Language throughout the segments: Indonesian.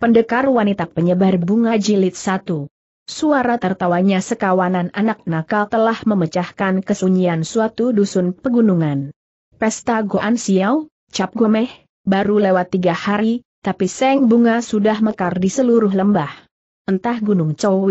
Pendekar wanita penyebar bunga jilid satu. Suara tertawanya sekawanan anak nakal telah memecahkan kesunyian suatu dusun pegunungan. Pesta Goan Siau, Cap Gomeh, baru lewat tiga hari, tapi seng bunga sudah mekar di seluruh lembah. Entah Gunung Chow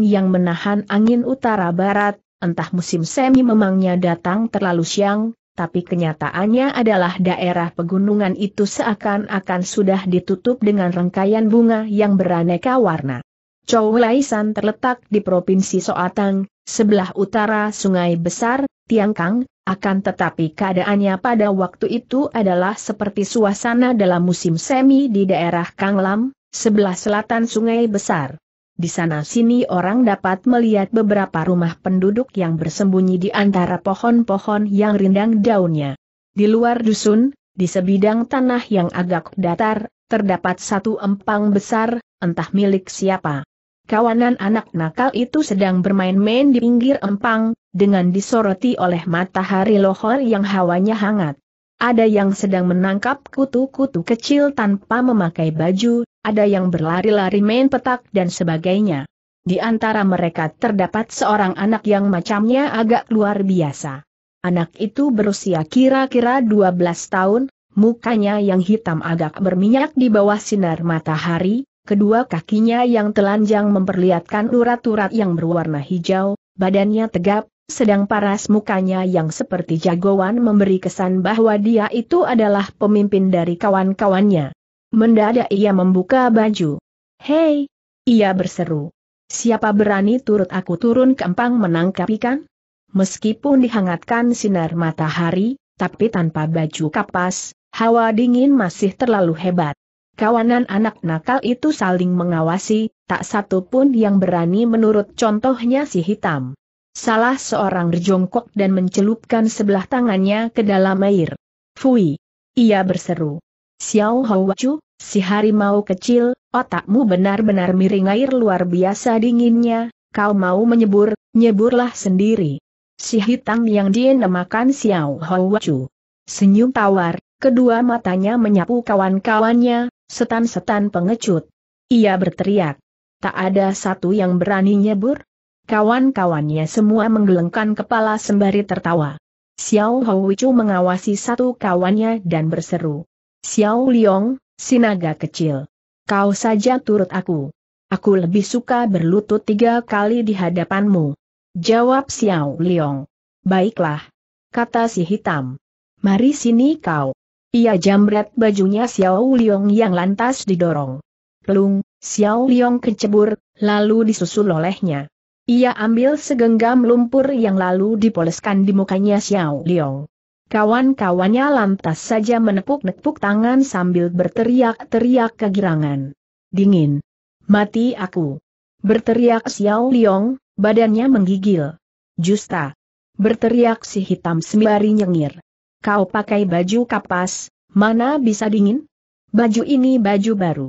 yang menahan angin utara barat, entah musim semi memangnya datang terlalu siang, tapi kenyataannya adalah daerah pegunungan itu seakan-akan sudah ditutup dengan rangkaian bunga yang beraneka warna. Chow Laisan terletak di Provinsi Soatang, sebelah utara Sungai Besar, Tiangkang, akan tetapi keadaannya pada waktu itu adalah seperti suasana dalam musim semi di daerah Kanglam, sebelah selatan Sungai Besar. Di sana-sini orang dapat melihat beberapa rumah penduduk yang bersembunyi di antara pohon-pohon yang rindang daunnya. Di luar dusun, di sebidang tanah yang agak datar, terdapat satu empang besar, entah milik siapa. Kawanan anak nakal itu sedang bermain-main di pinggir empang, dengan disoroti oleh matahari lohor yang hawanya hangat. Ada yang sedang menangkap kutu-kutu kecil tanpa memakai baju, ada yang berlari-lari main petak dan sebagainya. Di antara mereka terdapat seorang anak yang macamnya agak luar biasa. Anak itu berusia kira-kira 12 tahun, mukanya yang hitam agak berminyak di bawah sinar matahari, kedua kakinya yang telanjang memperlihatkan urat-urat yang berwarna hijau, badannya tegap, sedang paras mukanya yang seperti jagoan memberi kesan bahwa dia itu adalah pemimpin dari kawan-kawannya. Mendadak ia membuka baju. Hei! Ia berseru. Siapa berani turut aku turun ke empang menangkap ikan? Meskipun dihangatkan sinar matahari, tapi tanpa baju kapas, hawa dingin masih terlalu hebat. Kawanan anak nakal itu saling mengawasi, tak satu pun yang berani menurut contohnya si hitam. Salah seorang berjongkok dan mencelupkan sebelah tangannya ke dalam air. Fui! Ia berseru. Xiao Houachu, si harimau kecil, otakmu benar-benar miring air luar biasa dinginnya, kau mau menyebur, nyeburlah sendiri. Si hitam yang dinamakan Xiao Houachu. Senyum tawar, kedua matanya menyapu kawan-kawannya, setan-setan pengecut. Ia berteriak. Tak ada satu yang berani nyebur, Kawan-kawannya semua menggelengkan kepala sembari tertawa. Xiao Houichu mengawasi satu kawannya dan berseru. Xiao Liong, sinaga kecil. Kau saja turut aku. Aku lebih suka berlutut tiga kali di hadapanmu. Jawab Xiao Liong. Baiklah. Kata si hitam. Mari sini kau. Ia jamret bajunya Xiao Liong yang lantas didorong. Pelung, Xiao Liong kecebur, lalu disusul olehnya. Ia ambil segenggam lumpur yang lalu dipoleskan di mukanya Xiao Liang. Kawan-kawannya lantas saja menepuk-nepuk tangan sambil berteriak-teriak kegirangan. Dingin. Mati aku. Berteriak Xiao Liang, badannya menggigil. Justa. Berteriak si hitam sembari nyengir. Kau pakai baju kapas, mana bisa dingin? Baju ini baju baru.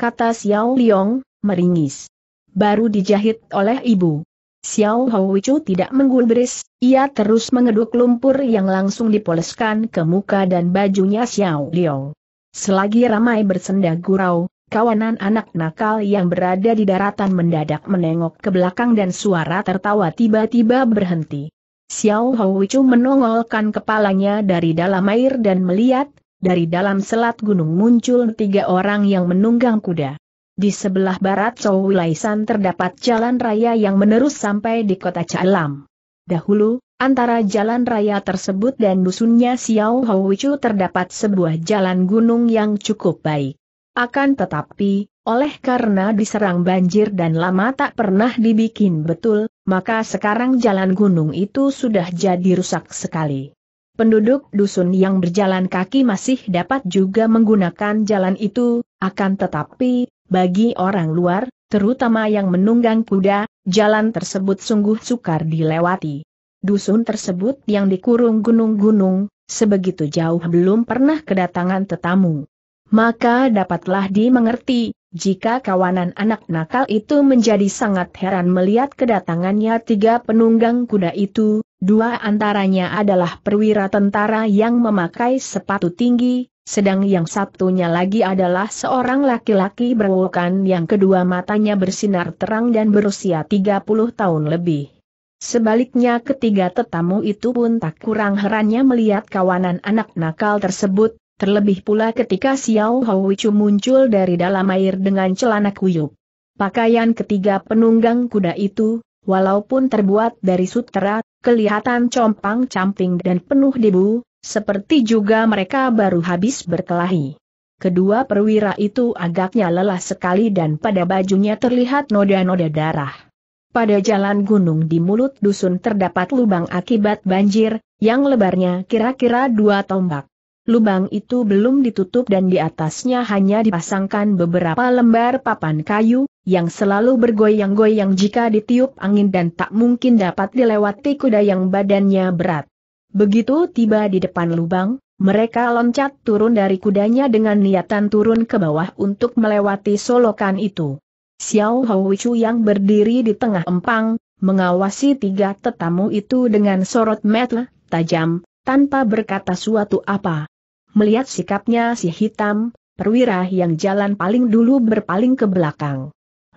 Kata Xiao Liang, meringis baru dijahit oleh ibu. Xiao Wicu tidak menggulbris, ia terus mengeduk lumpur yang langsung dipoleskan ke muka dan bajunya Xiao Liang. Selagi ramai bersenda gurau, kawanan anak nakal yang berada di daratan mendadak menengok ke belakang dan suara tertawa tiba-tiba berhenti. Xiao Wicu menongolkan kepalanya dari dalam air dan melihat, dari dalam selat gunung muncul tiga orang yang menunggang kuda. Di sebelah barat Chow Laisan terdapat jalan raya yang menerus sampai di kota Caelam. Dahulu, antara jalan raya tersebut dan dusunnya Xiao Houchu terdapat sebuah jalan gunung yang cukup baik. Akan tetapi, oleh karena diserang banjir dan lama tak pernah dibikin betul, maka sekarang jalan gunung itu sudah jadi rusak sekali. Penduduk dusun yang berjalan kaki masih dapat juga menggunakan jalan itu, akan tetapi, bagi orang luar, terutama yang menunggang kuda, jalan tersebut sungguh sukar dilewati. Dusun tersebut yang dikurung gunung-gunung, sebegitu jauh belum pernah kedatangan tetamu. Maka dapatlah dimengerti, jika kawanan anak nakal itu menjadi sangat heran melihat kedatangannya tiga penunggang kuda itu, dua antaranya adalah perwira tentara yang memakai sepatu tinggi, sedang yang satunya lagi adalah seorang laki-laki berwokan yang kedua matanya bersinar terang dan berusia 30 tahun lebih. Sebaliknya ketiga tetamu itu pun tak kurang herannya melihat kawanan anak nakal tersebut, terlebih pula ketika Xiao Houichu muncul dari dalam air dengan celana kuyup. Pakaian ketiga penunggang kuda itu, walaupun terbuat dari sutera, kelihatan compang-camping dan penuh debu, seperti juga mereka baru habis berkelahi. Kedua perwira itu agaknya lelah sekali dan pada bajunya terlihat noda-noda darah. Pada jalan gunung di mulut dusun terdapat lubang akibat banjir, yang lebarnya kira-kira dua tombak. Lubang itu belum ditutup dan di atasnya hanya dipasangkan beberapa lembar papan kayu, yang selalu bergoyang-goyang jika ditiup angin dan tak mungkin dapat dilewati kuda yang badannya berat. Begitu tiba di depan lubang, mereka loncat turun dari kudanya dengan niatan turun ke bawah untuk melewati solokan itu. Xiao Huwicu yang berdiri di tengah empang, mengawasi tiga tetamu itu dengan sorot mata tajam, tanpa berkata suatu apa. Melihat sikapnya si hitam, perwira yang jalan paling dulu berpaling ke belakang.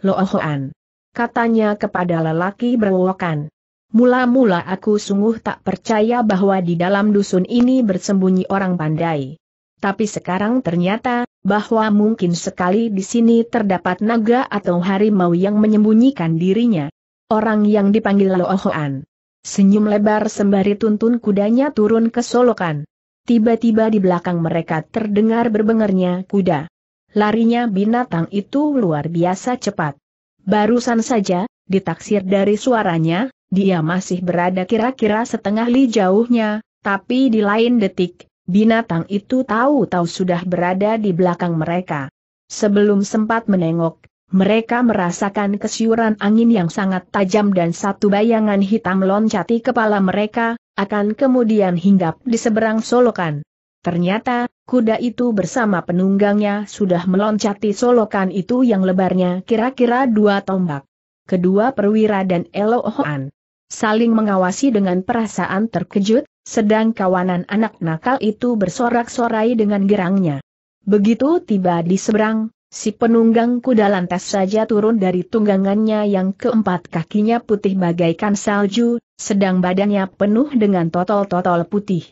Hoan, Katanya kepada lelaki berwokan. Mula-mula aku sungguh tak percaya bahwa di dalam dusun ini bersembunyi orang pandai. Tapi sekarang ternyata, bahwa mungkin sekali di sini terdapat naga atau harimau yang menyembunyikan dirinya. Orang yang dipanggil Lohoan. Senyum lebar sembari tuntun kudanya turun ke solokan. Tiba-tiba di belakang mereka terdengar berbengernya kuda. Larinya binatang itu luar biasa cepat. Barusan saja, ditaksir dari suaranya, dia masih berada kira-kira setengah li jauhnya, tapi di lain detik, binatang itu tahu-tahu sudah berada di belakang mereka. Sebelum sempat menengok, mereka merasakan kesiuran angin yang sangat tajam dan satu bayangan hitam loncati kepala mereka, akan kemudian hinggap di seberang solokan. Ternyata, kuda itu bersama penunggangnya sudah meloncati solokan itu yang lebarnya kira-kira dua tombak. Kedua perwira dan Elohoan saling mengawasi dengan perasaan terkejut, sedang kawanan anak nakal itu bersorak-sorai dengan gerangnya. Begitu tiba di seberang, si penunggang kuda lantas saja turun dari tunggangannya yang keempat kakinya putih bagaikan salju, sedang badannya penuh dengan totol-totol putih.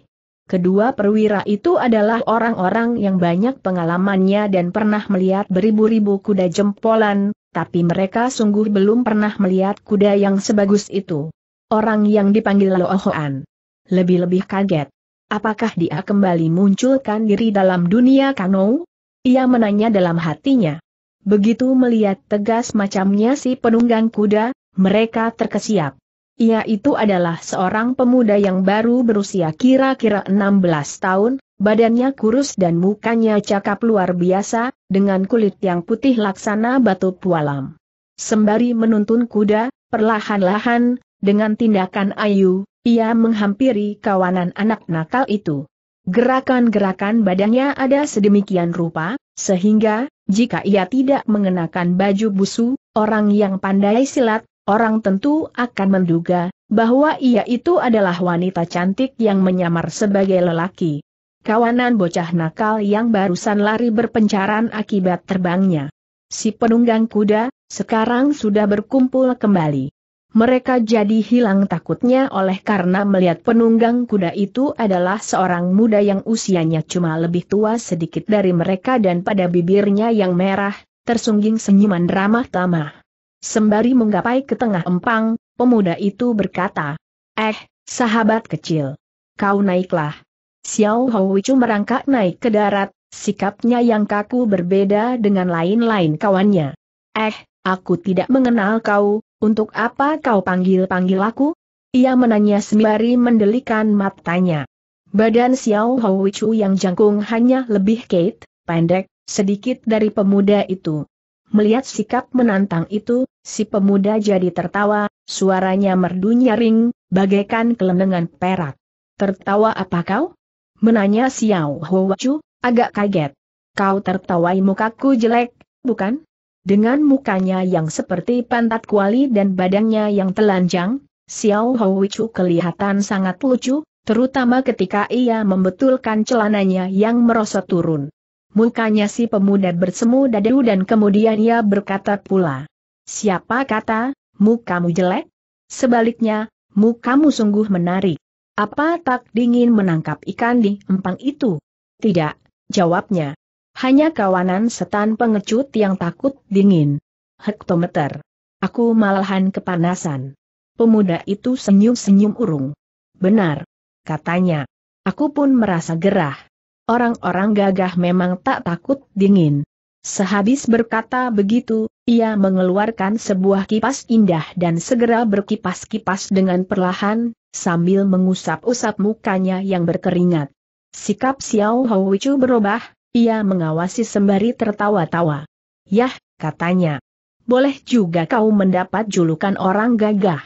Kedua perwira itu adalah orang-orang yang banyak pengalamannya dan pernah melihat beribu-ribu kuda jempolan, tapi mereka sungguh belum pernah melihat kuda yang sebagus itu orang yang dipanggil Lohoan. Lebih-lebih kaget. Apakah dia kembali munculkan diri dalam dunia Kano? Ia menanya dalam hatinya. Begitu melihat tegas macamnya si penunggang kuda, mereka terkesiap. Ia itu adalah seorang pemuda yang baru berusia kira-kira 16 tahun, badannya kurus dan mukanya cakap luar biasa, dengan kulit yang putih laksana batu pualam. Sembari menuntun kuda, perlahan-lahan, dengan tindakan ayu, ia menghampiri kawanan anak nakal itu. Gerakan-gerakan badannya ada sedemikian rupa, sehingga, jika ia tidak mengenakan baju busu, orang yang pandai silat, orang tentu akan menduga, bahwa ia itu adalah wanita cantik yang menyamar sebagai lelaki. Kawanan bocah nakal yang barusan lari berpencaran akibat terbangnya. Si penunggang kuda, sekarang sudah berkumpul kembali. Mereka jadi hilang takutnya oleh karena melihat penunggang kuda itu adalah seorang muda yang usianya cuma lebih tua sedikit dari mereka dan pada bibirnya yang merah, tersungging senyuman ramah tamah. Sembari menggapai ke tengah empang, pemuda itu berkata, Eh, sahabat kecil, kau naiklah. Xiao Houichu merangkak naik ke darat, sikapnya yang kaku berbeda dengan lain-lain kawannya. Eh, aku tidak mengenal kau, untuk apa kau panggil-panggil aku? Ia menanya sembari mendelikan matanya. Badan Xiao Hou Chu yang jangkung hanya lebih Kate, pendek, sedikit dari pemuda itu. Melihat sikap menantang itu, si pemuda jadi tertawa, suaranya merdu nyaring, bagaikan kelenengan perak. Tertawa apa kau? Menanya Xiao Hou Chu, agak kaget. Kau tertawai mukaku jelek, bukan? Dengan mukanya yang seperti pantat kuali dan badannya yang telanjang, Xiao Houwichu kelihatan sangat lucu, terutama ketika ia membetulkan celananya yang merosot turun. Mukanya si pemuda bersemu dadu dan kemudian ia berkata pula. Siapa kata, mukamu jelek? Sebaliknya, mukamu sungguh menarik. Apa tak dingin menangkap ikan di empang itu? Tidak, jawabnya. Hanya kawanan setan pengecut yang takut dingin. Hektometer. Aku malahan kepanasan. Pemuda itu senyum-senyum urung. Benar. Katanya. Aku pun merasa gerah. Orang-orang gagah memang tak takut dingin. Sehabis berkata begitu, ia mengeluarkan sebuah kipas indah dan segera berkipas-kipas dengan perlahan, sambil mengusap-usap mukanya yang berkeringat. Sikap Xiao Houichu berubah, ia mengawasi sembari tertawa-tawa. Yah, katanya. Boleh juga kau mendapat julukan orang gagah.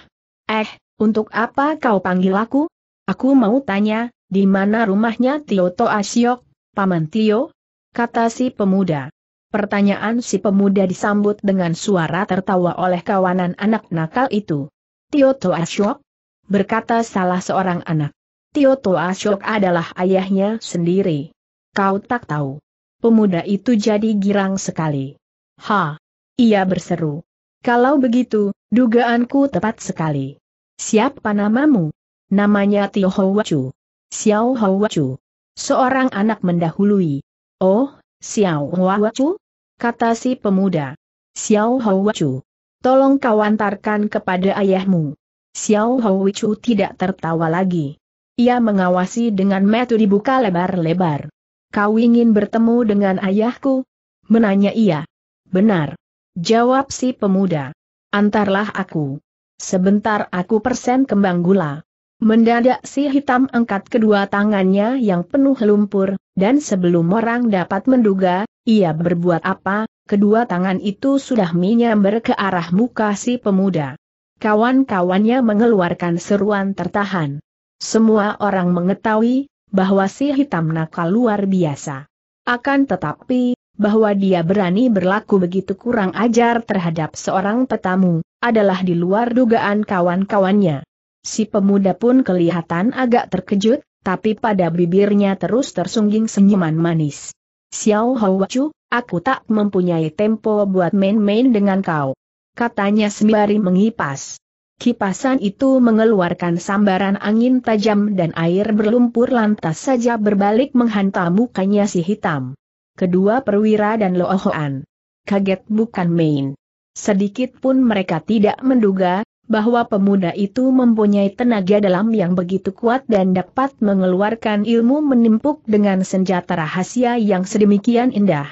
Eh, untuk apa kau panggil aku? Aku mau tanya, di mana rumahnya Tio To Asyok, Paman Tio? Kata si pemuda. Pertanyaan si pemuda disambut dengan suara tertawa oleh kawanan anak nakal itu. Tio To Asyok? Berkata salah seorang anak. Tio To Asyok adalah ayahnya sendiri. Kau tak tahu. Pemuda itu jadi girang sekali. Ha! Ia berseru. Kalau begitu, dugaanku tepat sekali. Siapa namamu? Namanya Tio Hwachu. Xiao Hwachu. Seorang anak mendahului. Oh, Xiao Hwachu? Kata si pemuda. Xiao Hwachu. Tolong kau antarkan kepada ayahmu. Xiao Hwachu tidak tertawa lagi. Ia mengawasi dengan mata dibuka lebar-lebar. Kau ingin bertemu dengan ayahku? Menanya ia. Benar. Jawab si pemuda. Antarlah aku. Sebentar aku persen kembang gula. Mendadak si hitam angkat kedua tangannya yang penuh lumpur, dan sebelum orang dapat menduga, ia berbuat apa, kedua tangan itu sudah menyambar ke arah muka si pemuda. Kawan-kawannya mengeluarkan seruan tertahan. Semua orang mengetahui, bahwa si hitam nakal luar biasa. Akan tetapi, bahwa dia berani berlaku begitu kurang ajar terhadap seorang petamu, adalah di luar dugaan kawan-kawannya. Si pemuda pun kelihatan agak terkejut, tapi pada bibirnya terus tersungging senyuman manis. Xiao Houachu, aku tak mempunyai tempo buat main-main dengan kau. Katanya sembari mengipas. Kipasan itu mengeluarkan sambaran angin tajam dan air berlumpur lantas saja berbalik menghantam mukanya si hitam. Kedua perwira dan Loohoan. Kaget bukan main. Sedikit pun mereka tidak menduga, bahwa pemuda itu mempunyai tenaga dalam yang begitu kuat dan dapat mengeluarkan ilmu menimpuk dengan senjata rahasia yang sedemikian indah.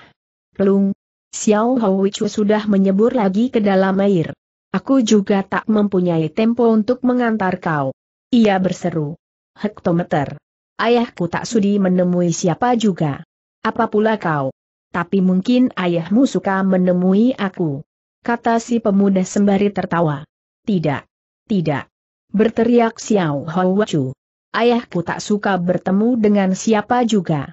Pelung, Xiao Hou sudah menyebur lagi ke dalam air. Aku juga tak mempunyai tempo untuk mengantar kau. Ia berseru. Hektometer. Ayahku tak sudi menemui siapa juga. Apa pula kau? Tapi mungkin ayahmu suka menemui aku. Kata si pemuda sembari tertawa. Tidak. Tidak. Berteriak Xiao Hou Ayahku tak suka bertemu dengan siapa juga.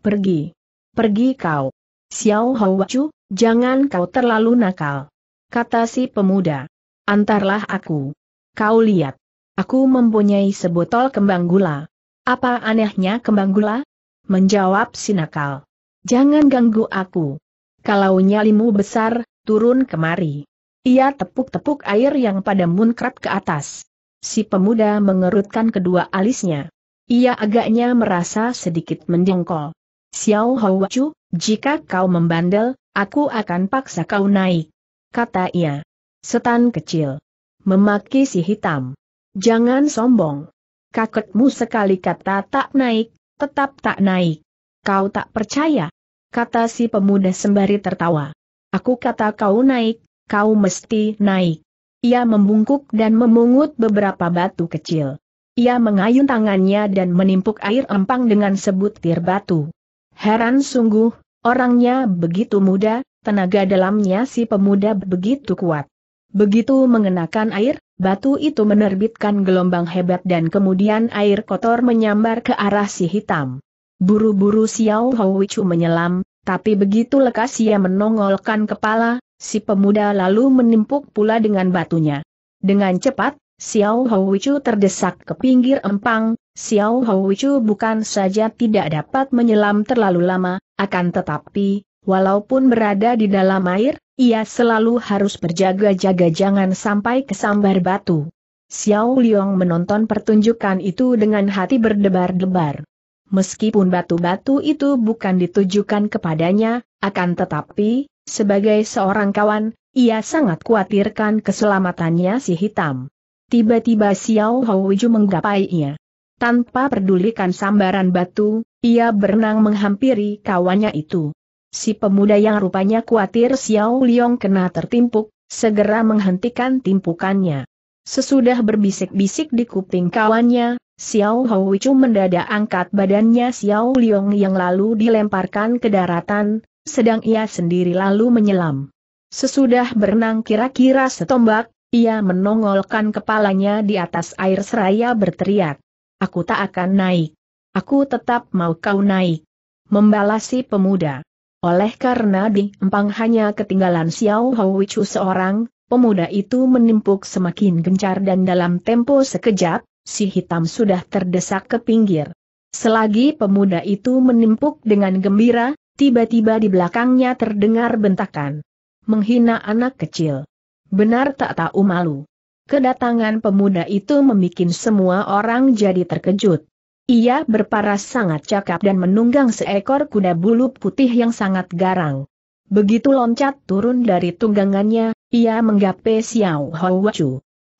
Pergi. Pergi kau. Xiao Hou jangan kau terlalu nakal kata si pemuda. Antarlah aku. Kau lihat. Aku mempunyai sebotol kembang gula. Apa anehnya kembang gula? Menjawab si nakal. Jangan ganggu aku. Kalau nyalimu besar, turun kemari. Ia tepuk-tepuk air yang pada munkrat ke atas. Si pemuda mengerutkan kedua alisnya. Ia agaknya merasa sedikit mendengkol. Xiao Hou Chu, jika kau membandel, aku akan paksa kau naik kata ia. Setan kecil. Memaki si hitam. Jangan sombong. Kakekmu sekali kata tak naik, tetap tak naik. Kau tak percaya? Kata si pemuda sembari tertawa. Aku kata kau naik, kau mesti naik. Ia membungkuk dan memungut beberapa batu kecil. Ia mengayun tangannya dan menimpuk air empang dengan sebutir batu. Heran sungguh, orangnya begitu muda, tenaga dalamnya si pemuda begitu kuat. Begitu mengenakan air, batu itu menerbitkan gelombang hebat dan kemudian air kotor menyambar ke arah si hitam. Buru-buru Xiao Houichu menyelam, tapi begitu lekas ia menongolkan kepala, si pemuda lalu menimpuk pula dengan batunya. Dengan cepat, Xiao Houichu terdesak ke pinggir empang, Xiao Houichu bukan saja tidak dapat menyelam terlalu lama, akan tetapi, Walaupun berada di dalam air, ia selalu harus berjaga-jaga jangan sampai kesambar batu. Xiao Liang menonton pertunjukan itu dengan hati berdebar-debar. Meskipun batu-batu itu bukan ditujukan kepadanya, akan tetapi, sebagai seorang kawan, ia sangat khawatirkan keselamatannya si hitam. Tiba-tiba Xiao Houju menggapainya. Tanpa pedulikan sambaran batu, ia berenang menghampiri kawannya itu. Si pemuda yang rupanya khawatir Xiao Liong kena tertimpuk, segera menghentikan timpukannya. Sesudah berbisik-bisik di kuping kawannya, Xiao Houichu mendadak angkat badannya Xiao Liong yang lalu dilemparkan ke daratan, sedang ia sendiri lalu menyelam. Sesudah berenang kira-kira setombak, ia menongolkan kepalanya di atas air seraya berteriak. Aku tak akan naik. Aku tetap mau kau naik. Membalasi pemuda. Oleh karena di empang hanya ketinggalan Xiao Houwichu seorang, pemuda itu menimpuk semakin gencar dan dalam tempo sekejap, si hitam sudah terdesak ke pinggir. Selagi pemuda itu menimpuk dengan gembira, tiba-tiba di belakangnya terdengar bentakan. Menghina anak kecil. Benar tak tahu malu. Kedatangan pemuda itu membuat semua orang jadi terkejut. Ia berparas sangat cakap dan menunggang seekor kuda bulu putih yang sangat garang. Begitu loncat turun dari tunggangannya, ia menggapai Xiao Hou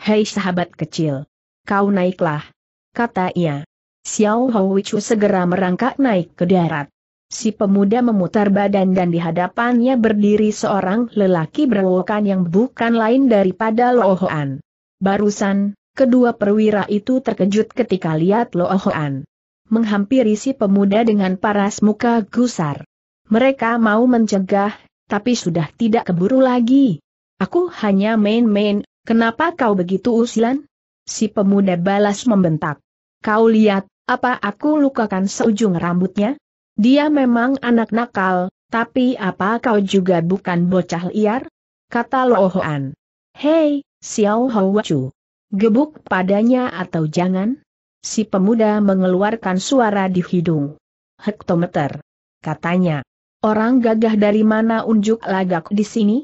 Hei sahabat kecil. Kau naiklah. Kata ia. Xiao Hou segera merangkak naik ke darat. Si pemuda memutar badan dan di hadapannya berdiri seorang lelaki berwokan yang bukan lain daripada Lohoan. Barusan, Kedua perwira itu terkejut ketika lihat Lo Hoan. Menghampiri si pemuda dengan paras muka gusar. Mereka mau mencegah, tapi sudah tidak keburu lagi. Aku hanya main-main, kenapa kau begitu usilan? Si pemuda balas membentak. Kau lihat, apa aku lukakan seujung rambutnya? Dia memang anak nakal, tapi apa kau juga bukan bocah liar? Kata Lo Hoan. Hei, Xiao Hou Wachu. Gebuk padanya atau jangan? Si pemuda mengeluarkan suara di hidung. Hektometer. Katanya. Orang gagah dari mana unjuk lagak di sini?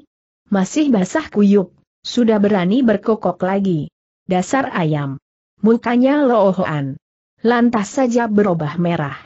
Masih basah kuyup, sudah berani berkokok lagi. Dasar ayam. Mukanya loohoan. Lantas saja berubah merah.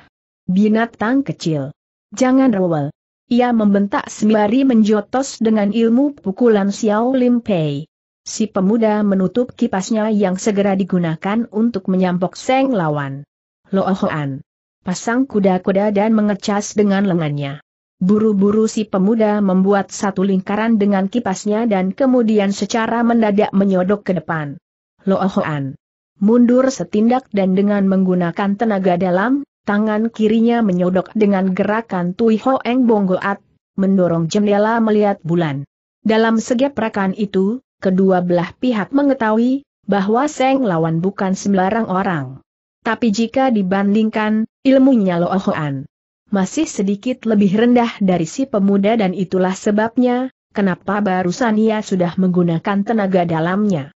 Binatang kecil. Jangan rewel. Ia membentak sembari menjotos dengan ilmu pukulan Xiao Lim Pei. Si pemuda menutup kipasnya yang segera digunakan untuk menyampok seng lawan. Loohoan. Pasang kuda-kuda dan mengecas dengan lengannya. Buru-buru si pemuda membuat satu lingkaran dengan kipasnya dan kemudian secara mendadak menyodok ke depan. Loohoan. Mundur setindak dan dengan menggunakan tenaga dalam, tangan kirinya menyodok dengan gerakan Tui Hoeng Bonggoat, mendorong jendela melihat bulan. Dalam segiap rakan itu, kedua belah pihak mengetahui bahwa Seng Lawan bukan sembarang orang. Tapi jika dibandingkan, ilmunya Lo masih sedikit lebih rendah dari si pemuda dan itulah sebabnya, kenapa barusan ia sudah menggunakan tenaga dalamnya.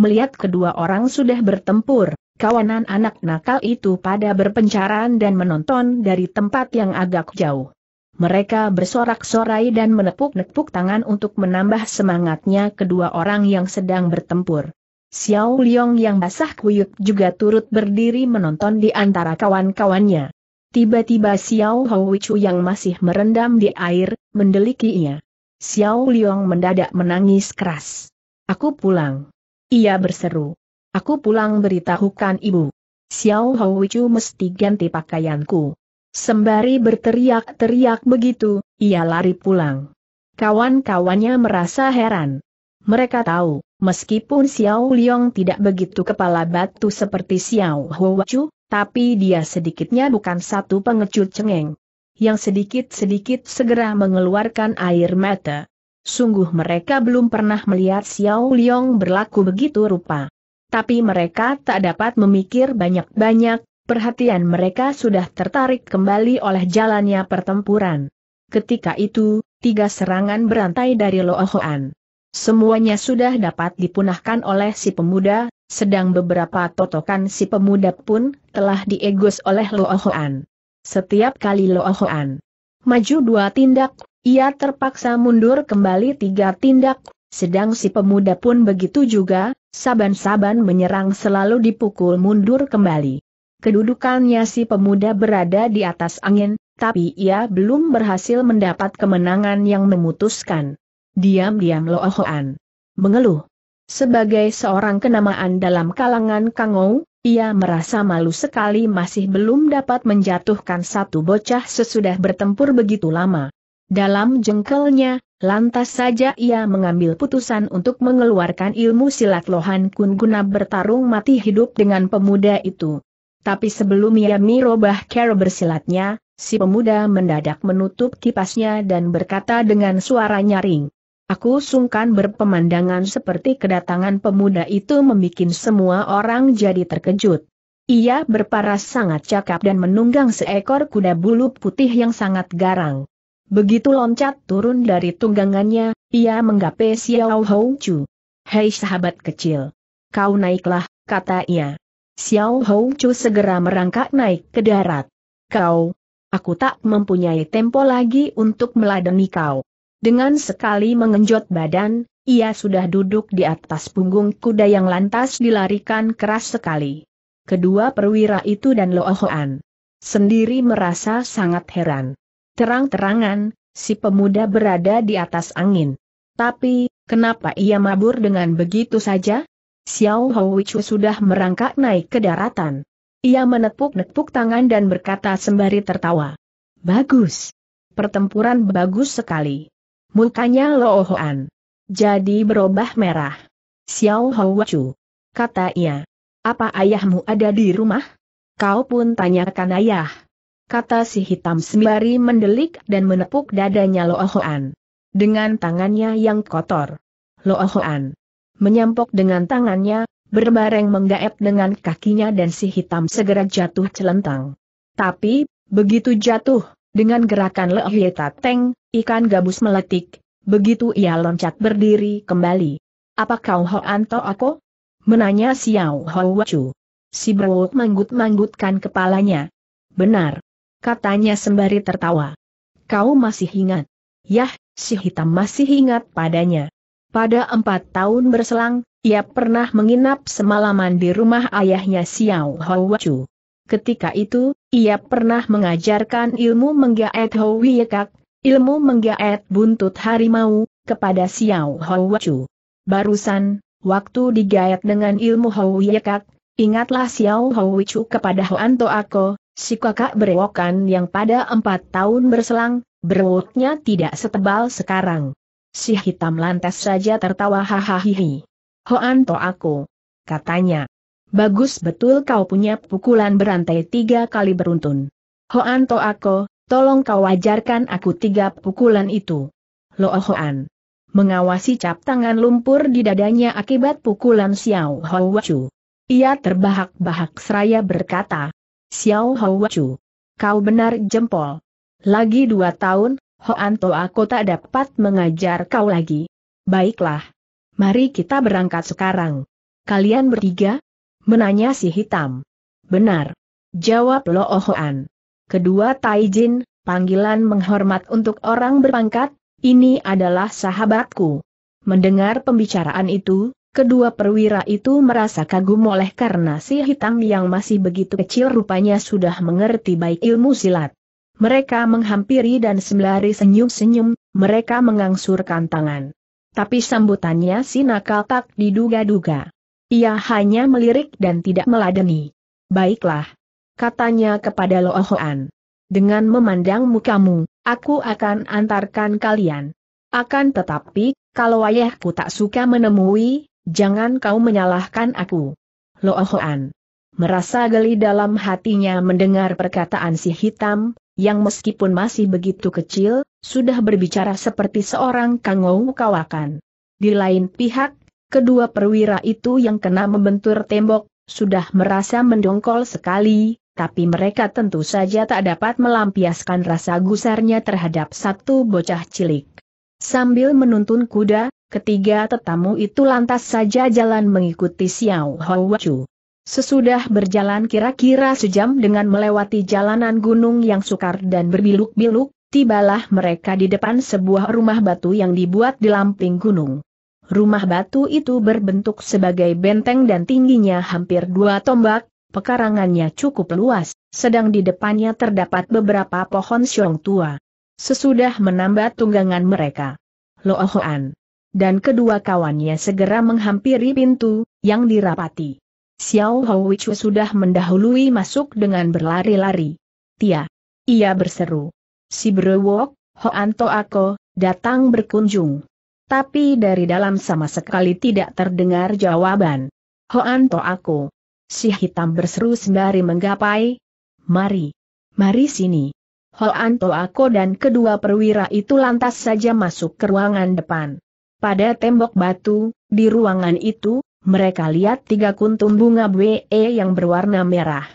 Melihat kedua orang sudah bertempur, kawanan anak nakal itu pada berpencaran dan menonton dari tempat yang agak jauh. Mereka bersorak-sorai dan menepuk-nepuk tangan untuk menambah semangatnya kedua orang yang sedang bertempur. Xiao Liang yang basah kuyup juga turut berdiri menonton di antara kawan-kawannya. Tiba-tiba Xiao Houichu yang masih merendam di air, mendelikinya. Xiao Liang mendadak menangis keras. Aku pulang. Ia berseru. Aku pulang beritahukan ibu. Xiao Houichu mesti ganti pakaianku. Sembari berteriak-teriak begitu, ia lari pulang. Kawan-kawannya merasa heran. Mereka tahu, meskipun Xiao Liang tidak begitu kepala batu seperti Xiao Huachu, tapi dia sedikitnya bukan satu pengecut cengeng. Yang sedikit-sedikit segera mengeluarkan air mata. Sungguh mereka belum pernah melihat Xiao Liang berlaku begitu rupa. Tapi mereka tak dapat memikir banyak-banyak, perhatian mereka sudah tertarik kembali oleh jalannya pertempuran. Ketika itu, tiga serangan berantai dari Lohoan. Semuanya sudah dapat dipunahkan oleh si pemuda, sedang beberapa totokan si pemuda pun telah diegos oleh Lohoan. Setiap kali Lohoan maju dua tindak, ia terpaksa mundur kembali tiga tindak, sedang si pemuda pun begitu juga, saban-saban menyerang selalu dipukul mundur kembali kedudukannya si pemuda berada di atas angin, tapi ia belum berhasil mendapat kemenangan yang memutuskan. Diam-diam Lo mengeluh. Sebagai seorang kenamaan dalam kalangan Kangou, ia merasa malu sekali masih belum dapat menjatuhkan satu bocah sesudah bertempur begitu lama. Dalam jengkelnya, lantas saja ia mengambil putusan untuk mengeluarkan ilmu silat Lohan Kun guna bertarung mati hidup dengan pemuda itu. Tapi sebelum Miami Robah cara bersilatnya, si pemuda mendadak menutup kipasnya dan berkata dengan suara nyaring. Aku sungkan berpemandangan seperti kedatangan pemuda itu membuat semua orang jadi terkejut. Ia berparas sangat cakap dan menunggang seekor kuda bulu putih yang sangat garang. Begitu loncat turun dari tunggangannya, ia menggapai Xiao Hou Hei sahabat kecil. Kau naiklah, kata ia. Xiao Hou Chu segera merangkak naik ke darat. Kau, aku tak mempunyai tempo lagi untuk meladeni kau. Dengan sekali mengenjot badan, ia sudah duduk di atas punggung kuda yang lantas dilarikan keras sekali. Kedua perwira itu dan Lo Hoan sendiri merasa sangat heran. Terang-terangan, si pemuda berada di atas angin. Tapi, kenapa ia mabur dengan begitu saja? Xiao Wichu sudah merangkak naik ke daratan. Ia menepuk-nepuk tangan dan berkata sembari tertawa. Bagus. Pertempuran bagus sekali. Mukanya loohoan. Jadi berubah merah. Xiao Wichu. Kata ia. Apa ayahmu ada di rumah? Kau pun tanyakan ayah. Kata si hitam sembari mendelik dan menepuk dadanya Loohoan. Dengan tangannya yang kotor. Loohoan menyampok dengan tangannya, berbareng menggaep dengan kakinya dan si hitam segera jatuh celentang. Tapi, begitu jatuh, dengan gerakan lehieta teng, ikan gabus meletik, begitu ia loncat berdiri kembali. Apa kau Ho Anto aku? Menanya Xiao Ho Wacu. Si Bro manggut-manggutkan kepalanya. Benar. Katanya sembari tertawa. Kau masih ingat. Yah, si hitam masih ingat padanya. Pada empat tahun berselang, ia pernah menginap semalaman di rumah ayahnya Xiao Houachu. Ketika itu, ia pernah mengajarkan ilmu menggaet Hoi ilmu menggaet buntut harimau, kepada Xiao Houachu. Barusan, waktu digaet dengan ilmu Hoi ingatlah Xiao Houachu kepada Hoan Toako, si kakak berewokan yang pada empat tahun berselang, berewoknya tidak setebal sekarang. Si hitam lantas saja tertawa hahaha. Hoan to aku. Katanya. Bagus betul kau punya pukulan berantai tiga kali beruntun. Hoan to aku, tolong kau ajarkan aku tiga pukulan itu. Lo Hoan. Mengawasi cap tangan lumpur di dadanya akibat pukulan Xiao Hou Wachu. Ia terbahak-bahak seraya berkata. Xiao Hou Wachu. Kau benar jempol. Lagi dua tahun, Hoanto aku tak dapat mengajar kau lagi. Baiklah. Mari kita berangkat sekarang. Kalian bertiga? Menanya si hitam. Benar. Jawab Lo Hoan. Kedua Taijin, panggilan menghormat untuk orang berpangkat, ini adalah sahabatku. Mendengar pembicaraan itu, kedua perwira itu merasa kagum oleh karena si hitam yang masih begitu kecil rupanya sudah mengerti baik ilmu silat. Mereka menghampiri dan sembari senyum-senyum, mereka mengangsurkan tangan. Tapi sambutannya si nakal tak diduga-duga. Ia hanya melirik dan tidak meladeni. Baiklah. Katanya kepada Lohoan. Dengan memandang mukamu, aku akan antarkan kalian. Akan tetapi, kalau ayahku tak suka menemui, jangan kau menyalahkan aku. Lohoan merasa geli dalam hatinya mendengar perkataan si hitam, yang meskipun masih begitu kecil, sudah berbicara seperti seorang kangou kawakan. Di lain pihak, kedua perwira itu yang kena membentur tembok, sudah merasa mendongkol sekali, tapi mereka tentu saja tak dapat melampiaskan rasa gusarnya terhadap satu bocah cilik. Sambil menuntun kuda, ketiga tetamu itu lantas saja jalan mengikuti Xiao Hou Chu. Sesudah berjalan kira-kira sejam dengan melewati jalanan gunung yang sukar dan berbiluk-biluk, tibalah mereka di depan sebuah rumah batu yang dibuat di lamping gunung. Rumah batu itu berbentuk sebagai benteng dan tingginya hampir dua tombak, pekarangannya cukup luas, sedang di depannya terdapat beberapa pohon siong tua. Sesudah menambah tunggangan mereka, Lohoan dan kedua kawannya segera menghampiri pintu yang dirapati. Xiao Hou Wichu sudah mendahului masuk dengan berlari-lari. Tia. Ia berseru. Si Brewok, Ho Hoanto Ako, datang berkunjung. Tapi dari dalam sama sekali tidak terdengar jawaban. Hoanto Ako. Si hitam berseru sembari menggapai. Mari. Mari sini. Hoanto Ako dan kedua perwira itu lantas saja masuk ke ruangan depan. Pada tembok batu, di ruangan itu, mereka lihat tiga kuntum bunga BE yang berwarna merah.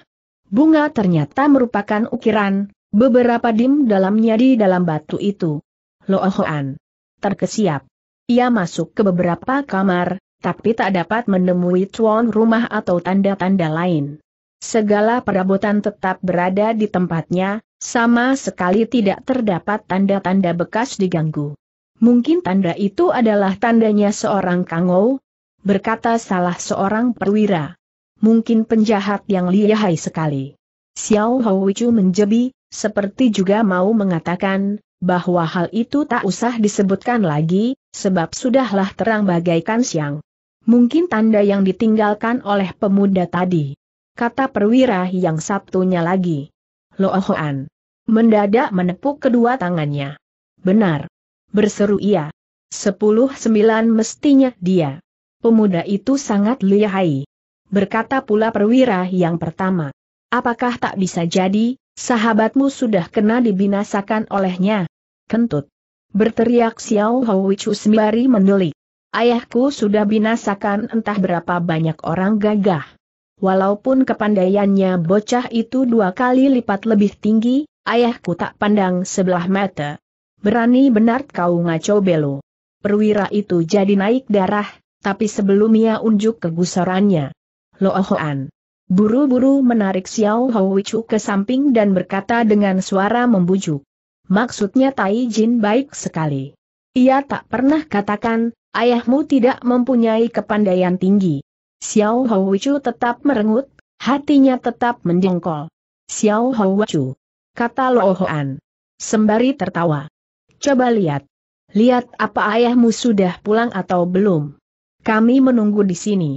Bunga ternyata merupakan ukiran, beberapa dim dalamnya di dalam batu itu. Loahoan terkesiap. Ia masuk ke beberapa kamar, tapi tak dapat menemui tuan rumah atau tanda-tanda lain. Segala perabotan tetap berada di tempatnya, sama sekali tidak terdapat tanda-tanda bekas diganggu. Mungkin tanda itu adalah tandanya seorang kangou, berkata salah seorang perwira. Mungkin penjahat yang lihai sekali. Xiao Houichu menjebi, seperti juga mau mengatakan, bahwa hal itu tak usah disebutkan lagi, sebab sudahlah terang bagaikan siang. Mungkin tanda yang ditinggalkan oleh pemuda tadi. Kata perwira yang satunya lagi. hoan Mendadak menepuk kedua tangannya. Benar. Berseru ia. Sepuluh sembilan mestinya dia. Pemuda itu sangat lihai. Berkata pula perwira yang pertama. Apakah tak bisa jadi, sahabatmu sudah kena dibinasakan olehnya? Kentut. Berteriak Xiao Hou Sembari menelik. Ayahku sudah binasakan entah berapa banyak orang gagah. Walaupun kepandaiannya bocah itu dua kali lipat lebih tinggi, ayahku tak pandang sebelah mata. Berani benar kau ngaco belo. Perwira itu jadi naik darah, tapi sebelum ia unjuk kegusarannya, Lo buru-buru menarik Xiao Houichu ke samping dan berkata dengan suara membujuk. Maksudnya Tai Jin baik sekali. Ia tak pernah katakan, ayahmu tidak mempunyai kepandaian tinggi. Xiao Houichu tetap merengut, hatinya tetap mendengkol. Xiao Houichu, kata Lo Sembari tertawa. Coba lihat. Lihat apa ayahmu sudah pulang atau belum. Kami menunggu di sini.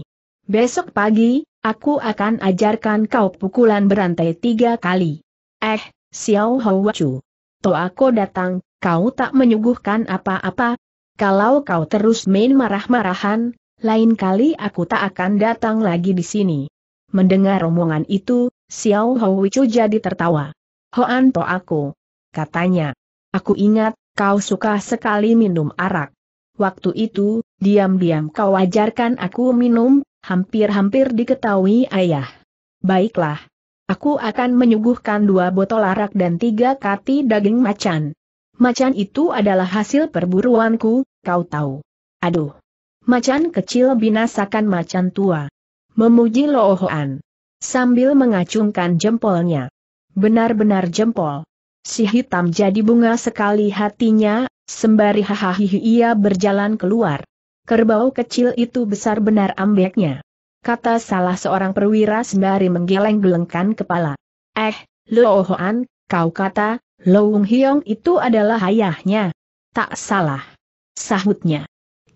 Besok pagi, aku akan ajarkan kau pukulan berantai tiga kali. Eh, Xiao to aku datang, kau tak menyuguhkan apa-apa. Kalau kau terus main marah-marahan, lain kali aku tak akan datang lagi di sini. Mendengar omongan itu, Xiao Hou jadi tertawa. Hoan to aku. Katanya. Aku ingat, kau suka sekali minum arak. Waktu itu, diam-diam kau ajarkan aku minum, hampir-hampir diketahui ayah. Baiklah. Aku akan menyuguhkan dua botol arak dan tiga kati daging macan. Macan itu adalah hasil perburuanku, kau tahu. Aduh. Macan kecil binasakan macan tua. Memuji lohoan, Sambil mengacungkan jempolnya. Benar-benar jempol. Si hitam jadi bunga sekali hatinya, Sembari hahaha ia berjalan keluar. Kerbau kecil itu besar benar ambeknya. Kata salah seorang perwira sembari menggeleng-gelengkan kepala. Eh, Lo Hoan, kau kata, Lo Wung Hiong itu adalah ayahnya. Tak salah. Sahutnya.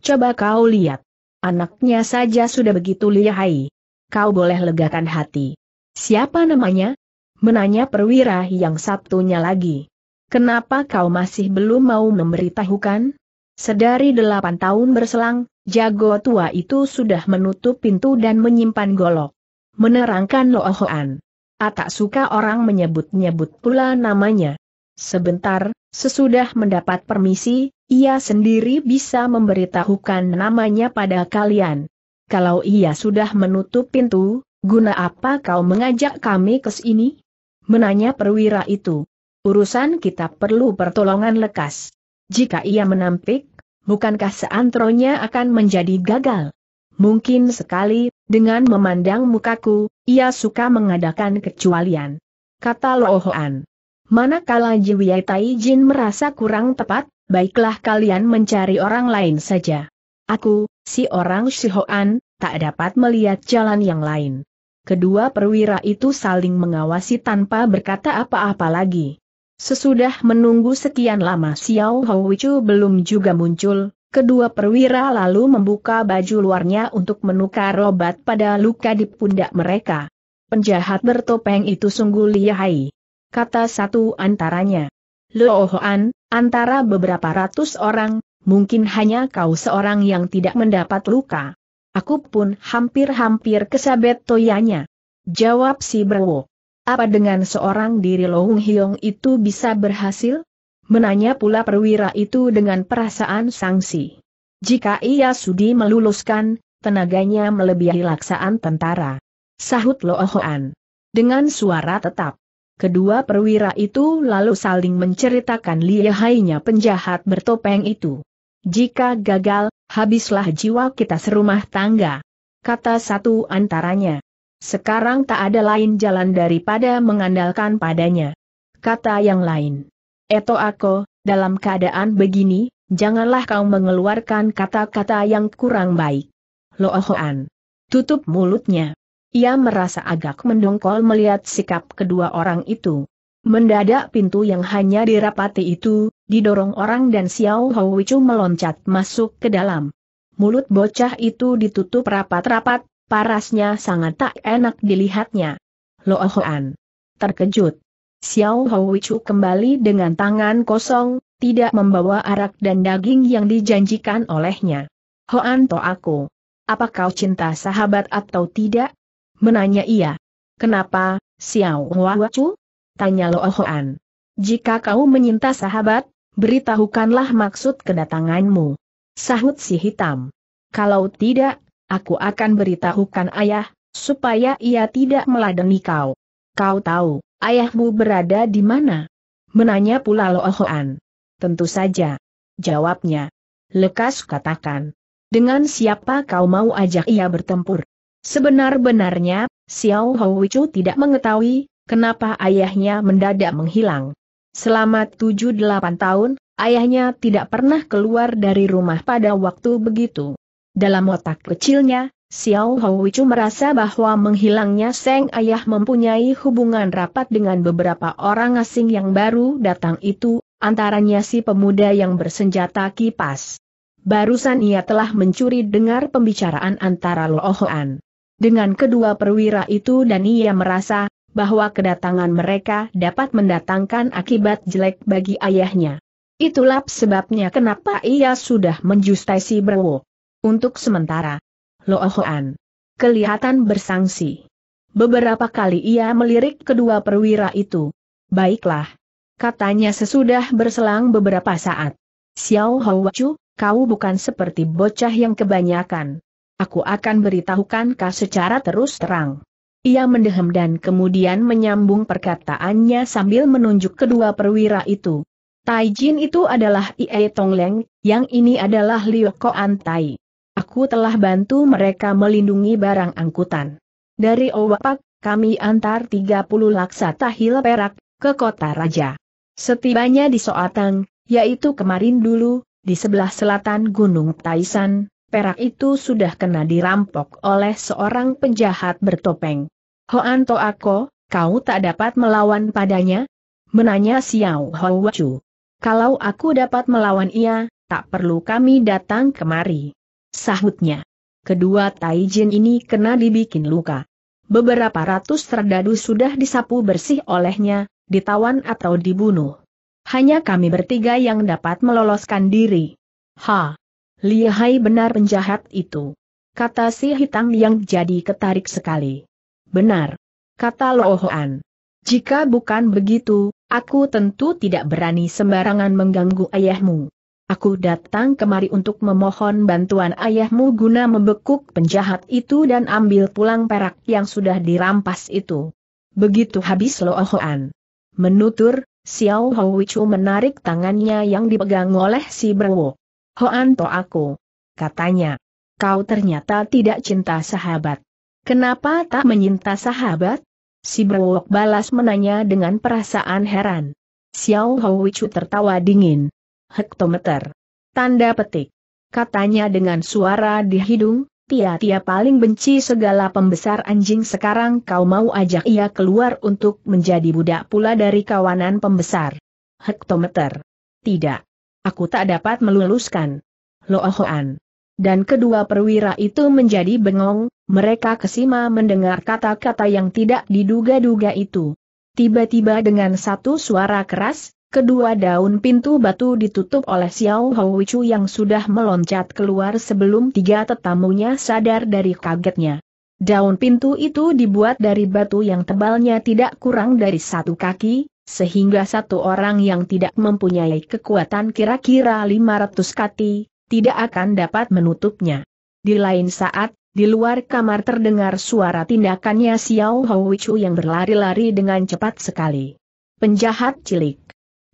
Coba kau lihat. Anaknya saja sudah begitu lihai. Kau boleh legakan hati. Siapa namanya? Menanya perwira yang satunya lagi. Kenapa kau masih belum mau memberitahukan? Sedari delapan tahun berselang, jago tua itu sudah menutup pintu dan menyimpan golok. Menerangkan Loahoan. Atak ah, suka orang menyebut-nyebut pula namanya. Sebentar, sesudah mendapat permisi, ia sendiri bisa memberitahukan namanya pada kalian. Kalau ia sudah menutup pintu, guna apa kau mengajak kami ke sini? Menanya perwira itu urusan kita perlu pertolongan lekas. Jika ia menampik, bukankah seantronya akan menjadi gagal? Mungkin sekali, dengan memandang mukaku, ia suka mengadakan kecualian. Kata Lohoan. Manakala Jiwiyai Taijin merasa kurang tepat, baiklah kalian mencari orang lain saja. Aku, si orang Shihoan, tak dapat melihat jalan yang lain. Kedua perwira itu saling mengawasi tanpa berkata apa-apa lagi. Sesudah menunggu sekian lama Xiao Houichu belum juga muncul, kedua perwira lalu membuka baju luarnya untuk menukar obat pada luka di pundak mereka. Penjahat bertopeng itu sungguh lihai. Kata satu antaranya. Lohoan, antara beberapa ratus orang, mungkin hanya kau seorang yang tidak mendapat luka. Aku pun hampir-hampir kesabet toyanya. Jawab si Berwok. Apa dengan seorang diri Lohung Hiong itu bisa berhasil? Menanya pula perwira itu dengan perasaan sangsi. Jika ia sudi meluluskan, tenaganya melebihi laksaan tentara. Sahut Lohoan. Dengan suara tetap. Kedua perwira itu lalu saling menceritakan lihainya penjahat bertopeng itu. Jika gagal, habislah jiwa kita serumah tangga. Kata satu antaranya. Sekarang tak ada lain jalan daripada mengandalkan padanya. Kata yang lain. Eto aku, dalam keadaan begini, janganlah kau mengeluarkan kata-kata yang kurang baik. Lohoan. Tutup mulutnya. Ia merasa agak mendongkol melihat sikap kedua orang itu. Mendadak pintu yang hanya dirapati itu, didorong orang dan Xiao Wicu meloncat masuk ke dalam. Mulut bocah itu ditutup rapat-rapat, Parasnya sangat tak enak dilihatnya. Lo Hoan. Terkejut. Xiao Houichu kembali dengan tangan kosong, tidak membawa arak dan daging yang dijanjikan olehnya. Hoan to aku. Apa kau cinta sahabat atau tidak? Menanya ia. Kenapa, Xiao Houichu? Tanya Lo Hoan. Jika kau menyinta sahabat, beritahukanlah maksud kedatanganmu. Sahut si hitam. Kalau tidak, aku akan beritahukan ayah, supaya ia tidak meladeni kau. Kau tahu, ayahmu berada di mana? Menanya pula Lo Hoan. Tentu saja. Jawabnya. Lekas katakan. Dengan siapa kau mau ajak ia bertempur? Sebenar-benarnya, Xiao Huwicu tidak mengetahui, kenapa ayahnya mendadak menghilang. Selama 7-8 tahun, ayahnya tidak pernah keluar dari rumah pada waktu begitu. Dalam otak kecilnya, Xiao Houichu merasa bahwa menghilangnya Seng Ayah mempunyai hubungan rapat dengan beberapa orang asing yang baru datang itu, antaranya si pemuda yang bersenjata kipas. Barusan ia telah mencuri dengar pembicaraan antara Lohoan dengan kedua perwira itu dan ia merasa bahwa kedatangan mereka dapat mendatangkan akibat jelek bagi ayahnya. Itulah sebabnya kenapa ia sudah menjustai si Berwo. Untuk sementara, Lo kelihatan bersangsi. Beberapa kali ia melirik kedua perwira itu. Baiklah. Katanya sesudah berselang beberapa saat. Xiao Houachu, kau bukan seperti bocah yang kebanyakan. Aku akan beritahukan kau secara terus terang. Ia mendehem dan kemudian menyambung perkataannya sambil menunjuk kedua perwira itu. Taijin itu adalah Ie Tongleng, yang ini adalah Liu Koan Tai aku telah bantu mereka melindungi barang angkutan. Dari Owapak, kami antar 30 laksa tahil perak, ke kota raja. Setibanya di Soatang, yaitu kemarin dulu, di sebelah selatan Gunung Taisan, perak itu sudah kena dirampok oleh seorang penjahat bertopeng. Hoan Toako, kau tak dapat melawan padanya? Menanya Xiao Hou Chu. Kalau aku dapat melawan ia, tak perlu kami datang kemari. Sahutnya. Kedua Taijin ini kena dibikin luka. Beberapa ratus terdadu sudah disapu bersih olehnya, ditawan atau dibunuh. Hanya kami bertiga yang dapat meloloskan diri. Ha! Lihai benar penjahat itu. Kata si hitam yang jadi ketarik sekali. Benar. Kata Lohoan. Jika bukan begitu, aku tentu tidak berani sembarangan mengganggu ayahmu. Aku datang kemari untuk memohon bantuan ayahmu guna membekuk penjahat itu dan ambil pulang perak yang sudah dirampas itu. Begitu habis Lo Hoan. Menutur, Xiao Houichu menarik tangannya yang dipegang oleh si Berwo. Hoan to aku. Katanya. Kau ternyata tidak cinta sahabat. Kenapa tak menyinta sahabat? Si Brewok balas menanya dengan perasaan heran. Xiao Houichu tertawa dingin hektometer. Tanda petik. Katanya dengan suara di hidung, Tia-tia paling benci segala pembesar anjing sekarang kau mau ajak ia keluar untuk menjadi budak pula dari kawanan pembesar. Hektometer. Tidak. Aku tak dapat meluluskan. Lohoan. Dan kedua perwira itu menjadi bengong, mereka kesima mendengar kata-kata yang tidak diduga-duga itu. Tiba-tiba dengan satu suara keras, Kedua daun pintu batu ditutup oleh Xiao Houichu yang sudah meloncat keluar sebelum tiga tetamunya sadar dari kagetnya. Daun pintu itu dibuat dari batu yang tebalnya tidak kurang dari satu kaki, sehingga satu orang yang tidak mempunyai kekuatan kira-kira 500 kati, tidak akan dapat menutupnya. Di lain saat, di luar kamar terdengar suara tindakannya Xiao Houichu yang berlari-lari dengan cepat sekali. Penjahat cilik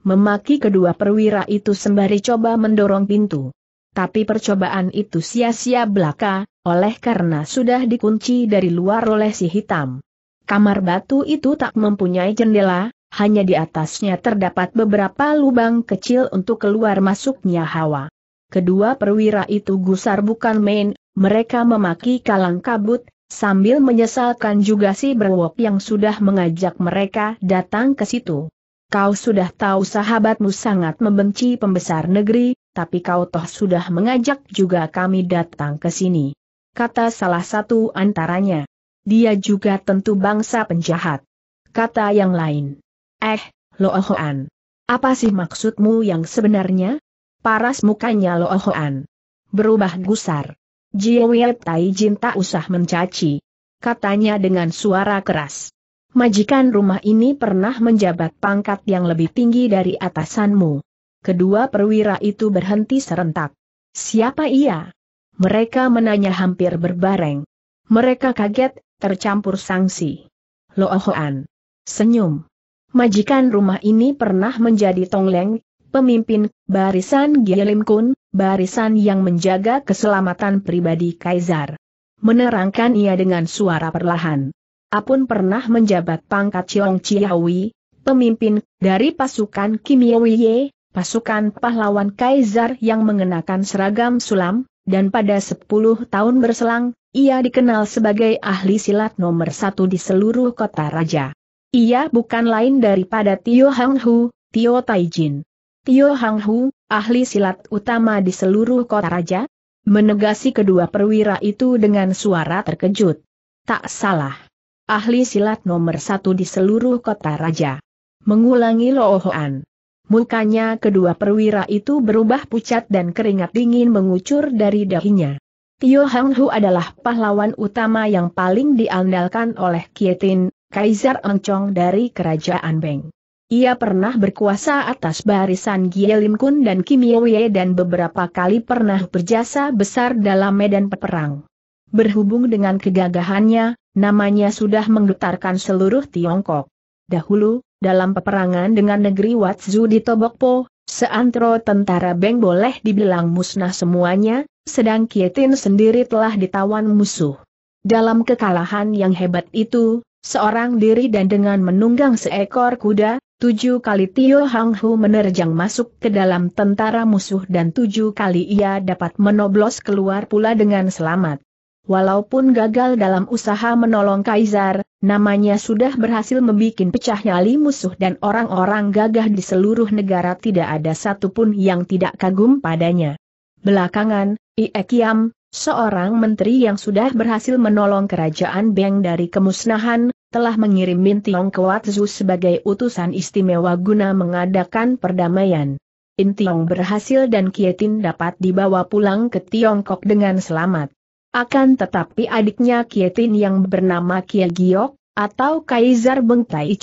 memaki kedua perwira itu sembari coba mendorong pintu. Tapi percobaan itu sia-sia belaka, oleh karena sudah dikunci dari luar oleh si hitam. Kamar batu itu tak mempunyai jendela, hanya di atasnya terdapat beberapa lubang kecil untuk keluar masuknya hawa. Kedua perwira itu gusar bukan main, mereka memaki kalang kabut, sambil menyesalkan juga si berwok yang sudah mengajak mereka datang ke situ. Kau sudah tahu sahabatmu sangat membenci pembesar negeri, tapi kau toh sudah mengajak juga kami datang ke sini. Kata salah satu antaranya. Dia juga tentu bangsa penjahat. Kata yang lain. Eh, Lohoan. Apa sih maksudmu yang sebenarnya? Paras mukanya Lohoan. Berubah gusar. Jiwe Tai Jin tak usah mencaci. Katanya dengan suara keras majikan rumah ini pernah menjabat pangkat yang lebih tinggi dari atasanmu. Kedua perwira itu berhenti serentak. Siapa ia? Mereka menanya hampir berbareng. Mereka kaget, tercampur sanksi. Loahoan. Senyum. Majikan rumah ini pernah menjadi tongleng, pemimpin, barisan Gielim barisan yang menjaga keselamatan pribadi Kaisar. Menerangkan ia dengan suara perlahan. Apun pernah menjabat pangkat Chiong Chiawi, pemimpin dari pasukan Kim Ye, pasukan pahlawan Kaisar yang mengenakan seragam sulam, dan pada 10 tahun berselang, ia dikenal sebagai ahli silat nomor satu di seluruh kota raja. Ia bukan lain daripada Tio Hang Hu, Tio Taijin. Tio Hang Hu, ahli silat utama di seluruh kota raja, menegasi kedua perwira itu dengan suara terkejut. Tak salah ahli silat nomor satu di seluruh kota raja. Mengulangi Loohoan. Mukanya kedua perwira itu berubah pucat dan keringat dingin mengucur dari dahinya. Tio Hang Hu adalah pahlawan utama yang paling diandalkan oleh Kietin, Kaisar Engcong dari Kerajaan Beng. Ia pernah berkuasa atas barisan Gielim Kun dan Kim Ye dan beberapa kali pernah berjasa besar dalam medan peperang. Berhubung dengan kegagahannya, Namanya sudah menggetarkan seluruh Tiongkok. Dahulu, dalam peperangan dengan negeri Watsu di Tobokpo, seantero tentara Beng boleh dibilang musnah semuanya, sedang Kietin sendiri telah ditawan musuh. Dalam kekalahan yang hebat itu, seorang diri dan dengan menunggang seekor kuda, tujuh kali Tio Hang Hu menerjang masuk ke dalam tentara musuh dan tujuh kali ia dapat menoblos keluar pula dengan selamat. Walaupun gagal dalam usaha menolong Kaisar, namanya sudah berhasil membuat pecah nyali musuh dan orang-orang gagah di seluruh negara tidak ada satupun yang tidak kagum padanya. Belakangan, Iekiam, seorang menteri yang sudah berhasil menolong kerajaan Beng dari kemusnahan, telah mengirim ke Watzu sebagai utusan istimewa guna mengadakan perdamaian. Tiong berhasil dan Kietin dapat dibawa pulang ke Tiongkok dengan selamat. Akan tetapi adiknya Kietin yang bernama Kie Giok, atau Kaisar Bengtai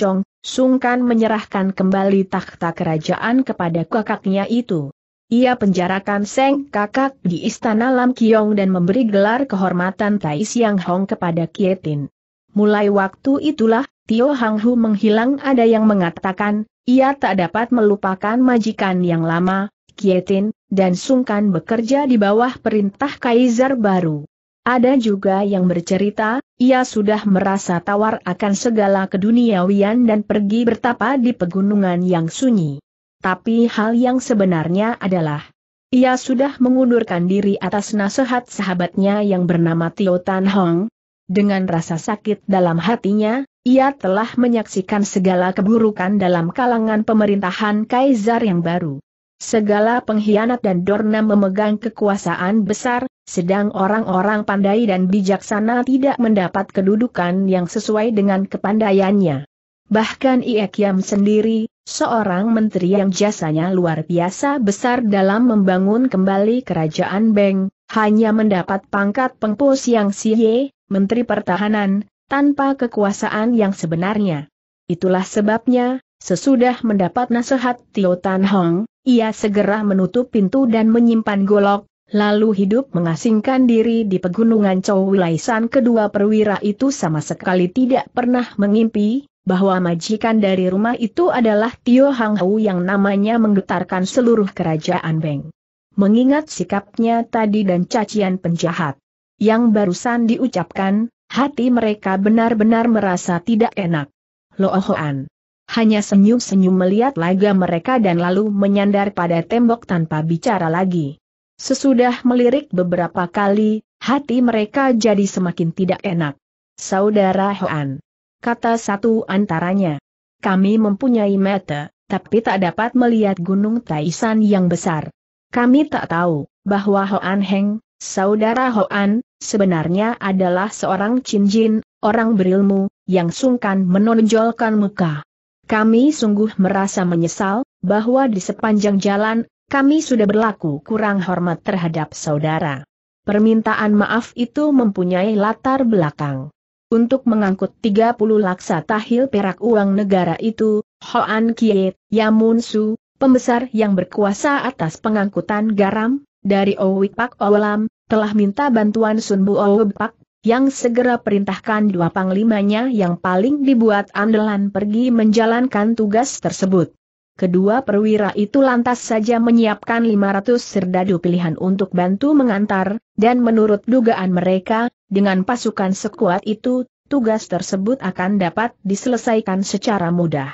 sungkan menyerahkan kembali takhta kerajaan kepada kakaknya itu. Ia penjarakan Seng kakak di istana Lam Kiong dan memberi gelar kehormatan Tai Siang Hong kepada Kietin. Mulai waktu itulah, Tio Hang Hu menghilang ada yang mengatakan, ia tak dapat melupakan majikan yang lama, Kietin, dan sungkan bekerja di bawah perintah Kaisar baru. Ada juga yang bercerita, ia sudah merasa tawar akan segala keduniawian dan pergi bertapa di pegunungan yang sunyi. Tapi hal yang sebenarnya adalah, ia sudah mengundurkan diri atas nasihat sahabatnya yang bernama Tio Tan Hong. Dengan rasa sakit dalam hatinya, ia telah menyaksikan segala keburukan dalam kalangan pemerintahan Kaisar yang baru. Segala pengkhianat dan dorna memegang kekuasaan besar, sedang orang-orang pandai dan bijaksana tidak mendapat kedudukan yang sesuai dengan kepandaiannya. Bahkan Iekyam sendiri, seorang menteri yang jasanya luar biasa besar dalam membangun kembali kerajaan Beng, hanya mendapat pangkat pengpus yang siye, menteri pertahanan, tanpa kekuasaan yang sebenarnya. Itulah sebabnya, sesudah mendapat nasihat Tio Tan Hong, ia segera menutup pintu dan menyimpan golok, lalu hidup mengasingkan diri di pegunungan Wilaisan kedua perwira itu sama sekali tidak pernah mengimpi, bahwa majikan dari rumah itu adalah Tio Hang Hou yang namanya menggetarkan seluruh kerajaan Beng. Mengingat sikapnya tadi dan cacian penjahat yang barusan diucapkan, hati mereka benar-benar merasa tidak enak. Lohoan hanya senyum-senyum melihat laga mereka dan lalu menyandar pada tembok tanpa bicara lagi. Sesudah melirik beberapa kali, hati mereka jadi semakin tidak enak. Saudara Hoan. Kata satu antaranya. Kami mempunyai mata, tapi tak dapat melihat gunung Taisan yang besar. Kami tak tahu, bahwa Hoan Heng, saudara Hoan, sebenarnya adalah seorang cincin, orang berilmu, yang sungkan menonjolkan muka. Kami sungguh merasa menyesal, bahwa di sepanjang jalan, kami sudah berlaku kurang hormat terhadap saudara. Permintaan maaf itu mempunyai latar belakang. Untuk mengangkut 30 laksa tahil perak uang negara itu, Hoan Kiet, Yamun Su, pembesar yang berkuasa atas pengangkutan garam, dari Owi Pak Olam, telah minta bantuan Sun Bu Pak yang segera perintahkan dua panglimanya yang paling dibuat andalan pergi menjalankan tugas tersebut. Kedua perwira itu lantas saja menyiapkan 500 serdadu pilihan untuk bantu mengantar, dan menurut dugaan mereka, dengan pasukan sekuat itu, tugas tersebut akan dapat diselesaikan secara mudah.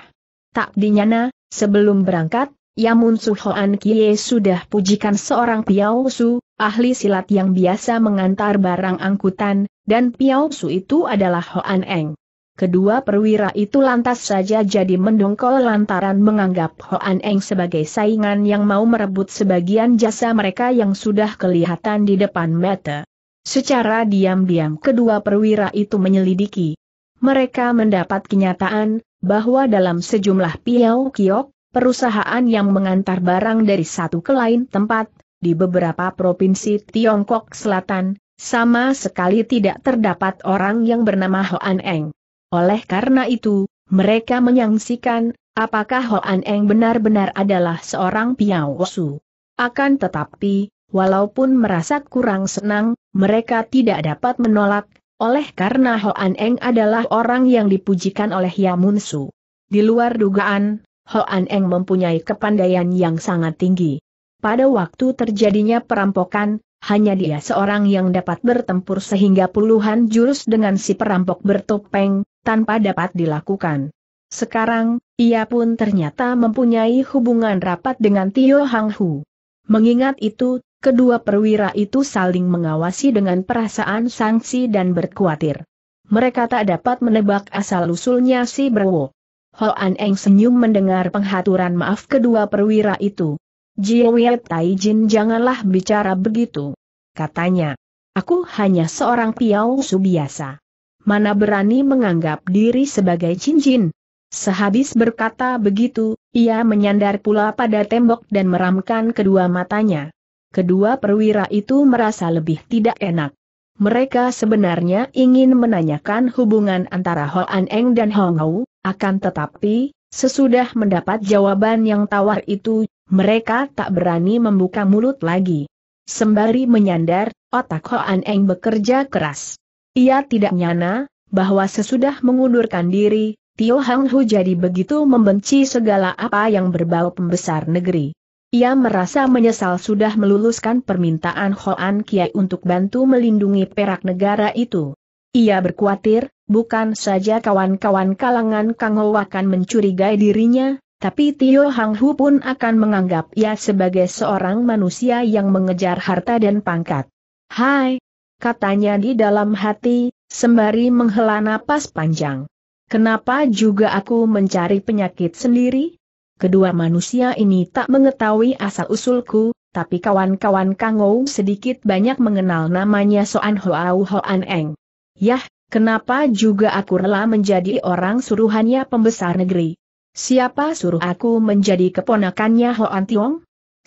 Tak dinyana, sebelum berangkat, Yamun Suhoan Kie sudah pujikan seorang Piao Su, ahli silat yang biasa mengantar barang angkutan, dan Piao Su itu adalah Hoan Eng. Kedua perwira itu lantas saja jadi mendongkol lantaran menganggap Hoan Eng sebagai saingan yang mau merebut sebagian jasa mereka yang sudah kelihatan di depan mata. Secara diam-diam kedua perwira itu menyelidiki. Mereka mendapat kenyataan, bahwa dalam sejumlah Piao Kiok, perusahaan yang mengantar barang dari satu ke lain tempat, di beberapa provinsi Tiongkok Selatan, sama sekali tidak terdapat orang yang bernama Hoan Eng. Oleh karena itu, mereka menyangsikan, apakah Hoan Eng benar-benar adalah seorang Su. Akan tetapi, walaupun merasa kurang senang, mereka tidak dapat menolak, oleh karena Hoan Eng adalah orang yang dipujikan oleh Yamunsu. Di luar dugaan, Hoan Eng mempunyai kepandaian yang sangat tinggi. Pada waktu terjadinya perampokan, hanya dia seorang yang dapat bertempur sehingga puluhan jurus dengan si perampok bertopeng, tanpa dapat dilakukan. Sekarang, ia pun ternyata mempunyai hubungan rapat dengan Tio Hang Hu. Mengingat itu, kedua perwira itu saling mengawasi dengan perasaan sanksi dan berkuatir. Mereka tak dapat menebak asal-usulnya si Ho An Eng senyum mendengar penghaturan maaf kedua perwira itu. Jiwei Taijin janganlah bicara begitu. Katanya, aku hanya seorang piausu biasa. Mana berani menganggap diri sebagai cincin? Sehabis berkata begitu, ia menyandar pula pada tembok dan meramkan kedua matanya. Kedua perwira itu merasa lebih tidak enak. Mereka sebenarnya ingin menanyakan hubungan antara Hoan Eng dan Hong Hou, akan tetapi, sesudah mendapat jawaban yang tawar itu, mereka tak berani membuka mulut lagi. Sembari menyandar, otak Hoan Eng bekerja keras. Ia tidak nyana, bahwa sesudah mengundurkan diri, Tio Hang Hu jadi begitu membenci segala apa yang berbau pembesar negeri. Ia merasa menyesal sudah meluluskan permintaan Hoan Kiai untuk bantu melindungi perak negara itu. Ia berkuatir, bukan saja kawan-kawan kalangan Kang Ho akan mencurigai dirinya, tapi Tio Hang Hu pun akan menganggap ia sebagai seorang manusia yang mengejar harta dan pangkat. Hai, katanya di dalam hati, sembari menghela napas panjang. Kenapa juga aku mencari penyakit sendiri? Kedua manusia ini tak mengetahui asal-usulku, tapi kawan-kawan Kang Ou sedikit banyak mengenal namanya Soan Hoau Hoan Eng. Yah, kenapa juga aku rela menjadi orang suruhannya pembesar negeri? Siapa suruh aku menjadi keponakannya Hoan Tiong?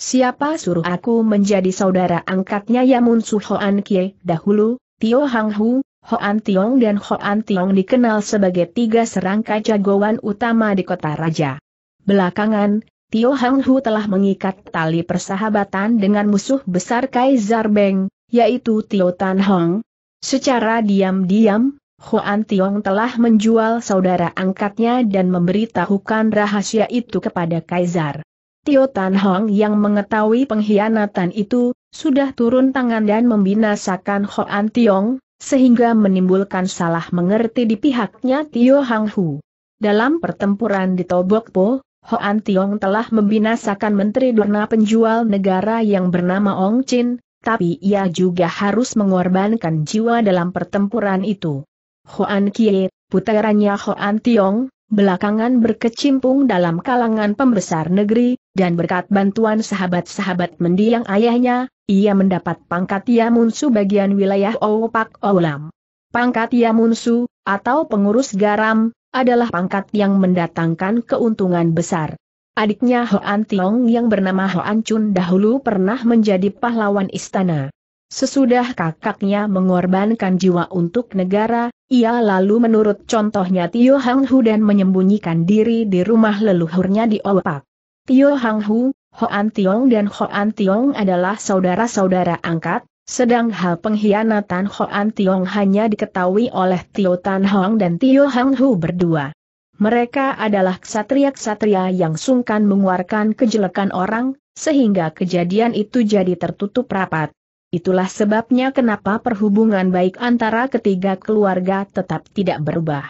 Siapa suruh aku menjadi saudara angkatnya Yamun Su Hoan Kie? Dahulu, Tio Hang Hu, Hoan Tiong dan Hoan Tiong dikenal sebagai tiga serangka jagoan utama di kota raja. Belakangan, Tio Hang Hu telah mengikat tali persahabatan dengan musuh besar Kaisar Beng, yaitu Tio Tan Hong. Secara diam-diam, Huan Tiong telah menjual saudara angkatnya dan memberitahukan rahasia itu kepada Kaisar. Tio Tan Hong yang mengetahui pengkhianatan itu, sudah turun tangan dan membinasakan Hoan Tiong, sehingga menimbulkan salah mengerti di pihaknya Tio Hang Hu. Dalam pertempuran di Tobok Po, Hoan Tiong telah membinasakan Menteri Dorna penjual negara yang bernama Ong Chin, tapi ia juga harus mengorbankan jiwa dalam pertempuran itu. Hoan Kie, puteranya Hoan Tiong, belakangan berkecimpung dalam kalangan pembesar negeri, dan berkat bantuan sahabat-sahabat mendiang ayahnya, ia mendapat pangkat Yamunsu bagian wilayah Opak Oulam. Pangkat Yamunsu, atau pengurus garam, adalah pangkat yang mendatangkan keuntungan besar. Adiknya Hoan Tiong yang bernama Hoan Chun dahulu pernah menjadi pahlawan istana. Sesudah kakaknya mengorbankan jiwa untuk negara, ia lalu menurut contohnya Tio Hang Hu dan menyembunyikan diri di rumah leluhurnya di Opak. Tio Hang Hu, Hoan Tiong dan Hoan Tiong adalah saudara-saudara angkat, sedang hal pengkhianatan Hoan Tiong hanya diketahui oleh Tio Tan Hong dan Tio Hang Hu berdua. Mereka adalah ksatria-ksatria yang sungkan mengeluarkan kejelekan orang, sehingga kejadian itu jadi tertutup rapat. Itulah sebabnya kenapa perhubungan baik antara ketiga keluarga tetap tidak berubah.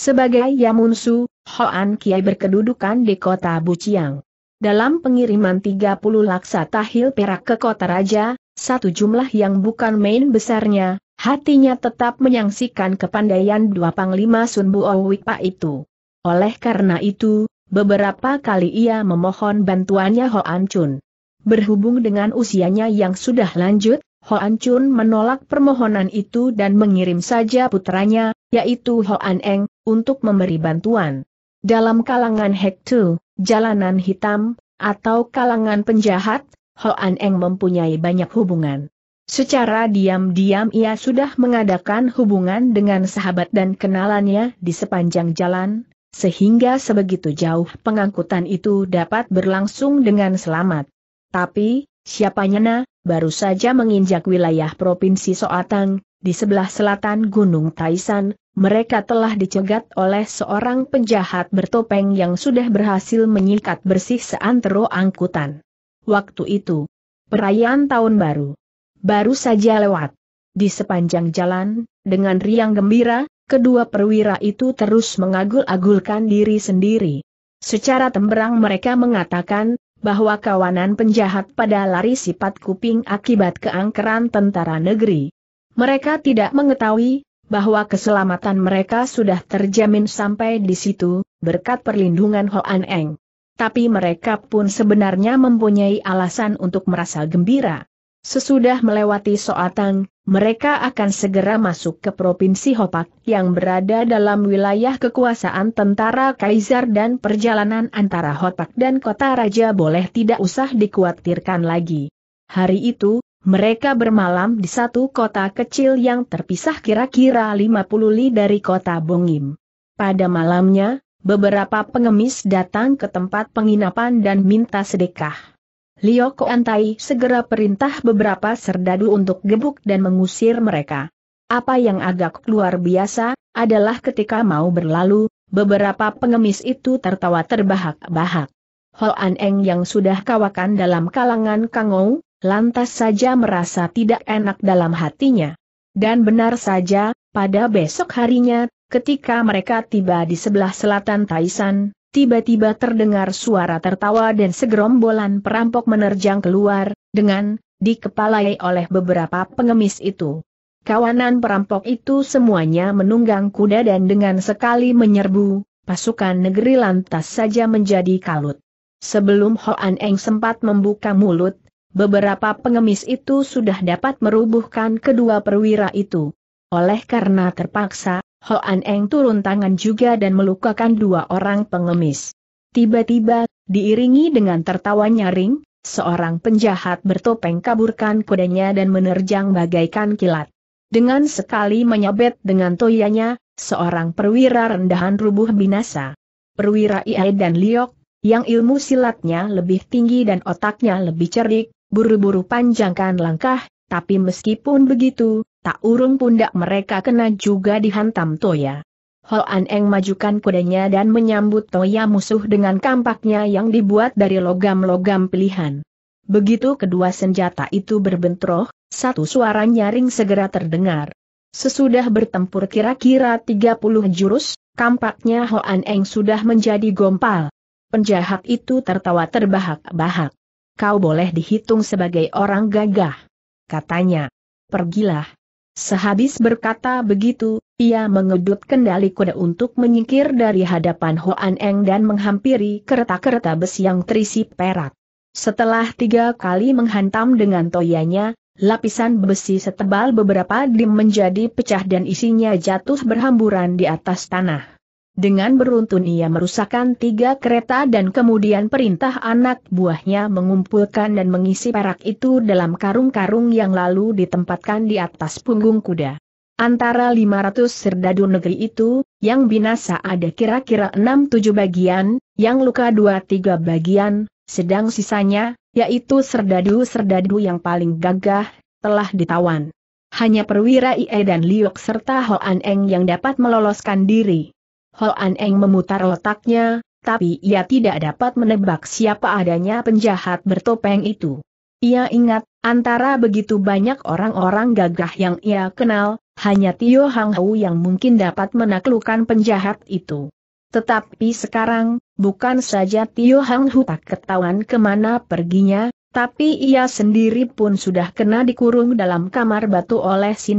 Sebagai Yamunsu, Hoan Kiai berkedudukan di kota Buciang. Dalam pengiriman 30 laksa tahil perak ke kota raja, satu jumlah yang bukan main besarnya, hatinya tetap menyaksikan kepandaian dua panglima Sun Owipa itu. Oleh karena itu, beberapa kali ia memohon bantuannya Hoan Chun berhubung dengan usianya yang sudah lanjut, Ho An Chun menolak permohonan itu dan mengirim saja putranya, yaitu Ho An Eng, untuk memberi bantuan. Dalam kalangan Hektu, jalanan hitam, atau kalangan penjahat, Ho An Eng mempunyai banyak hubungan. Secara diam-diam ia sudah mengadakan hubungan dengan sahabat dan kenalannya di sepanjang jalan, sehingga sebegitu jauh pengangkutan itu dapat berlangsung dengan selamat. Tapi, siapa nyana, baru saja menginjak wilayah Provinsi Soatang, di sebelah selatan Gunung Taisan, mereka telah dicegat oleh seorang penjahat bertopeng yang sudah berhasil menyikat bersih seantero angkutan. Waktu itu, perayaan tahun baru. Baru saja lewat. Di sepanjang jalan, dengan riang gembira, kedua perwira itu terus mengagul-agulkan diri sendiri. Secara temberang mereka mengatakan, bahwa kawanan penjahat pada lari sifat kuping akibat keangkeran tentara negeri. Mereka tidak mengetahui bahwa keselamatan mereka sudah terjamin sampai di situ, berkat perlindungan Hoan Eng. Tapi mereka pun sebenarnya mempunyai alasan untuk merasa gembira. Sesudah melewati Soatang, mereka akan segera masuk ke Provinsi Hopak yang berada dalam wilayah kekuasaan tentara Kaisar dan perjalanan antara Hopak dan kota raja boleh tidak usah dikhawatirkan lagi. Hari itu, mereka bermalam di satu kota kecil yang terpisah kira-kira 50 li dari kota Bongim. Pada malamnya, beberapa pengemis datang ke tempat penginapan dan minta sedekah. Lio Koantai segera perintah beberapa serdadu untuk gebuk dan mengusir mereka. Apa yang agak luar biasa, adalah ketika mau berlalu, beberapa pengemis itu tertawa terbahak-bahak. Hoan Eng yang sudah kawakan dalam kalangan Kangou, lantas saja merasa tidak enak dalam hatinya. Dan benar saja, pada besok harinya, ketika mereka tiba di sebelah selatan Taisan, tiba-tiba terdengar suara tertawa dan segerombolan perampok menerjang keluar, dengan, dikepalai oleh beberapa pengemis itu. Kawanan perampok itu semuanya menunggang kuda dan dengan sekali menyerbu, pasukan negeri lantas saja menjadi kalut. Sebelum Hoan Eng sempat membuka mulut, beberapa pengemis itu sudah dapat merubuhkan kedua perwira itu. Oleh karena terpaksa, Hoan Eng turun tangan juga dan melukakan dua orang pengemis. Tiba-tiba, diiringi dengan tertawa nyaring, seorang penjahat bertopeng kaburkan kudanya dan menerjang bagaikan kilat. Dengan sekali menyabet dengan toyanya, seorang perwira rendahan rubuh binasa. Perwira Iai dan Liok, yang ilmu silatnya lebih tinggi dan otaknya lebih cerdik, buru-buru panjangkan langkah, tapi meskipun begitu, tak urung pundak mereka kena juga dihantam Toya. Hoan Eng majukan kudanya dan menyambut Toya musuh dengan kampaknya yang dibuat dari logam-logam pilihan. Begitu kedua senjata itu berbentroh, satu suara nyaring segera terdengar. Sesudah bertempur kira-kira 30 jurus, kampaknya Hoan Eng sudah menjadi gompal. Penjahat itu tertawa terbahak-bahak. Kau boleh dihitung sebagai orang gagah. Katanya. Pergilah, Sehabis berkata begitu, ia mengedut kendali kuda untuk menyingkir dari hadapan Hoan Eng dan menghampiri kereta-kereta besi yang terisi perak. Setelah tiga kali menghantam dengan toyanya, lapisan besi setebal beberapa dim menjadi pecah dan isinya jatuh berhamburan di atas tanah. Dengan beruntun ia merusakkan tiga kereta dan kemudian perintah anak buahnya mengumpulkan dan mengisi perak itu dalam karung-karung yang lalu ditempatkan di atas punggung kuda. Antara 500 serdadu negeri itu, yang binasa ada kira-kira 6-7 bagian, yang luka 2-3 bagian, sedang sisanya, yaitu serdadu-serdadu yang paling gagah, telah ditawan. Hanya perwira IE dan Liuk serta Hoan Eng yang dapat meloloskan diri. Hoan Eng memutar otaknya, tapi ia tidak dapat menebak siapa adanya penjahat bertopeng itu. Ia ingat, antara begitu banyak orang-orang gagah yang ia kenal, hanya Tio Hang Hou yang mungkin dapat menaklukkan penjahat itu. Tetapi sekarang, bukan saja Tio Hang Hu tak ketahuan kemana perginya, tapi ia sendiri pun sudah kena dikurung dalam kamar batu oleh si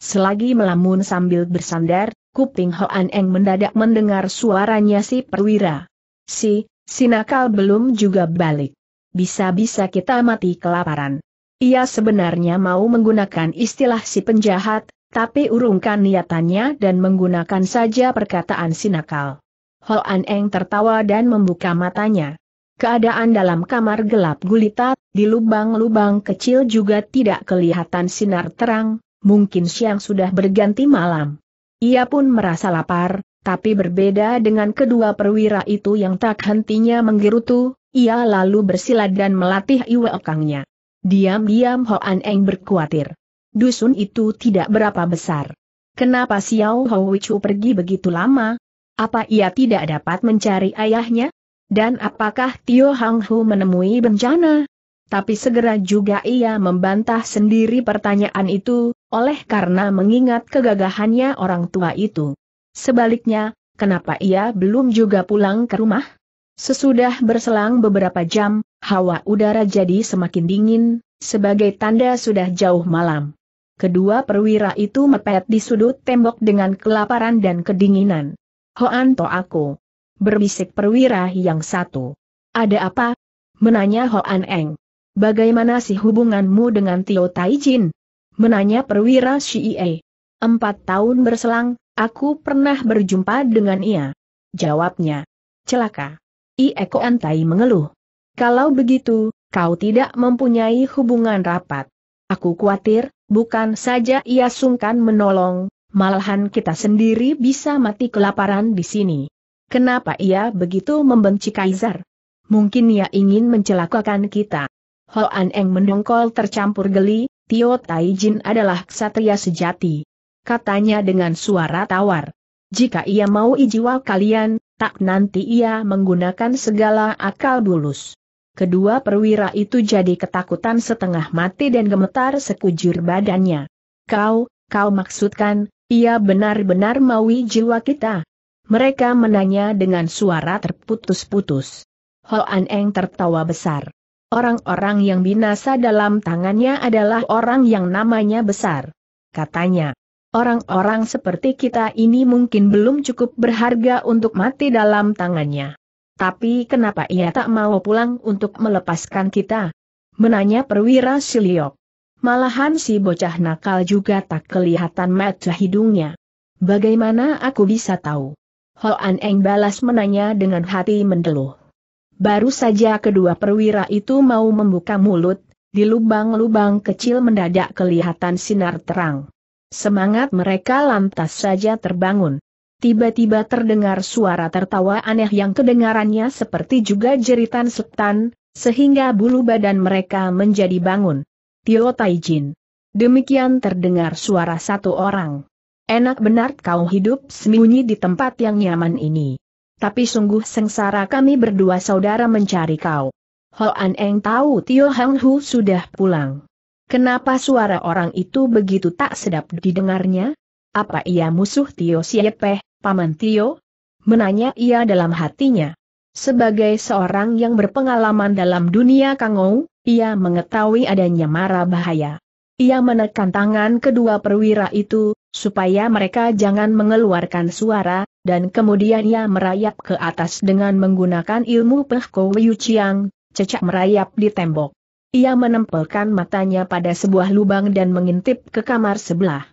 Selagi melamun sambil bersandar, Kuping Hoan Eng mendadak mendengar suaranya si perwira. Si, si nakal belum juga balik. Bisa-bisa kita mati kelaparan. Ia sebenarnya mau menggunakan istilah si penjahat, tapi urungkan niatannya dan menggunakan saja perkataan si nakal. Hoan Eng tertawa dan membuka matanya. Keadaan dalam kamar gelap gulita, di lubang-lubang kecil juga tidak kelihatan sinar terang, mungkin siang sudah berganti malam. Ia pun merasa lapar, tapi berbeda dengan kedua perwira itu yang tak hentinya menggerutu, ia lalu bersilat dan melatih iwekangnya. Diam-diam Hoan Eng berkuatir. Dusun itu tidak berapa besar. Kenapa Xiao Hou Wichu pergi begitu lama? Apa ia tidak dapat mencari ayahnya? Dan apakah Tio Hang Hu menemui bencana? tapi segera juga ia membantah sendiri pertanyaan itu, oleh karena mengingat kegagahannya orang tua itu. Sebaliknya, kenapa ia belum juga pulang ke rumah? Sesudah berselang beberapa jam, hawa udara jadi semakin dingin, sebagai tanda sudah jauh malam. Kedua perwira itu mepet di sudut tembok dengan kelaparan dan kedinginan. Hoan to aku. Berbisik perwira yang satu. Ada apa? Menanya Hoan Eng. Bagaimana sih hubunganmu dengan Tio Taijin? Menanya perwira C.I.A. Empat tahun berselang, aku pernah berjumpa dengan ia. Jawabnya. Celaka. Ieko Antai mengeluh. Kalau begitu, kau tidak mempunyai hubungan rapat. Aku khawatir, bukan saja ia sungkan menolong, malahan kita sendiri bisa mati kelaparan di sini. Kenapa ia begitu membenci Kaisar? Mungkin ia ingin mencelakakan kita. Hoan Eng mendongkol tercampur geli, Tio Tai Jin adalah ksatria sejati. Katanya dengan suara tawar. Jika ia mau ijiwa kalian, tak nanti ia menggunakan segala akal bulus. Kedua perwira itu jadi ketakutan setengah mati dan gemetar sekujur badannya. Kau, kau maksudkan, ia benar-benar mau jiwa kita. Mereka menanya dengan suara terputus-putus. Hoan Eng tertawa besar. Orang-orang yang binasa dalam tangannya adalah orang yang namanya besar. Katanya, orang-orang seperti kita ini mungkin belum cukup berharga untuk mati dalam tangannya. Tapi kenapa ia tak mau pulang untuk melepaskan kita? Menanya perwira Siliok. Malahan si bocah nakal juga tak kelihatan mata hidungnya. Bagaimana aku bisa tahu? Hoan Eng balas menanya dengan hati mendeluh. Baru saja kedua perwira itu mau membuka mulut, di lubang-lubang kecil mendadak kelihatan sinar terang. Semangat mereka lantas saja terbangun. Tiba-tiba terdengar suara tertawa aneh yang kedengarannya seperti juga jeritan setan, sehingga bulu badan mereka menjadi bangun. Tio Taijin. Demikian terdengar suara satu orang. Enak benar kau hidup sembunyi di tempat yang nyaman ini. Tapi sungguh sengsara kami berdua saudara mencari kau. Hoan Eng tahu Tio Hang Hu sudah pulang. Kenapa suara orang itu begitu tak sedap didengarnya? Apa ia musuh Tio Siepeh, Paman Tio? Menanya ia dalam hatinya. Sebagai seorang yang berpengalaman dalam dunia kangou, ia mengetahui adanya mara bahaya. Ia menekan tangan kedua perwira itu, supaya mereka jangan mengeluarkan suara, dan kemudian ia merayap ke atas dengan menggunakan ilmu Pehko Wiyuchiang, cecak merayap di tembok. Ia menempelkan matanya pada sebuah lubang dan mengintip ke kamar sebelah.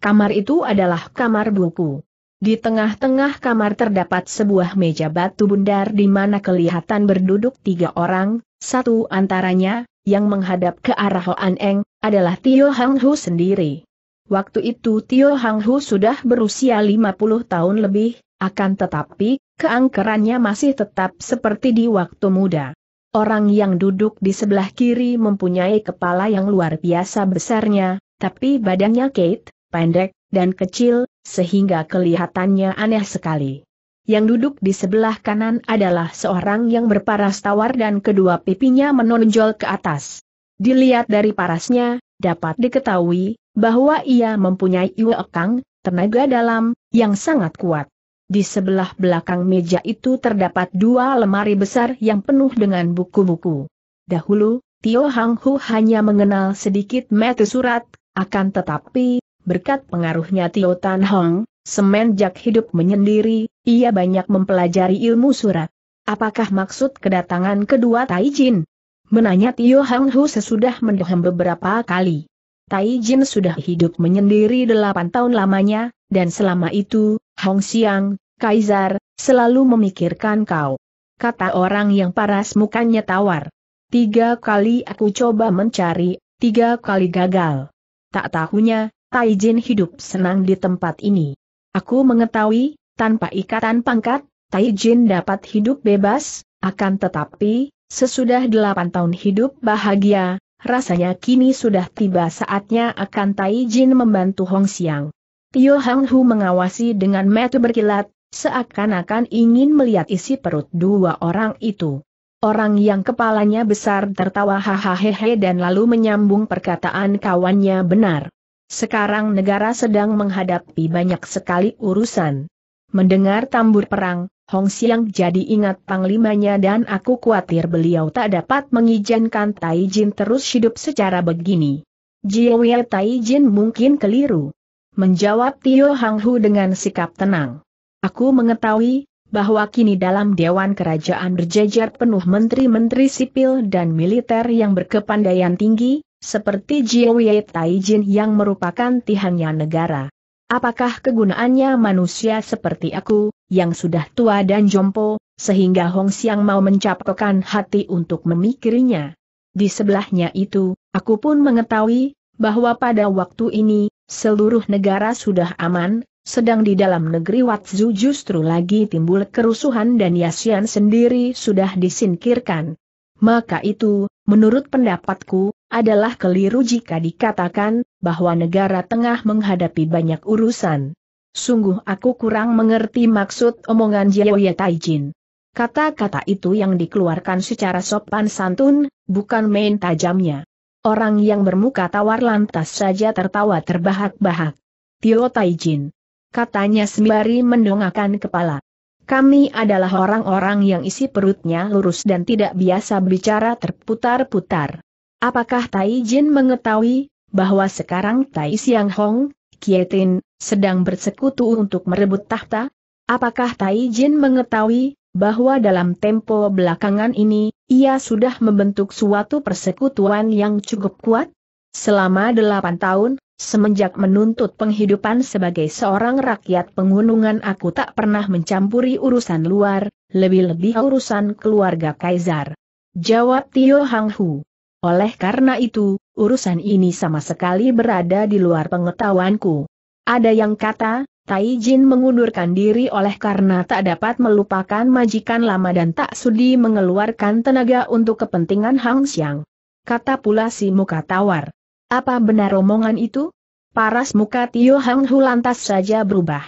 Kamar itu adalah kamar buku. Di tengah-tengah kamar terdapat sebuah meja batu bundar di mana kelihatan berduduk tiga orang, satu antaranya, yang menghadap ke arah Hoan Eng, adalah Tio Hang Hu sendiri. Waktu itu Tio Hang Hu sudah berusia 50 tahun lebih, akan tetapi, keangkerannya masih tetap seperti di waktu muda. Orang yang duduk di sebelah kiri mempunyai kepala yang luar biasa besarnya, tapi badannya Kate, pendek, dan kecil, sehingga kelihatannya aneh sekali. Yang duduk di sebelah kanan adalah seorang yang berparas tawar dan kedua pipinya menonjol ke atas. Dilihat dari parasnya, dapat diketahui bahwa ia mempunyai Iwekang, tenaga dalam, yang sangat kuat. Di sebelah belakang meja itu terdapat dua lemari besar yang penuh dengan buku-buku. Dahulu, Tio Hang Hu hanya mengenal sedikit metu surat, akan tetapi, berkat pengaruhnya Tio Tan Hong, semenjak hidup menyendiri, ia banyak mempelajari ilmu surat. Apakah maksud kedatangan kedua Taijin? Menanya Tio Hang Hu sesudah mendoham beberapa kali. Tai Jin sudah hidup menyendiri delapan tahun lamanya, dan selama itu, Hong Xiang, Kaisar, selalu memikirkan kau. Kata orang yang paras mukanya tawar. Tiga kali aku coba mencari, tiga kali gagal. Tak tahunya, Tai Jin hidup senang di tempat ini. Aku mengetahui, tanpa ikatan pangkat, Tai Jin dapat hidup bebas, akan tetapi, Sesudah delapan tahun hidup bahagia, rasanya kini sudah tiba saatnya akan Tai Jin membantu Hong Xiang. Tio Hang Hu mengawasi dengan metu berkilat, seakan-akan ingin melihat isi perut dua orang itu. Orang yang kepalanya besar tertawa hahaha dan lalu menyambung perkataan kawannya benar. Sekarang negara sedang menghadapi banyak sekali urusan. Mendengar tambur perang, Hong Xiang jadi ingat panglimanya dan aku khawatir beliau tak dapat mengizinkan Taijin terus hidup secara begini. Jiwe Tai Jin mungkin keliru. Menjawab Tio Hang Hu dengan sikap tenang. Aku mengetahui, bahwa kini dalam Dewan Kerajaan berjejer penuh menteri-menteri sipil dan militer yang berkepandaian tinggi, seperti Jiwe Taijin yang merupakan tihannya negara. Apakah kegunaannya manusia seperti aku, yang sudah tua dan jompo, sehingga Hong Xiang mau mencapokkan hati untuk memikirinya? Di sebelahnya itu, aku pun mengetahui, bahwa pada waktu ini, seluruh negara sudah aman, sedang di dalam negeri Watzu justru lagi timbul kerusuhan dan Yasian sendiri sudah disingkirkan. Maka itu, menurut pendapatku, adalah keliru jika dikatakan bahwa negara tengah menghadapi banyak urusan. Sungguh aku kurang mengerti maksud omongan Jiaoye Taijin. Kata-kata itu yang dikeluarkan secara sopan santun, bukan main tajamnya. Orang yang bermuka tawar lantas saja tertawa terbahak-bahak. Tio Taijin. Katanya sembari mendongakkan kepala. Kami adalah orang-orang yang isi perutnya lurus dan tidak biasa bicara terputar-putar. Apakah Tai Jin mengetahui bahwa sekarang Tai Siang Hong, Kietin, sedang bersekutu untuk merebut tahta? Apakah Tai Jin mengetahui bahwa dalam tempo belakangan ini, ia sudah membentuk suatu persekutuan yang cukup kuat? Selama delapan tahun, semenjak menuntut penghidupan sebagai seorang rakyat pengunungan aku tak pernah mencampuri urusan luar, lebih-lebih urusan keluarga Kaisar. Jawab Tio Hang Hu. Oleh karena itu, urusan ini sama sekali berada di luar pengetahuanku. Ada yang kata, Tai Jin mengundurkan diri oleh karena tak dapat melupakan majikan lama dan tak sudi mengeluarkan tenaga untuk kepentingan Hang Xiang. Kata pula si muka tawar. Apa benar omongan itu? Paras muka Tio Hang Hu lantas saja berubah.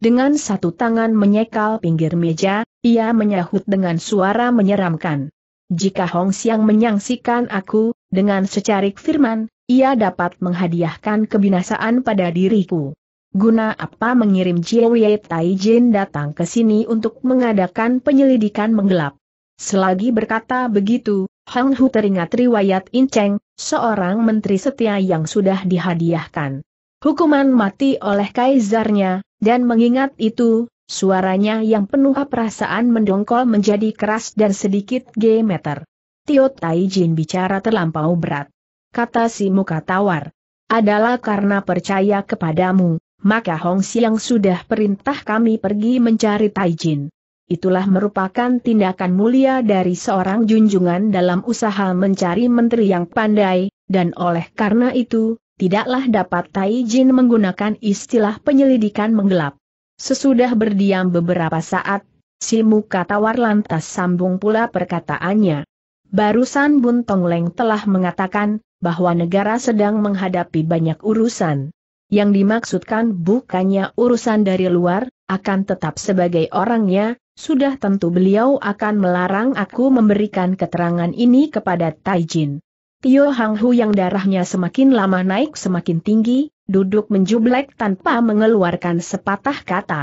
Dengan satu tangan menyekal pinggir meja, ia menyahut dengan suara menyeramkan. Jika Hong Xiang menyangsikan aku, dengan secarik firman, ia dapat menghadiahkan kebinasaan pada diriku. Guna apa mengirim Tai Taijin datang ke sini untuk mengadakan penyelidikan menggelap. Selagi berkata begitu, Hong Hu teringat riwayat In Cheng, seorang menteri setia yang sudah dihadiahkan hukuman mati oleh kaisarnya, dan mengingat itu, suaranya yang penuh perasaan mendongkol menjadi keras dan sedikit gemeter. Tio Taijin bicara terlampau berat. Kata si muka tawar. Adalah karena percaya kepadamu, maka Hong Siang sudah perintah kami pergi mencari Taijin. Itulah merupakan tindakan mulia dari seorang junjungan dalam usaha mencari menteri yang pandai, dan oleh karena itu, tidaklah dapat Taijin menggunakan istilah penyelidikan menggelap. Sesudah berdiam beberapa saat, si muka tawar lantas sambung pula perkataannya. Barusan Bun Tongleng telah mengatakan, bahwa negara sedang menghadapi banyak urusan. Yang dimaksudkan bukannya urusan dari luar, akan tetap sebagai orangnya, sudah tentu beliau akan melarang aku memberikan keterangan ini kepada Taijin. Tio Hang Hu yang darahnya semakin lama naik semakin tinggi, duduk menjublek tanpa mengeluarkan sepatah kata.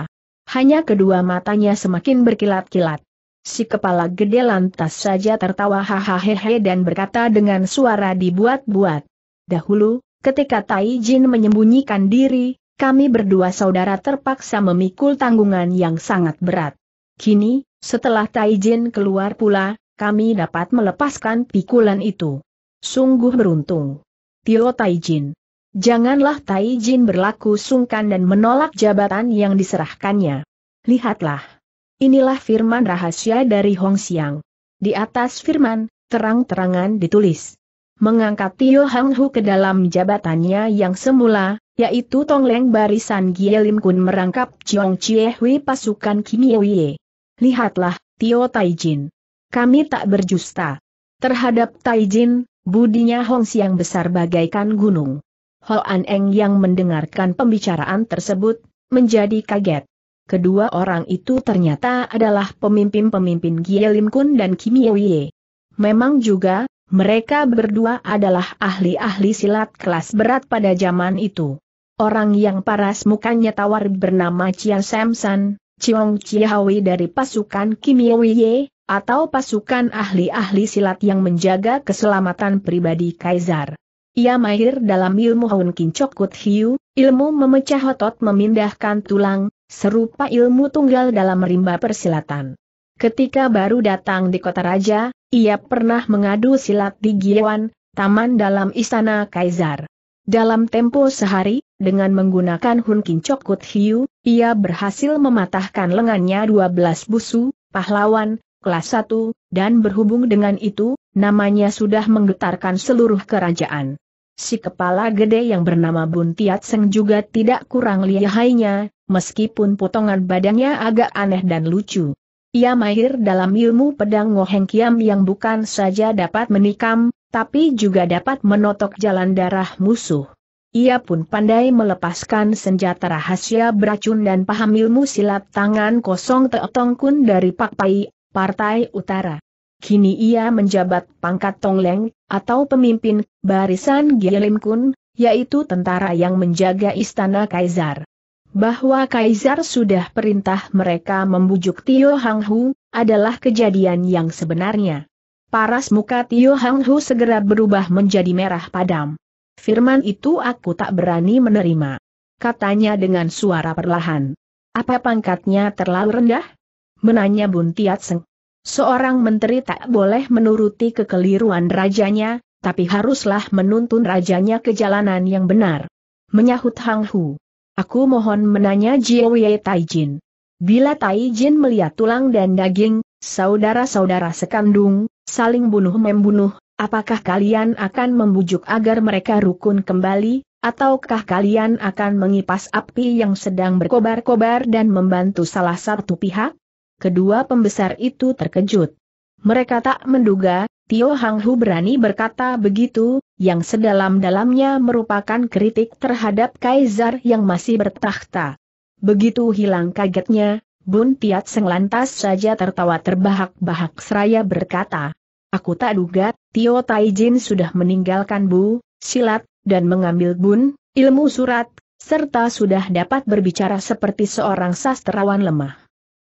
Hanya kedua matanya semakin berkilat-kilat. Si kepala gede lantas saja tertawa hahaha dan berkata dengan suara dibuat-buat. Dahulu, ketika Tai Jin menyembunyikan diri, kami berdua saudara terpaksa memikul tanggungan yang sangat berat. Kini, setelah Tai Jin keluar pula, kami dapat melepaskan pikulan itu. Sungguh beruntung. Tio Tai Jin Janganlah Tai Jin berlaku sungkan dan menolak jabatan yang diserahkannya. Lihatlah. Inilah firman rahasia dari Hong Xiang. Di atas firman, terang-terangan ditulis. Mengangkat Tio Hang Hu ke dalam jabatannya yang semula, yaitu Tongleng Barisan Gie Lim Kun merangkap Chong Chie Hui pasukan Kim Ye. Lihatlah, Tio Tai Jin. Kami tak berjusta. Terhadap Tai Jin, budinya Hong Xiang besar bagaikan gunung. Hal Eng yang mendengarkan pembicaraan tersebut, menjadi kaget. Kedua orang itu ternyata adalah pemimpin-pemimpin Gie Lim Kun dan Kim Ye. Memang juga, mereka berdua adalah ahli-ahli silat kelas berat pada zaman itu. Orang yang paras mukanya tawar bernama Chia Samson, Chiong Chiawi dari pasukan Kim Ye, atau pasukan ahli-ahli silat yang menjaga keselamatan pribadi Kaisar. Ia mahir dalam ilmu Haun Kut Hiu, ilmu memecah otot memindahkan tulang, serupa ilmu tunggal dalam rimba persilatan. Ketika baru datang di kota raja, ia pernah mengadu silat di Giewan, taman dalam istana kaisar. Dalam tempo sehari, dengan menggunakan Hun Kut Hiu, ia berhasil mematahkan lengannya 12 busu, pahlawan, kelas 1, dan berhubung dengan itu, namanya sudah menggetarkan seluruh kerajaan. Si kepala gede yang bernama Bun Tiat Seng juga tidak kurang lihainya, meskipun potongan badannya agak aneh dan lucu. Ia mahir dalam ilmu pedang Ngoheng Kiam yang bukan saja dapat menikam, tapi juga dapat menotok jalan darah musuh. Ia pun pandai melepaskan senjata rahasia beracun dan paham ilmu silat tangan kosong Teotong Kun dari Pai Partai Utara. Kini ia menjabat pangkat Tongleng, atau pemimpin, barisan Gielim Kun, yaitu tentara yang menjaga istana Kaisar. Bahwa Kaisar sudah perintah mereka membujuk Tio Hang Hu, adalah kejadian yang sebenarnya. Paras muka Tio Hang Hu segera berubah menjadi merah padam. Firman itu aku tak berani menerima. Katanya dengan suara perlahan. Apa pangkatnya terlalu rendah? Menanya Buntiat Seng. Seorang menteri tak boleh menuruti kekeliruan rajanya, tapi haruslah menuntun rajanya ke jalanan yang benar. Menyahut Hang Hu. Aku mohon menanya Tai Taijin. Bila Taijin melihat tulang dan daging, saudara-saudara sekandung, saling bunuh-membunuh, apakah kalian akan membujuk agar mereka rukun kembali, ataukah kalian akan mengipas api yang sedang berkobar-kobar dan membantu salah satu pihak? kedua pembesar itu terkejut. Mereka tak menduga, Tio Hang Hu berani berkata begitu, yang sedalam-dalamnya merupakan kritik terhadap Kaisar yang masih bertahta. Begitu hilang kagetnya, Bun Tiat Seng lantas saja tertawa terbahak-bahak seraya berkata, Aku tak duga, Tio Tai Jin sudah meninggalkan Bu, silat, dan mengambil Bun, ilmu surat, serta sudah dapat berbicara seperti seorang sastrawan lemah.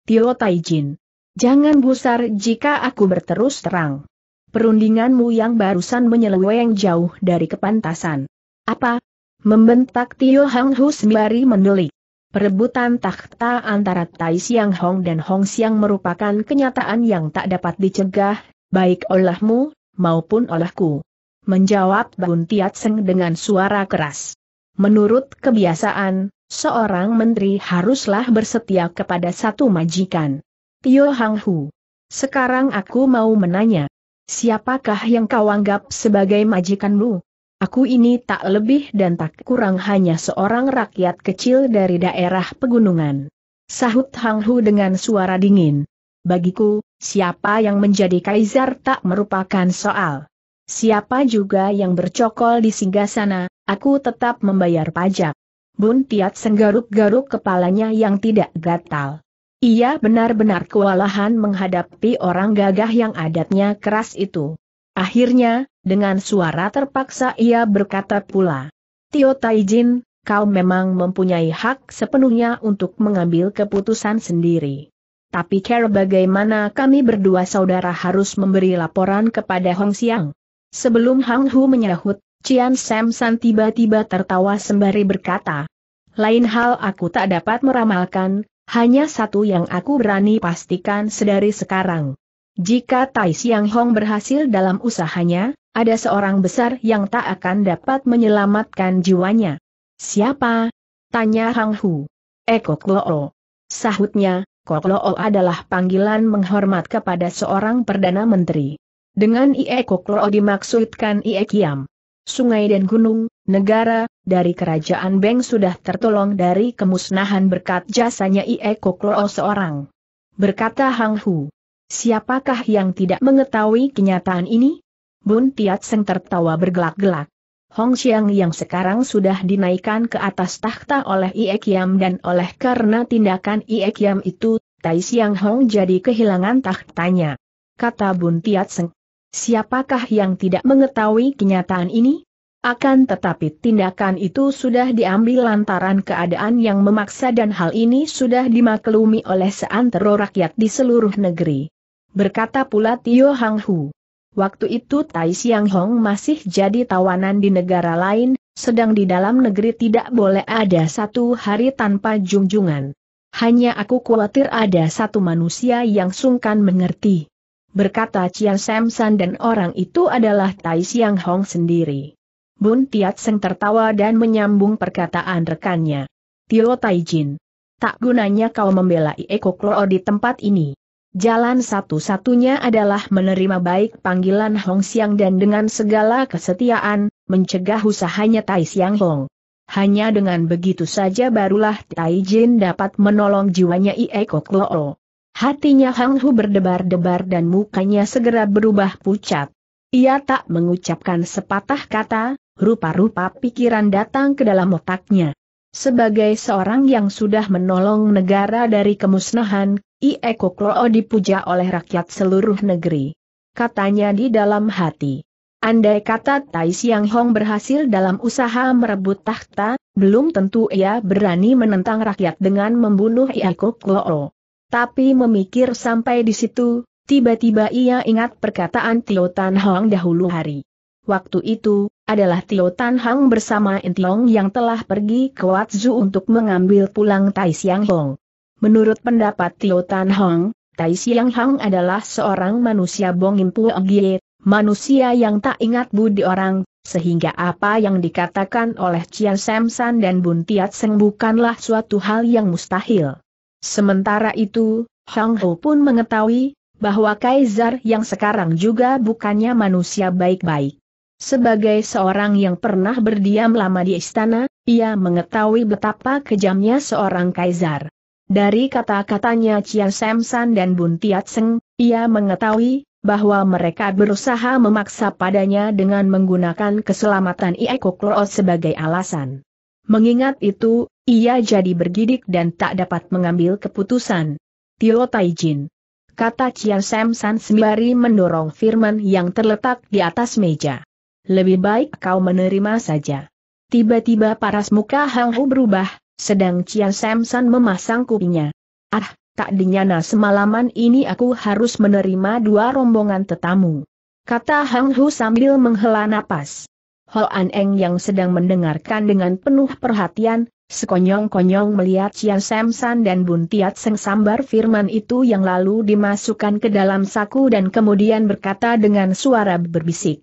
Tio Taijin. Jangan gusar jika aku berterus terang. Perundinganmu yang barusan menyeleweng jauh dari kepantasan. Apa? Membentak Tio Hang Hu sembari mendelik. Perebutan takhta antara Tai Siang Hong dan Hong Siang merupakan kenyataan yang tak dapat dicegah, baik olehmu, maupun olehku. Menjawab Bun Tiat Seng dengan suara keras. Menurut kebiasaan, Seorang menteri haruslah bersetia kepada satu majikan. Tio Hang Hu. Sekarang aku mau menanya. Siapakah yang kau anggap sebagai majikanmu? Aku ini tak lebih dan tak kurang hanya seorang rakyat kecil dari daerah pegunungan. Sahut Hang Hu dengan suara dingin. Bagiku, siapa yang menjadi kaisar tak merupakan soal. Siapa juga yang bercokol di singgah sana, aku tetap membayar pajak. Bun Tiat senggaruk-garuk kepalanya yang tidak gatal. Ia benar-benar kewalahan menghadapi orang gagah yang adatnya keras itu. Akhirnya, dengan suara terpaksa ia berkata pula, Tio Taijin, kau memang mempunyai hak sepenuhnya untuk mengambil keputusan sendiri. Tapi care bagaimana kami berdua saudara harus memberi laporan kepada Hong Xiang. Sebelum Hang Hu menyahut, Cian Samsan tiba-tiba tertawa sembari berkata, lain hal aku tak dapat meramalkan, hanya satu yang aku berani pastikan sedari sekarang. Jika Tai Siang Hong berhasil dalam usahanya, ada seorang besar yang tak akan dapat menyelamatkan jiwanya. Siapa? Tanya Hang Hu. Eko eh, Kloo. Sahutnya, Kokloo adalah panggilan menghormat kepada seorang Perdana Menteri. Dengan Ie Kokloo dimaksudkan Ie Kiam sungai dan gunung, negara, dari kerajaan Beng sudah tertolong dari kemusnahan berkat jasanya Ie Koklo seorang. Berkata Hang Hu. Siapakah yang tidak mengetahui kenyataan ini? Bun Tiat Seng tertawa bergelak-gelak. Hong Xiang yang sekarang sudah dinaikkan ke atas takhta oleh Ie Kiam dan oleh karena tindakan Ie Kiam itu, Tai Siang Hong jadi kehilangan tahtanya, Kata Bun Tiat Seng. Siapakah yang tidak mengetahui kenyataan ini? Akan tetapi tindakan itu sudah diambil lantaran keadaan yang memaksa dan hal ini sudah dimaklumi oleh seantero rakyat di seluruh negeri. Berkata pula Tio Hang Hu. Waktu itu Tai Siang Hong masih jadi tawanan di negara lain, sedang di dalam negeri tidak boleh ada satu hari tanpa junjungan. Hanya aku khawatir ada satu manusia yang sungkan mengerti berkata Cian Samson dan orang itu adalah Tai Siang Hong sendiri. Bun Tiat Seng tertawa dan menyambung perkataan rekannya. Tio Tai Jin. Tak gunanya kau membela Eko Kloo di tempat ini. Jalan satu-satunya adalah menerima baik panggilan Hong Siang dan dengan segala kesetiaan, mencegah usahanya Tai Siang Hong. Hanya dengan begitu saja barulah Tai Jin dapat menolong jiwanya Ieko Kloo. Hatinya Hang Hu berdebar-debar dan mukanya segera berubah pucat. Ia tak mengucapkan sepatah kata, rupa-rupa pikiran datang ke dalam otaknya. Sebagai seorang yang sudah menolong negara dari kemusnahan, Ieko Kokloo dipuja oleh rakyat seluruh negeri. Katanya di dalam hati. Andai kata Tai Siang Hong berhasil dalam usaha merebut tahta, belum tentu ia berani menentang rakyat dengan membunuh Ieko Kokloo. Tapi memikir sampai di situ, tiba-tiba ia ingat perkataan Tio Tan Hong dahulu hari. Waktu itu, adalah Tio Tan Hong bersama Intiong yang telah pergi ke Watzu untuk mengambil pulang Tai Siang Hong. Menurut pendapat Tio Tan Hong, Tai Siang Hong adalah seorang manusia bongin puogie, manusia yang tak ingat budi orang, sehingga apa yang dikatakan oleh Cian Samsan dan Bun Tiat Seng bukanlah suatu hal yang mustahil. Sementara itu, Hang Ho pun mengetahui bahwa Kaisar yang sekarang juga bukannya manusia baik-baik. Sebagai seorang yang pernah berdiam lama di istana, ia mengetahui betapa kejamnya seorang Kaisar. Dari kata-katanya Chia Samsan dan Bun Tiat Seng, ia mengetahui bahwa mereka berusaha memaksa padanya dengan menggunakan keselamatan Iekokloot sebagai alasan. Mengingat itu, ia jadi bergidik dan tak dapat mengambil keputusan. Tio Taijin. Kata Cian Sam San sembari mendorong firman yang terletak di atas meja. Lebih baik kau menerima saja. Tiba-tiba paras muka Hang Hu berubah, sedang Cian Sam San memasang kupinya. Ah, tak dinyana semalaman ini aku harus menerima dua rombongan tetamu. Kata Hang Hu sambil menghela napas. An Eng yang sedang mendengarkan dengan penuh perhatian, Sekonyong-konyong melihat Cian Samsan dan Bun Tiat sengsambar firman itu yang lalu dimasukkan ke dalam saku dan kemudian berkata dengan suara berbisik.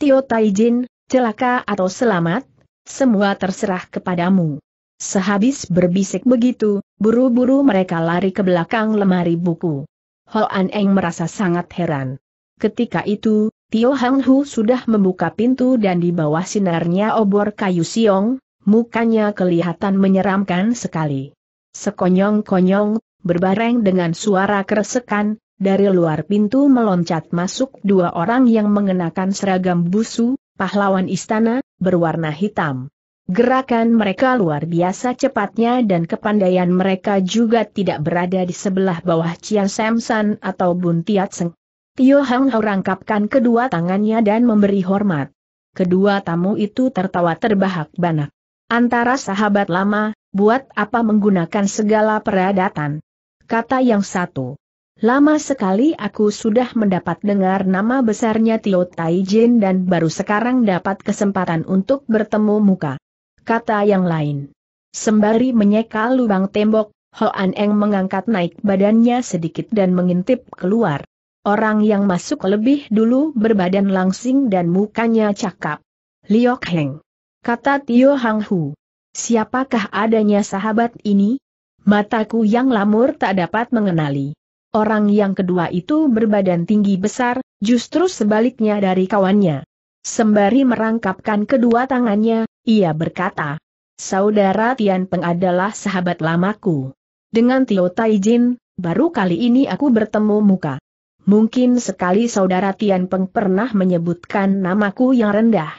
Tio Taijin, celaka atau selamat, semua terserah kepadamu. Sehabis berbisik begitu, buru-buru mereka lari ke belakang lemari buku. An Eng merasa sangat heran. Ketika itu, Tio Hang Hu sudah membuka pintu dan di bawah sinarnya obor kayu siong, mukanya kelihatan menyeramkan sekali. Sekonyong-konyong, berbareng dengan suara keresekan, dari luar pintu meloncat masuk dua orang yang mengenakan seragam busu, pahlawan istana, berwarna hitam. Gerakan mereka luar biasa cepatnya dan kepandaian mereka juga tidak berada di sebelah bawah Cian Samson atau Bun Tiat Seng. Tio Hang rangkapkan kedua tangannya dan memberi hormat. Kedua tamu itu tertawa terbahak-banak. Antara sahabat lama, buat apa menggunakan segala peradatan? Kata yang satu. Lama sekali aku sudah mendapat dengar nama besarnya Tio Taijin dan baru sekarang dapat kesempatan untuk bertemu muka. Kata yang lain. Sembari menyeka lubang tembok, Hoan Eng mengangkat naik badannya sedikit dan mengintip keluar. Orang yang masuk lebih dulu berbadan langsing dan mukanya cakap. Liok Heng kata Tio Hang Hu. Siapakah adanya sahabat ini? Mataku yang lamur tak dapat mengenali. Orang yang kedua itu berbadan tinggi besar, justru sebaliknya dari kawannya. Sembari merangkapkan kedua tangannya, ia berkata, Saudara Tian Peng adalah sahabat lamaku. Dengan Tio Taijin, baru kali ini aku bertemu muka. Mungkin sekali saudara Tian Peng pernah menyebutkan namaku yang rendah.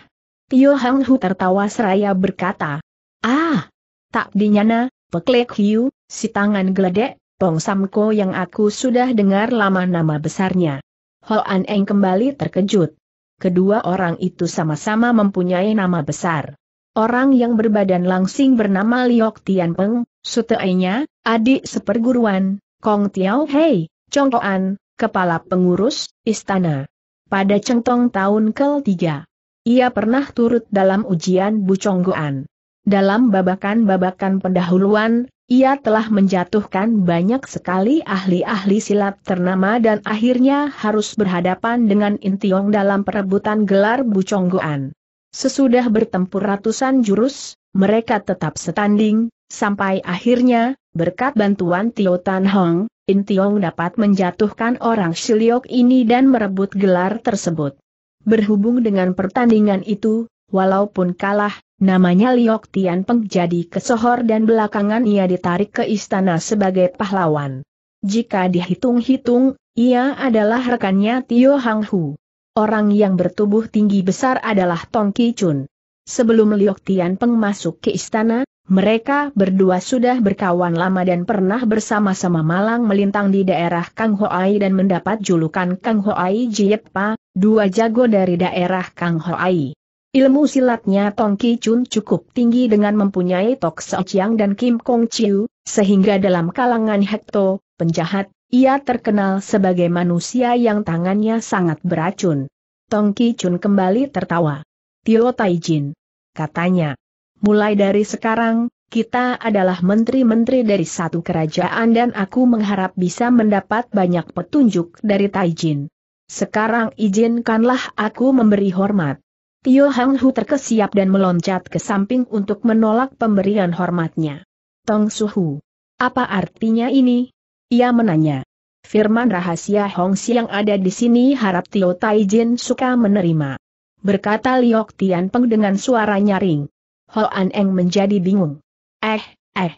Tio Hang Hu tertawa seraya berkata, Ah, tak dinyana, peklek hiu, si tangan geledek, Pong Samko yang aku sudah dengar lama nama besarnya. Ho An Eng kembali terkejut. Kedua orang itu sama-sama mempunyai nama besar. Orang yang berbadan langsing bernama Liok Tian Peng, suteinya, adik seperguruan, Kong Tiao Hei, Chong An, kepala pengurus, istana. Pada cengtong tahun ke-3, ia pernah turut dalam ujian bucongguan. Dalam babakan-babakan pendahuluan, ia telah menjatuhkan banyak sekali ahli-ahli silat ternama dan akhirnya harus berhadapan dengan Intiong dalam perebutan gelar bucongguan. Sesudah bertempur ratusan jurus, mereka tetap setanding, sampai akhirnya, berkat bantuan Tio Tan Hong, Intiong dapat menjatuhkan orang Shiliok ini dan merebut gelar tersebut. Berhubung dengan pertandingan itu, walaupun kalah, namanya Liok Tian Peng jadi kesohor dan belakangan ia ditarik ke istana sebagai pahlawan. Jika dihitung-hitung, ia adalah rekannya Tio Hang Hu. Orang yang bertubuh tinggi besar adalah Tong Ki Chun sebelum Liok Tian Peng masuk ke istana, mereka berdua sudah berkawan lama dan pernah bersama-sama malang melintang di daerah Kang Ho Ai dan mendapat julukan Kang Hoai Jiet Pa, dua jago dari daerah Kang Ho Ai. Ilmu silatnya Tong Ki Chun cukup tinggi dengan mempunyai Tok Seo Chiang dan Kim Kong Chiu, sehingga dalam kalangan Hekto, penjahat, ia terkenal sebagai manusia yang tangannya sangat beracun. Tong Ki Chun kembali tertawa. Tio Taijin. Katanya, mulai dari sekarang, kita adalah menteri-menteri dari satu kerajaan dan aku mengharap bisa mendapat banyak petunjuk dari Taijin. Sekarang izinkanlah aku memberi hormat. Tio Hang Hu terkesiap dan meloncat ke samping untuk menolak pemberian hormatnya. Tong Suhu. Apa artinya ini? Ia menanya. Firman rahasia Hong yang ada di sini harap Tio Taijin suka menerima berkata Liok Tian Peng dengan suara nyaring. An Eng menjadi bingung. Eh, eh.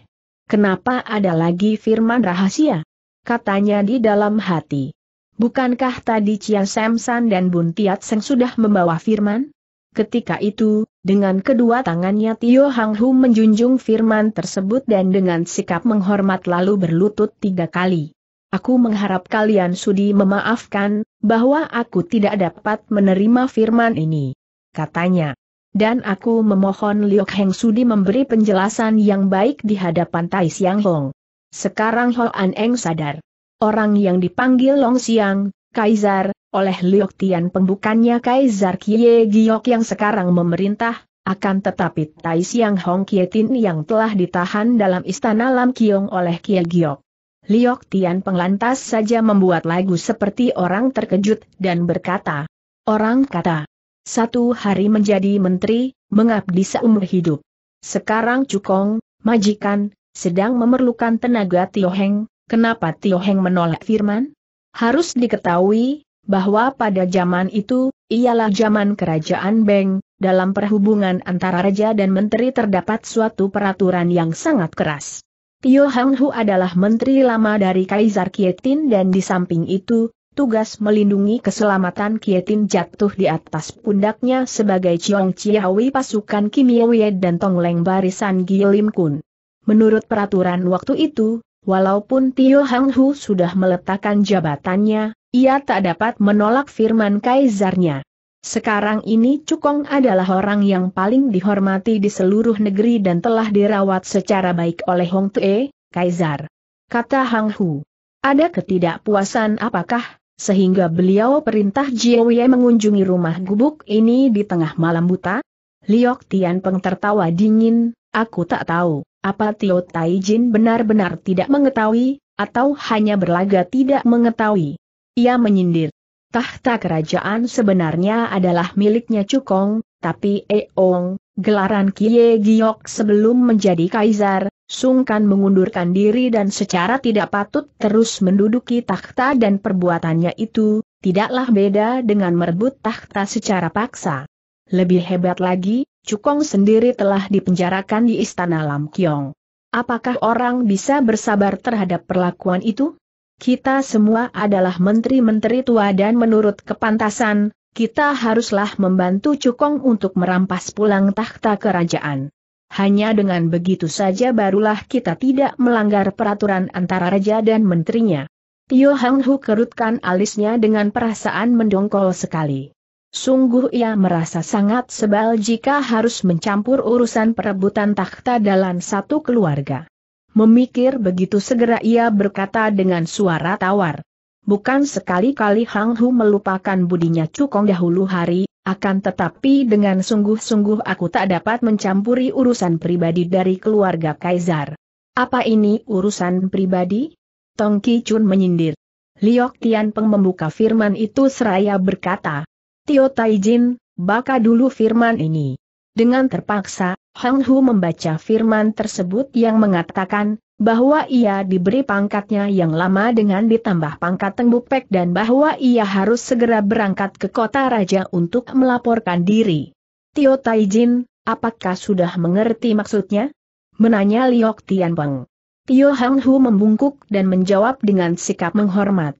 Kenapa ada lagi firman rahasia? Katanya di dalam hati. Bukankah tadi Chia Samsan dan Bun Tiat Seng sudah membawa firman? Ketika itu, dengan kedua tangannya Tio Hang Hu menjunjung firman tersebut dan dengan sikap menghormat lalu berlutut tiga kali. Aku mengharap kalian sudi memaafkan, bahwa aku tidak dapat menerima firman ini. Katanya. Dan aku memohon Liok Heng sudi memberi penjelasan yang baik di hadapan Tai Siang Hong. Sekarang Ho An Eng sadar. Orang yang dipanggil Long Siang, Kaisar, oleh Liok Tian pembukannya Kaisar Kie Giok yang sekarang memerintah, akan tetapi Tai Siang Hong Kietin yang telah ditahan dalam istana Lam Kiong oleh Kie Giok. Liok Tian Penglantas saja membuat lagu seperti orang terkejut dan berkata, Orang kata, satu hari menjadi menteri, mengabdi seumur hidup. Sekarang Cukong, majikan, sedang memerlukan tenaga Tioheng, kenapa Tioheng menolak firman? Harus diketahui, bahwa pada zaman itu, ialah zaman kerajaan Beng, dalam perhubungan antara raja dan menteri terdapat suatu peraturan yang sangat keras. Tio Hang Hu adalah menteri lama dari Kaisar Kietin dan di samping itu, tugas melindungi keselamatan Kietin jatuh di atas pundaknya sebagai Chiong Chiawi pasukan Kim Yewie dan Tong Leng barisan Gilim Kun. Menurut peraturan waktu itu, walaupun Tio Hang Hu sudah meletakkan jabatannya, ia tak dapat menolak firman kaisarnya. Sekarang ini Cukong adalah orang yang paling dihormati di seluruh negeri dan telah dirawat secara baik oleh Hong Tue, Kaisar. Kata Hang Hu. Ada ketidakpuasan apakah, sehingga beliau perintah Jiawie mengunjungi rumah gubuk ini di tengah malam buta? Liok Tianpeng tertawa dingin, aku tak tahu, apa Tio Taijin benar-benar tidak mengetahui, atau hanya berlaga tidak mengetahui. Ia menyindir. Tahta kerajaan sebenarnya adalah miliknya Cukong, tapi Eong, gelaran Kie Giok sebelum menjadi kaisar, sungkan mengundurkan diri dan secara tidak patut terus menduduki tahta dan perbuatannya itu, tidaklah beda dengan merebut tahta secara paksa. Lebih hebat lagi, Cukong sendiri telah dipenjarakan di istana Lam Kiong. Apakah orang bisa bersabar terhadap perlakuan itu? Kita semua adalah menteri-menteri tua dan menurut kepantasan, kita haruslah membantu Cukong untuk merampas pulang tahta kerajaan. Hanya dengan begitu saja barulah kita tidak melanggar peraturan antara raja dan menterinya. Tio Hang Hu kerutkan alisnya dengan perasaan mendongkol sekali. Sungguh ia merasa sangat sebal jika harus mencampur urusan perebutan takhta dalam satu keluarga. Memikir begitu segera ia berkata dengan suara tawar. Bukan sekali-kali Hang Hu melupakan budinya Cukong dahulu hari, akan tetapi dengan sungguh-sungguh aku tak dapat mencampuri urusan pribadi dari keluarga Kaisar. Apa ini urusan pribadi? Tong Ki Chun menyindir. Liok Tian Peng membuka firman itu seraya berkata, Tio Taijin, baka dulu firman ini. Dengan terpaksa, Hang Hu membaca firman tersebut yang mengatakan, bahwa ia diberi pangkatnya yang lama dengan ditambah pangkat Tengbupek dan bahwa ia harus segera berangkat ke kota raja untuk melaporkan diri. Tio Taijin, apakah sudah mengerti maksudnya? Menanya Liok Tianpeng. Tio Hang Hu membungkuk dan menjawab dengan sikap menghormat.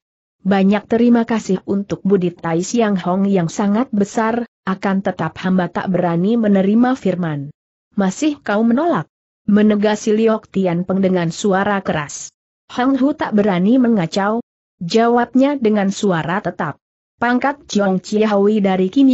Banyak terima kasih untuk Budi Tai Siang Hong yang sangat besar, akan tetap hamba tak berani menerima firman. Masih kau menolak? Menegasi Liok Tian Peng dengan suara keras. Hang Hu tak berani mengacau. Jawabnya dengan suara tetap. Pangkat Chiong Chiawi dari Kim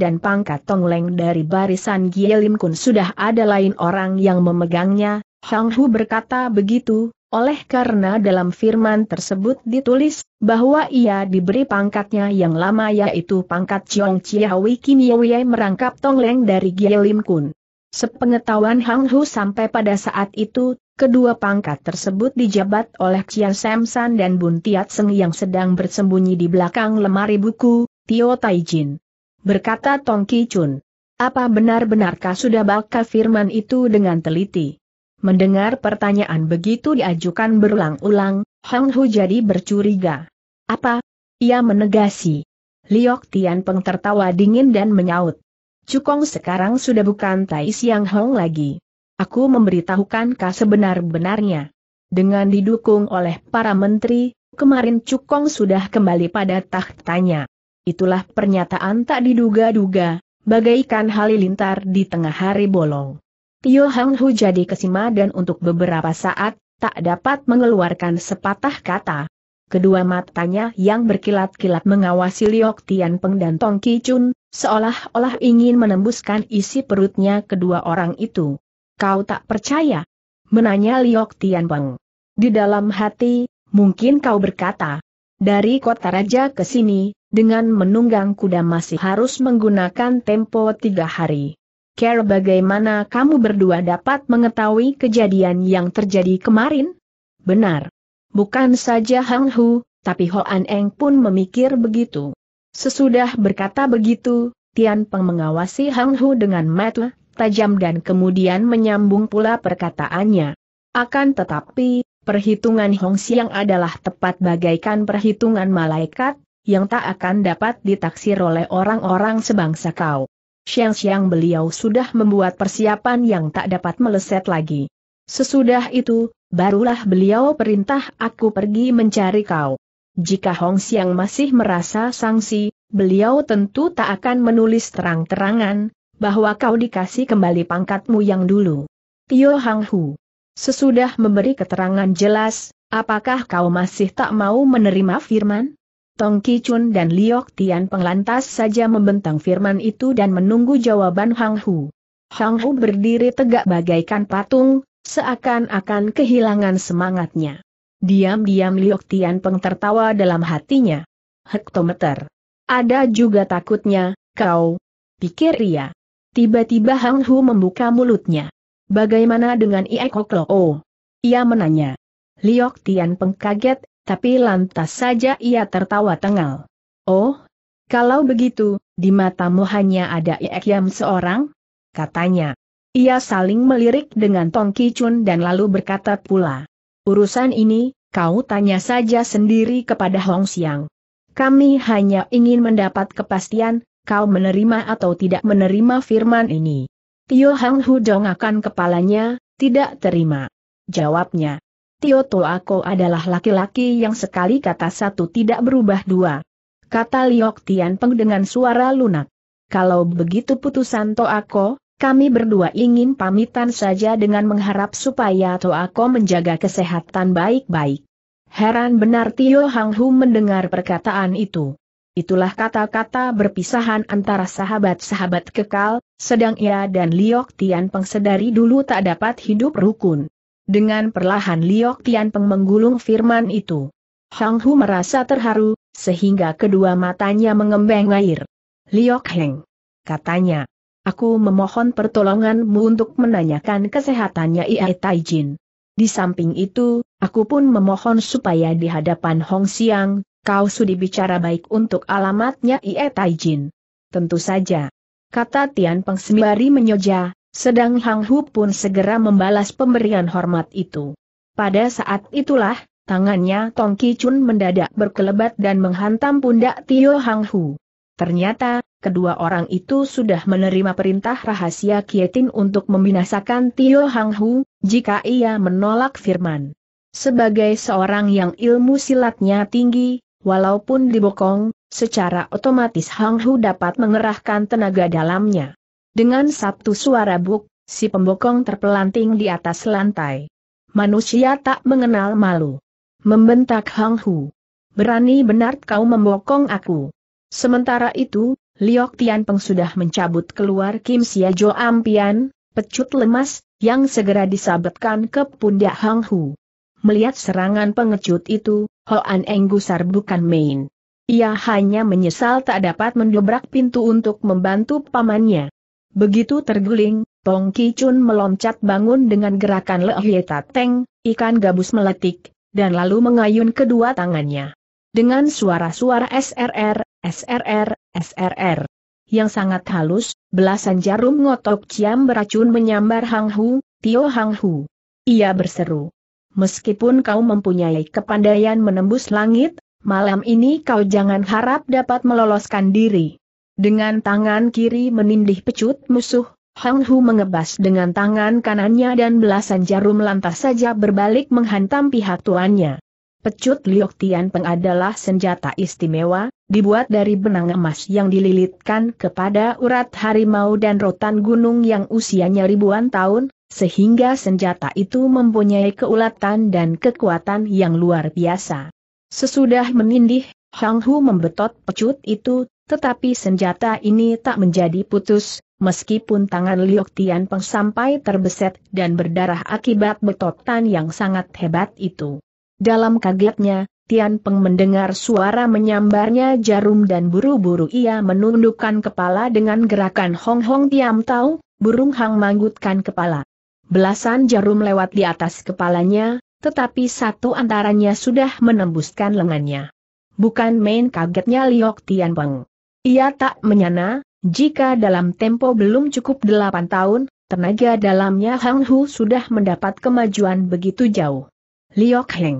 dan pangkat Tong Leng dari barisan Gie Lim Kun sudah ada lain orang yang memegangnya, Hang Hu berkata begitu, oleh karena dalam firman tersebut ditulis, bahwa ia diberi pangkatnya yang lama yaitu pangkat Chiong Chiawi Kim Yowie merangkap Leng dari Gielim Kun. Sepengetahuan Hang Hu sampai pada saat itu, kedua pangkat tersebut dijabat oleh Sam San dan Bun Tiat Seng yang sedang bersembunyi di belakang lemari buku, Tio Tai Jin. Berkata Tong Ki Chun. Apa benar-benarkah sudah baca firman itu dengan teliti? Mendengar pertanyaan begitu diajukan berulang-ulang, Hong Hu jadi bercuriga. Apa? Ia menegasi. Liok Tian Peng tertawa dingin dan menyaut. Cukong sekarang sudah bukan Tai Siang Hong lagi. Aku memberitahukan kah sebenar-benarnya. Dengan didukung oleh para menteri, kemarin Cukong sudah kembali pada tahtanya. Itulah pernyataan tak diduga-duga, bagaikan halilintar di tengah hari bolong. Tio Hang Hu jadi kesima dan untuk beberapa saat, tak dapat mengeluarkan sepatah kata. Kedua matanya yang berkilat-kilat mengawasi Liok Tian Peng dan Tong Ki Chun, seolah-olah ingin menembuskan isi perutnya kedua orang itu. Kau tak percaya? Menanya Liok Tian Peng. Di dalam hati, mungkin kau berkata, dari kota raja ke sini, dengan menunggang kuda masih harus menggunakan tempo tiga hari. Care bagaimana kamu berdua dapat mengetahui kejadian yang terjadi kemarin? Benar. Bukan saja Hang Hu, tapi Ho An Eng pun memikir begitu. Sesudah berkata begitu, Tian Peng mengawasi Hang Hu dengan mata tajam dan kemudian menyambung pula perkataannya. Akan tetapi, perhitungan Hong Siang adalah tepat bagaikan perhitungan malaikat, yang tak akan dapat ditaksir oleh orang-orang sebangsa kau siang-siang beliau sudah membuat persiapan yang tak dapat meleset lagi. Sesudah itu, barulah beliau perintah aku pergi mencari kau. Jika Hong Xiang masih merasa sanksi, beliau tentu tak akan menulis terang-terangan, bahwa kau dikasih kembali pangkatmu yang dulu. Tio Hang Hu. Sesudah memberi keterangan jelas, apakah kau masih tak mau menerima firman? Tong Kicun dan Liok Tian Penglantas saja membentang firman itu dan menunggu jawaban Hang Hu. Hang Hu berdiri tegak bagaikan patung, seakan-akan kehilangan semangatnya. Diam-diam Liok Tian Peng tertawa dalam hatinya. Hektometer. Ada juga takutnya, kau. Pikir ia. Tiba-tiba Hang Hu membuka mulutnya. Bagaimana dengan Ieko Klo? Ia menanya. Liok Tian Peng kaget, tapi lantas saja ia tertawa tengal. Oh, kalau begitu, di matamu hanya ada Iek seorang? Katanya. Ia saling melirik dengan Tong Kichun dan lalu berkata pula. Urusan ini, kau tanya saja sendiri kepada Hong Xiang. Kami hanya ingin mendapat kepastian, kau menerima atau tidak menerima firman ini. Tio Hang Hudong akan kepalanya, tidak terima. Jawabnya. Tio Ako adalah laki-laki yang sekali kata satu tidak berubah dua. Kata Liok Tian Peng dengan suara lunak. Kalau begitu putusan Toako, kami berdua ingin pamitan saja dengan mengharap supaya Toako menjaga kesehatan baik-baik. Heran benar Tio Hang Hu mendengar perkataan itu. Itulah kata-kata berpisahan antara sahabat-sahabat kekal, sedang ia dan Liok Tian Peng sedari dulu tak dapat hidup rukun. Dengan perlahan Liok Tian Peng menggulung firman itu. Hang Hu merasa terharu, sehingga kedua matanya mengembang air. Liok Heng. Katanya. Aku memohon pertolonganmu untuk menanyakan kesehatannya Iai Taijin. Di samping itu, aku pun memohon supaya di hadapan Hong Siang, kau sudi bicara baik untuk alamatnya Iai Taijin. Tentu saja. Kata Tian Peng sembari menyoja, sedang Hang Hu pun segera membalas pemberian hormat itu. Pada saat itulah, tangannya Tong Ki Chun mendadak berkelebat dan menghantam pundak Tio Hang Hu. Ternyata, kedua orang itu sudah menerima perintah rahasia Kietin untuk membinasakan Tio Hang Hu, jika ia menolak firman. Sebagai seorang yang ilmu silatnya tinggi, walaupun dibokong, secara otomatis Hang Hu dapat mengerahkan tenaga dalamnya. Dengan satu suara buk, si pembokong terpelanting di atas lantai. Manusia tak mengenal malu. Membentak Hang Hu. Berani benar kau membokong aku. Sementara itu, Liok Tian Peng sudah mencabut keluar Kim Sia Jo Ampian, pecut lemas, yang segera disabetkan ke pundak Hang Hu. Melihat serangan pengecut itu, Ho An Eng gusar bukan main. Ia hanya menyesal tak dapat mendobrak pintu untuk membantu pamannya. Begitu terguling, Tong Ki Chun meloncat bangun dengan gerakan lehieta teng, ikan gabus meletik, dan lalu mengayun kedua tangannya. Dengan suara-suara SRR, SRR, SRR. Yang sangat halus, belasan jarum ngotok ciam beracun menyambar Hang Hu, Tio Hang Hu. Ia berseru. Meskipun kau mempunyai kepandaian menembus langit, malam ini kau jangan harap dapat meloloskan diri. Dengan tangan kiri menindih pecut musuh, Hang Hu mengebas dengan tangan kanannya dan belasan jarum lantas saja berbalik menghantam pihak tuannya. Pecut Liok Tian Peng adalah senjata istimewa, dibuat dari benang emas yang dililitkan kepada urat harimau dan rotan gunung yang usianya ribuan tahun, sehingga senjata itu mempunyai keulatan dan kekuatan yang luar biasa. Sesudah menindih, Hang Hu membetot pecut itu tetapi senjata ini tak menjadi putus, meskipun tangan Liok Tian Peng sampai terbeset dan berdarah akibat betotan yang sangat hebat itu. Dalam kagetnya, Tian Peng mendengar suara menyambarnya jarum dan buru-buru ia menundukkan kepala dengan gerakan Hong Hong Tiam Tau, burung hang manggutkan kepala. Belasan jarum lewat di atas kepalanya, tetapi satu antaranya sudah menembuskan lengannya. Bukan main kagetnya Liok Tian Peng. Ia tak menyana, jika dalam tempo belum cukup delapan tahun, tenaga dalamnya Hang Hu sudah mendapat kemajuan begitu jauh. Liok Heng.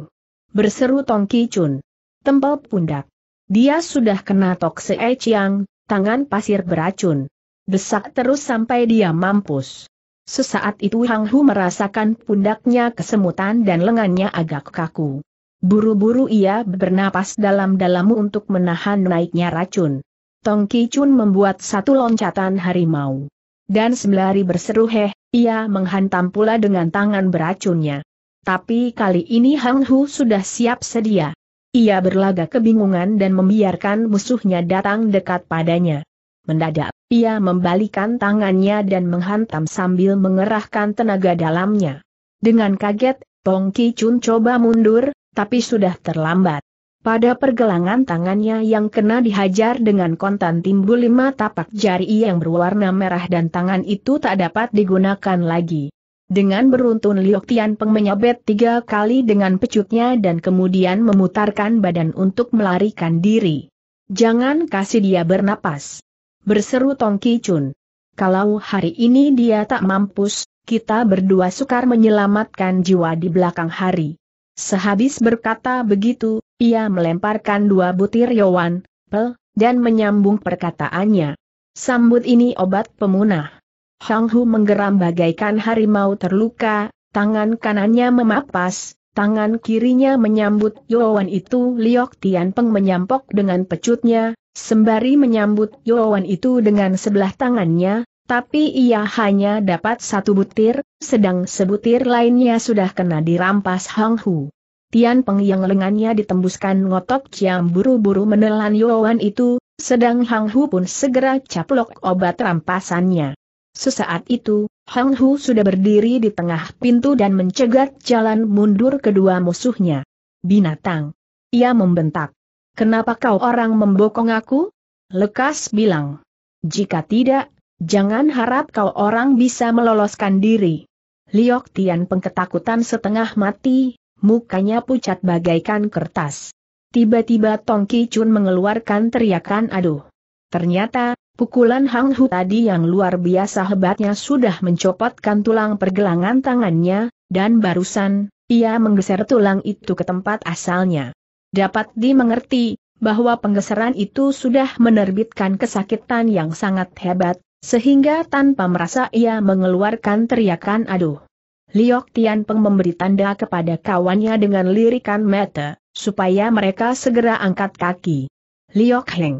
Berseru Tong Ki Chun. Tempel pundak. Dia sudah kena Tok Se Chiang, tangan pasir beracun. Desak terus sampai dia mampus. Sesaat itu Hang Hu merasakan pundaknya kesemutan dan lengannya agak kaku. Buru-buru ia bernapas dalam-dalam untuk menahan naiknya racun. Tong Ki Chun membuat satu loncatan harimau. Dan sembelari berseru heh, ia menghantam pula dengan tangan beracunnya. Tapi kali ini Hang Hu sudah siap sedia. Ia berlagak kebingungan dan membiarkan musuhnya datang dekat padanya. Mendadak, ia membalikan tangannya dan menghantam sambil mengerahkan tenaga dalamnya. Dengan kaget, Tong Ki Chun coba mundur, tapi sudah terlambat. Pada pergelangan tangannya yang kena dihajar dengan kontan timbul lima tapak jari yang berwarna merah dan tangan itu tak dapat digunakan lagi. Dengan beruntun Liok Tian Peng menyabet tiga kali dengan pecutnya dan kemudian memutarkan badan untuk melarikan diri. Jangan kasih dia bernapas. Berseru Tong Ki Chun. Kalau hari ini dia tak mampus, kita berdua sukar menyelamatkan jiwa di belakang hari. Sehabis berkata begitu, ia melemparkan dua butir yowan, pel, dan menyambung perkataannya. Sambut ini obat pemunah. Hang Hu menggeram bagaikan harimau terluka, tangan kanannya memapas, tangan kirinya menyambut Yowan itu Liok Tian Peng menyampok dengan pecutnya, sembari menyambut Yowan itu dengan sebelah tangannya, tapi ia hanya dapat satu butir, sedang sebutir lainnya sudah kena dirampas Hang Hu. Tian Peng yang lengannya ditembuskan ngotok Ciam buru-buru menelan Yowan itu, sedang Hang Hu pun segera caplok obat rampasannya. Sesaat itu, Hang Hu sudah berdiri di tengah pintu dan mencegat jalan mundur kedua musuhnya. Binatang! Ia membentak. Kenapa kau orang membokong aku? Lekas bilang. Jika tidak, Jangan harap kau orang bisa meloloskan diri. Liok Tian pengketakutan setengah mati, mukanya pucat bagaikan kertas. Tiba-tiba Tong Ki Chun mengeluarkan teriakan aduh. Ternyata, pukulan Hang Hu tadi yang luar biasa hebatnya sudah mencopotkan tulang pergelangan tangannya, dan barusan, ia menggeser tulang itu ke tempat asalnya. Dapat dimengerti, bahwa penggeseran itu sudah menerbitkan kesakitan yang sangat hebat, sehingga tanpa merasa ia mengeluarkan teriakan aduh. Liok Tian Peng memberi tanda kepada kawannya dengan lirikan mata, supaya mereka segera angkat kaki. Liok Heng.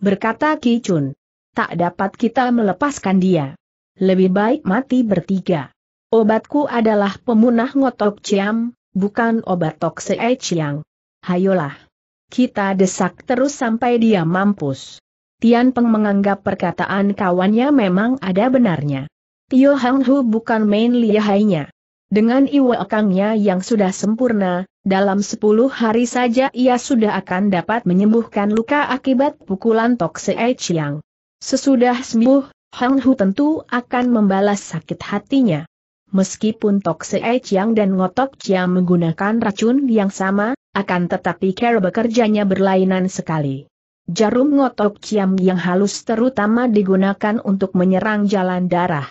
Berkata Ki Chun. Tak dapat kita melepaskan dia. Lebih baik mati bertiga. Obatku adalah pemunah ngotok ciam, bukan obat tokse e ciang. Hayolah. Kita desak terus sampai dia mampus. Tian Peng menganggap perkataan kawannya memang ada benarnya. Tio Hang Hu bukan main lihainya. Dengan iwa kangnya yang sudah sempurna, dalam sepuluh hari saja ia sudah akan dapat menyembuhkan luka akibat pukulan Tok Sei Chiang. Sesudah sembuh, Hang Hu tentu akan membalas sakit hatinya. Meskipun Tok Sei Chiang dan Ngotok Chiang menggunakan racun yang sama, akan tetapi cara bekerjanya berlainan sekali. Jarum ngotok ciam yang halus terutama digunakan untuk menyerang jalan darah.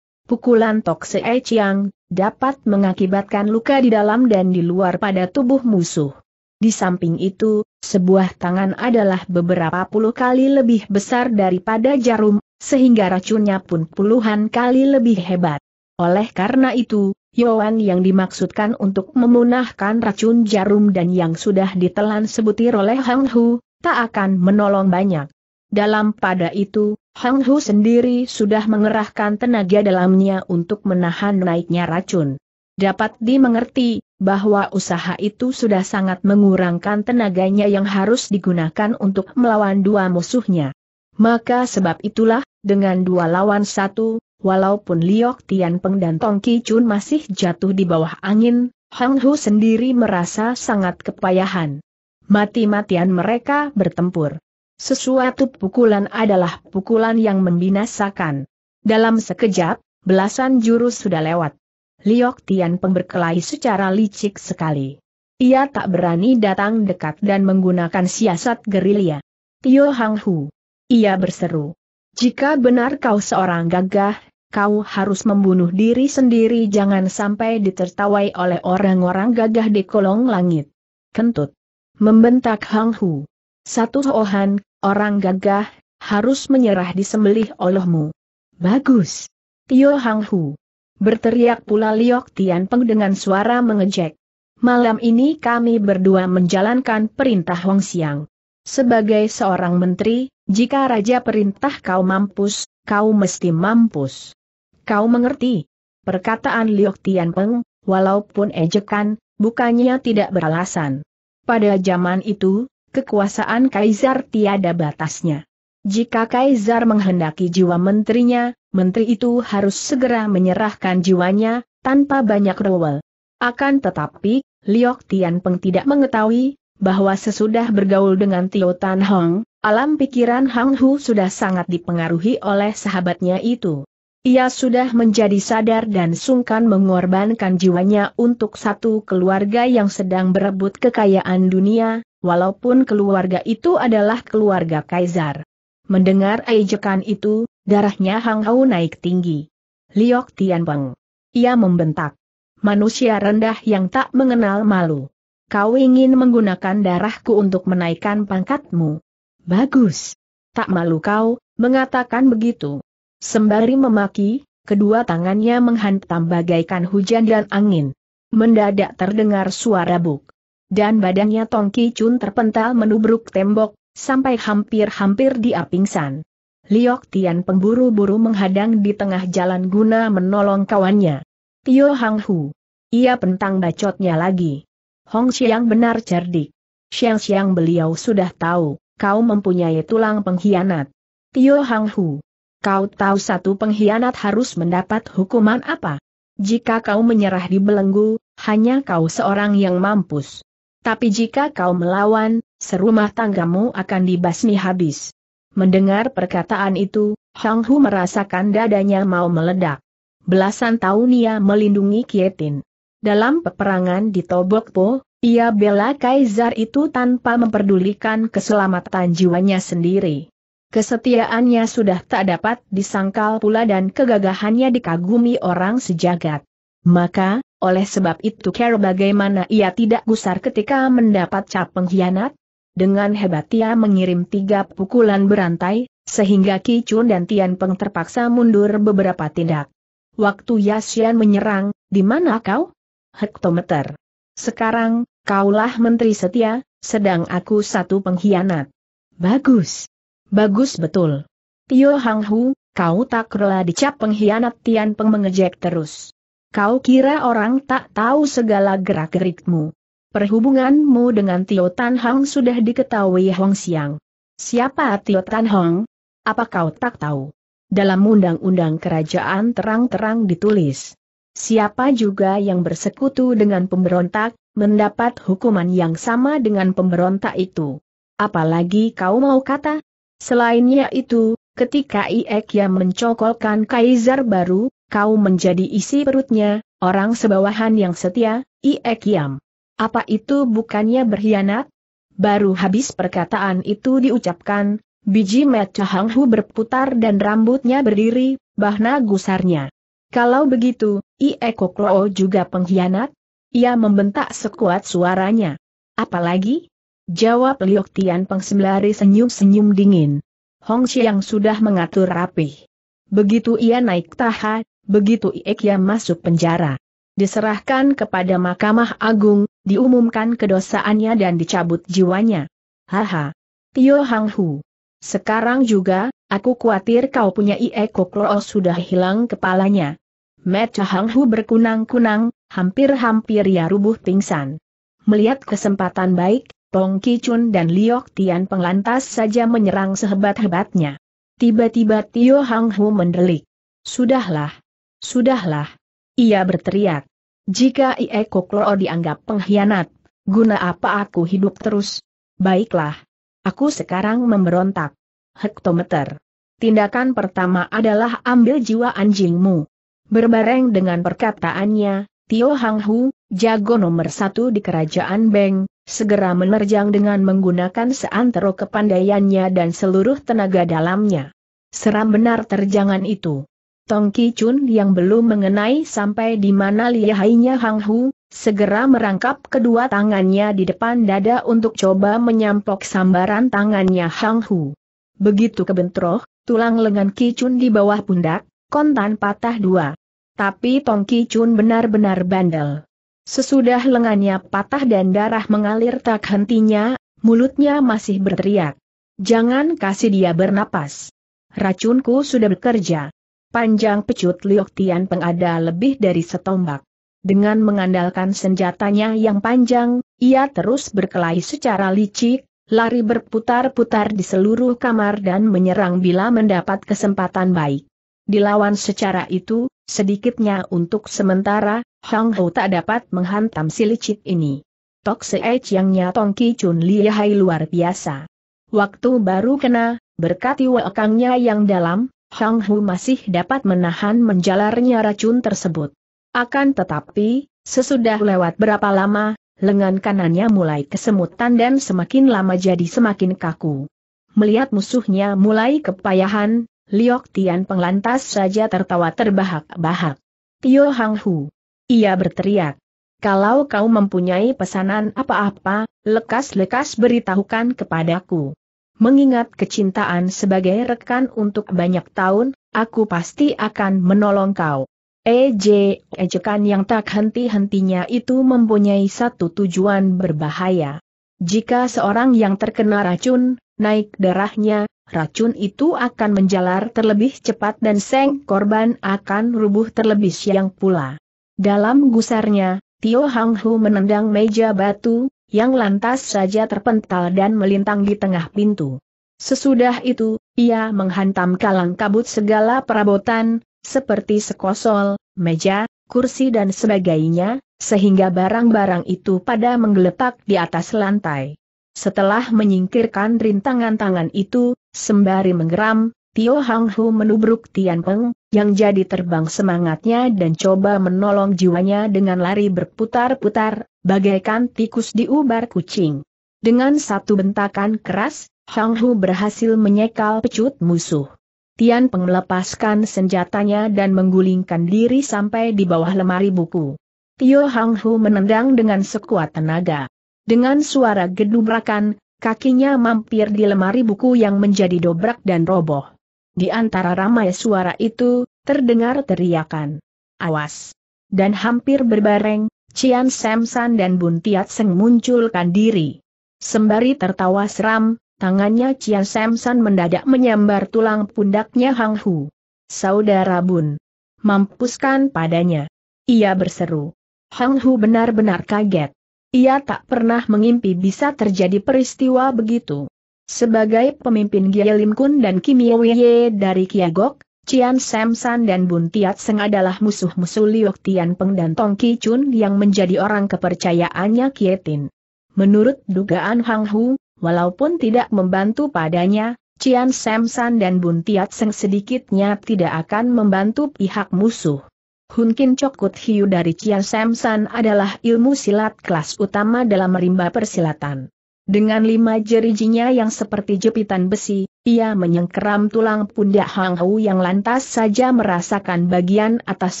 Pukulan Tok se'e ciang, dapat mengakibatkan luka di dalam dan di luar pada tubuh musuh. Di samping itu, sebuah tangan adalah beberapa puluh kali lebih besar daripada jarum, sehingga racunnya pun puluhan kali lebih hebat. Oleh karena itu, Yoan yang dimaksudkan untuk memunahkan racun jarum dan yang sudah ditelan sebutir oleh Hang Hu, tak akan menolong banyak. Dalam pada itu, Hang Hu sendiri sudah mengerahkan tenaga dalamnya untuk menahan naiknya racun. Dapat dimengerti, bahwa usaha itu sudah sangat mengurangkan tenaganya yang harus digunakan untuk melawan dua musuhnya. Maka sebab itulah, dengan dua lawan satu, walaupun Liok Tian Peng dan Tong Ki Chun masih jatuh di bawah angin, Hang Hu sendiri merasa sangat kepayahan. Mati-matian mereka bertempur. Sesuatu pukulan adalah pukulan yang membinasakan. Dalam sekejap, belasan jurus sudah lewat. Liok Tian Peng secara licik sekali. Ia tak berani datang dekat dan menggunakan siasat gerilya. Tio Hang Hu. Ia berseru. Jika benar kau seorang gagah, kau harus membunuh diri sendiri jangan sampai ditertawai oleh orang-orang gagah di kolong langit. Kentut. Membentak Hang Hu. Satu Hohan, orang gagah, harus menyerah disembelih olehmu. Bagus. Tio Hang Hu. Berteriak pula Liok Tian Peng dengan suara mengejek. Malam ini kami berdua menjalankan perintah Wang Xiang. Sebagai seorang menteri, jika raja perintah kau mampus, kau mesti mampus. Kau mengerti? Perkataan Liok Tian Peng, walaupun ejekan, bukannya tidak beralasan. Pada zaman itu, kekuasaan Kaisar tiada batasnya. Jika Kaisar menghendaki jiwa menterinya, menteri itu harus segera menyerahkan jiwanya, tanpa banyak rewel. Akan tetapi, Liok Tian Peng tidak mengetahui, bahwa sesudah bergaul dengan Tio Tan Hong, alam pikiran Hang Hu sudah sangat dipengaruhi oleh sahabatnya itu. Ia sudah menjadi sadar dan sungkan mengorbankan jiwanya untuk satu keluarga yang sedang berebut kekayaan dunia, walaupun keluarga itu adalah keluarga Kaisar. Mendengar ejekan itu, darahnya Hao naik tinggi. Liok Tianpeng. Ia membentak. Manusia rendah yang tak mengenal malu. Kau ingin menggunakan darahku untuk menaikkan pangkatmu. Bagus. Tak malu kau, mengatakan begitu. Sembari memaki, kedua tangannya menghantam bagaikan hujan dan angin. Mendadak terdengar suara buk. Dan badannya Tong Ki Chun terpental menubruk tembok, sampai hampir-hampir dia pingsan. Liok Tian pemburu-buru menghadang di tengah jalan guna menolong kawannya. Tio Hang Hu. Ia pentang bacotnya lagi. Hong Xiang benar cerdik. Xiang Xiang beliau sudah tahu, kau mempunyai tulang pengkhianat. Tio Hang Hu. Kau tahu satu pengkhianat harus mendapat hukuman apa? Jika kau menyerah di belenggu, hanya kau seorang yang mampus. Tapi jika kau melawan, serumah tanggamu akan dibasmi habis. Mendengar perkataan itu, Hang Hu merasakan dadanya mau meledak. Belasan tahun ia melindungi Kietin. Dalam peperangan di Tobokpo, ia bela Kaisar itu tanpa memperdulikan keselamatan jiwanya sendiri. Kesetiaannya sudah tak dapat disangkal pula dan kegagahannya dikagumi orang sejagat. Maka, oleh sebab itu care bagaimana ia tidak gusar ketika mendapat cap pengkhianat? Dengan hebat ia mengirim tiga pukulan berantai, sehingga Ki Chun dan Tian Peng terpaksa mundur beberapa tindak. Waktu Yasian menyerang, di mana kau? Hektometer. Sekarang, kaulah menteri setia, sedang aku satu pengkhianat. Bagus. Bagus betul. Tio Hang Hu, kau tak rela dicap pengkhianat Tian Peng mengejek terus. Kau kira orang tak tahu segala gerak-gerikmu. Perhubunganmu dengan Tio Tan Hong sudah diketahui Hong Siang. Siapa Tio Tan Hong? Apa kau tak tahu? Dalam undang-undang kerajaan terang-terang ditulis. Siapa juga yang bersekutu dengan pemberontak, mendapat hukuman yang sama dengan pemberontak itu. Apalagi kau mau kata, Selainnya itu, ketika Iekya mencokolkan kaisar baru, kau menjadi isi perutnya, orang sebawahan yang setia, Iekyam. Apa itu bukannya berkhianat? Baru habis perkataan itu diucapkan, biji Mecha Hanghu berputar dan rambutnya berdiri, bahna gusarnya. Kalau begitu, Iekokloo juga pengkhianat? Ia membentak sekuat suaranya. Apalagi? Jawab Liok Tian Peng sembari senyum-senyum dingin. Hong Xiang sudah mengatur rapih. Begitu ia naik taha, begitu iek ia masuk penjara. Diserahkan kepada Mahkamah Agung, diumumkan kedosaannya dan dicabut jiwanya. Haha. Tio Hang Hu. Sekarang juga, aku khawatir kau punya iek Kokro sudah hilang kepalanya. Mecha Hang Hu berkunang-kunang, hampir-hampir ia rubuh pingsan. Melihat kesempatan baik, Tong Kicun dan Liok Tian Penglantas saja menyerang sehebat-hebatnya. Tiba-tiba Tio Hang Hu mendelik. Sudahlah. Sudahlah. Ia berteriak. Jika Ie Kok Lo dianggap pengkhianat, guna apa aku hidup terus? Baiklah. Aku sekarang memberontak. Hektometer. Tindakan pertama adalah ambil jiwa anjingmu. Berbareng dengan perkataannya, Tio Hang Hu, jago nomor satu di kerajaan Beng, segera menerjang dengan menggunakan seantero kepandaiannya dan seluruh tenaga dalamnya. Seram benar terjangan itu. Tong Ki Chun yang belum mengenai sampai di mana lihainya Hang Hu, segera merangkap kedua tangannya di depan dada untuk coba menyampok sambaran tangannya Hang Hu. Begitu kebentroh, tulang lengan Ki Chun di bawah pundak, kontan patah dua. Tapi Tong Ki Chun benar-benar bandel. Sesudah lengannya patah dan darah mengalir tak hentinya, mulutnya masih berteriak. Jangan kasih dia bernapas. Racunku sudah bekerja. Panjang pecut Liok Tian pengada lebih dari setombak. Dengan mengandalkan senjatanya yang panjang, ia terus berkelahi secara licik, lari berputar-putar di seluruh kamar dan menyerang bila mendapat kesempatan baik. Dilawan secara itu, sedikitnya untuk sementara, Hang Ho tak dapat menghantam si licik ini. Tok Seich yang nyatong Ki Chun lihai luar biasa. Waktu baru kena, berkati wakangnya yang dalam, Hang Hu masih dapat menahan menjalarnya racun tersebut. Akan tetapi, sesudah lewat berapa lama, lengan kanannya mulai kesemutan dan semakin lama jadi semakin kaku. Melihat musuhnya mulai kepayahan, Liok Tian penglantas saja tertawa terbahak-bahak. Tio Hang Hu, ia berteriak. Kalau kau mempunyai pesanan apa-apa, lekas-lekas beritahukan kepadaku. Mengingat kecintaan sebagai rekan untuk banyak tahun, aku pasti akan menolong kau. EJ, eh, ejekan yang tak henti-hentinya itu mempunyai satu tujuan berbahaya. Jika seorang yang terkena racun, naik darahnya, racun itu akan menjalar terlebih cepat dan seng korban akan rubuh terlebih siang pula. Dalam gusarnya, Tio Hang Hu menendang meja batu, yang lantas saja terpental dan melintang di tengah pintu. Sesudah itu, ia menghantam kalang kabut segala perabotan, seperti sekosol, meja, kursi dan sebagainya, sehingga barang-barang itu pada menggeletak di atas lantai. Setelah menyingkirkan rintangan tangan itu, sembari menggeram, Tio Hang Hu menubruk Tian Peng, yang jadi terbang semangatnya dan coba menolong jiwanya dengan lari berputar-putar, bagaikan tikus di ubar kucing. Dengan satu bentakan keras, Hang Hu berhasil menyekal pecut musuh. Tian Peng melepaskan senjatanya dan menggulingkan diri sampai di bawah lemari buku. Tio Hang Hu menendang dengan sekuat tenaga. Dengan suara gedubrakan, kakinya mampir di lemari buku yang menjadi dobrak dan roboh. Di antara ramai suara itu, terdengar teriakan. Awas! Dan hampir berbareng, Cian Samsan dan Bun Tiat Seng munculkan diri. Sembari tertawa seram, tangannya Cian Samsan mendadak menyambar tulang pundaknya Hang Hu. Saudara Bun! Mampuskan padanya! Ia berseru. Hang Hu benar-benar kaget. Ia tak pernah mengimpi bisa terjadi peristiwa begitu. Sebagai pemimpin Lim Kun dan Kim Ye dari Kiagok, Cian Samsan dan Bun Tiat Seng adalah musuh-musuh Liok Tian Peng dan Tong Ki Chun yang menjadi orang kepercayaannya Kietin. Menurut dugaan Hang Hu, walaupun tidak membantu padanya, Cian Samsan dan Bun Tiat Seng sedikitnya tidak akan membantu pihak musuh. Hun Kin Chokut Hiu dari Cian Samsan adalah ilmu silat kelas utama dalam rimba persilatan. Dengan lima jerijinya yang seperti jepitan besi, ia menyengkeram tulang pundak Hang Hu yang lantas saja merasakan bagian atas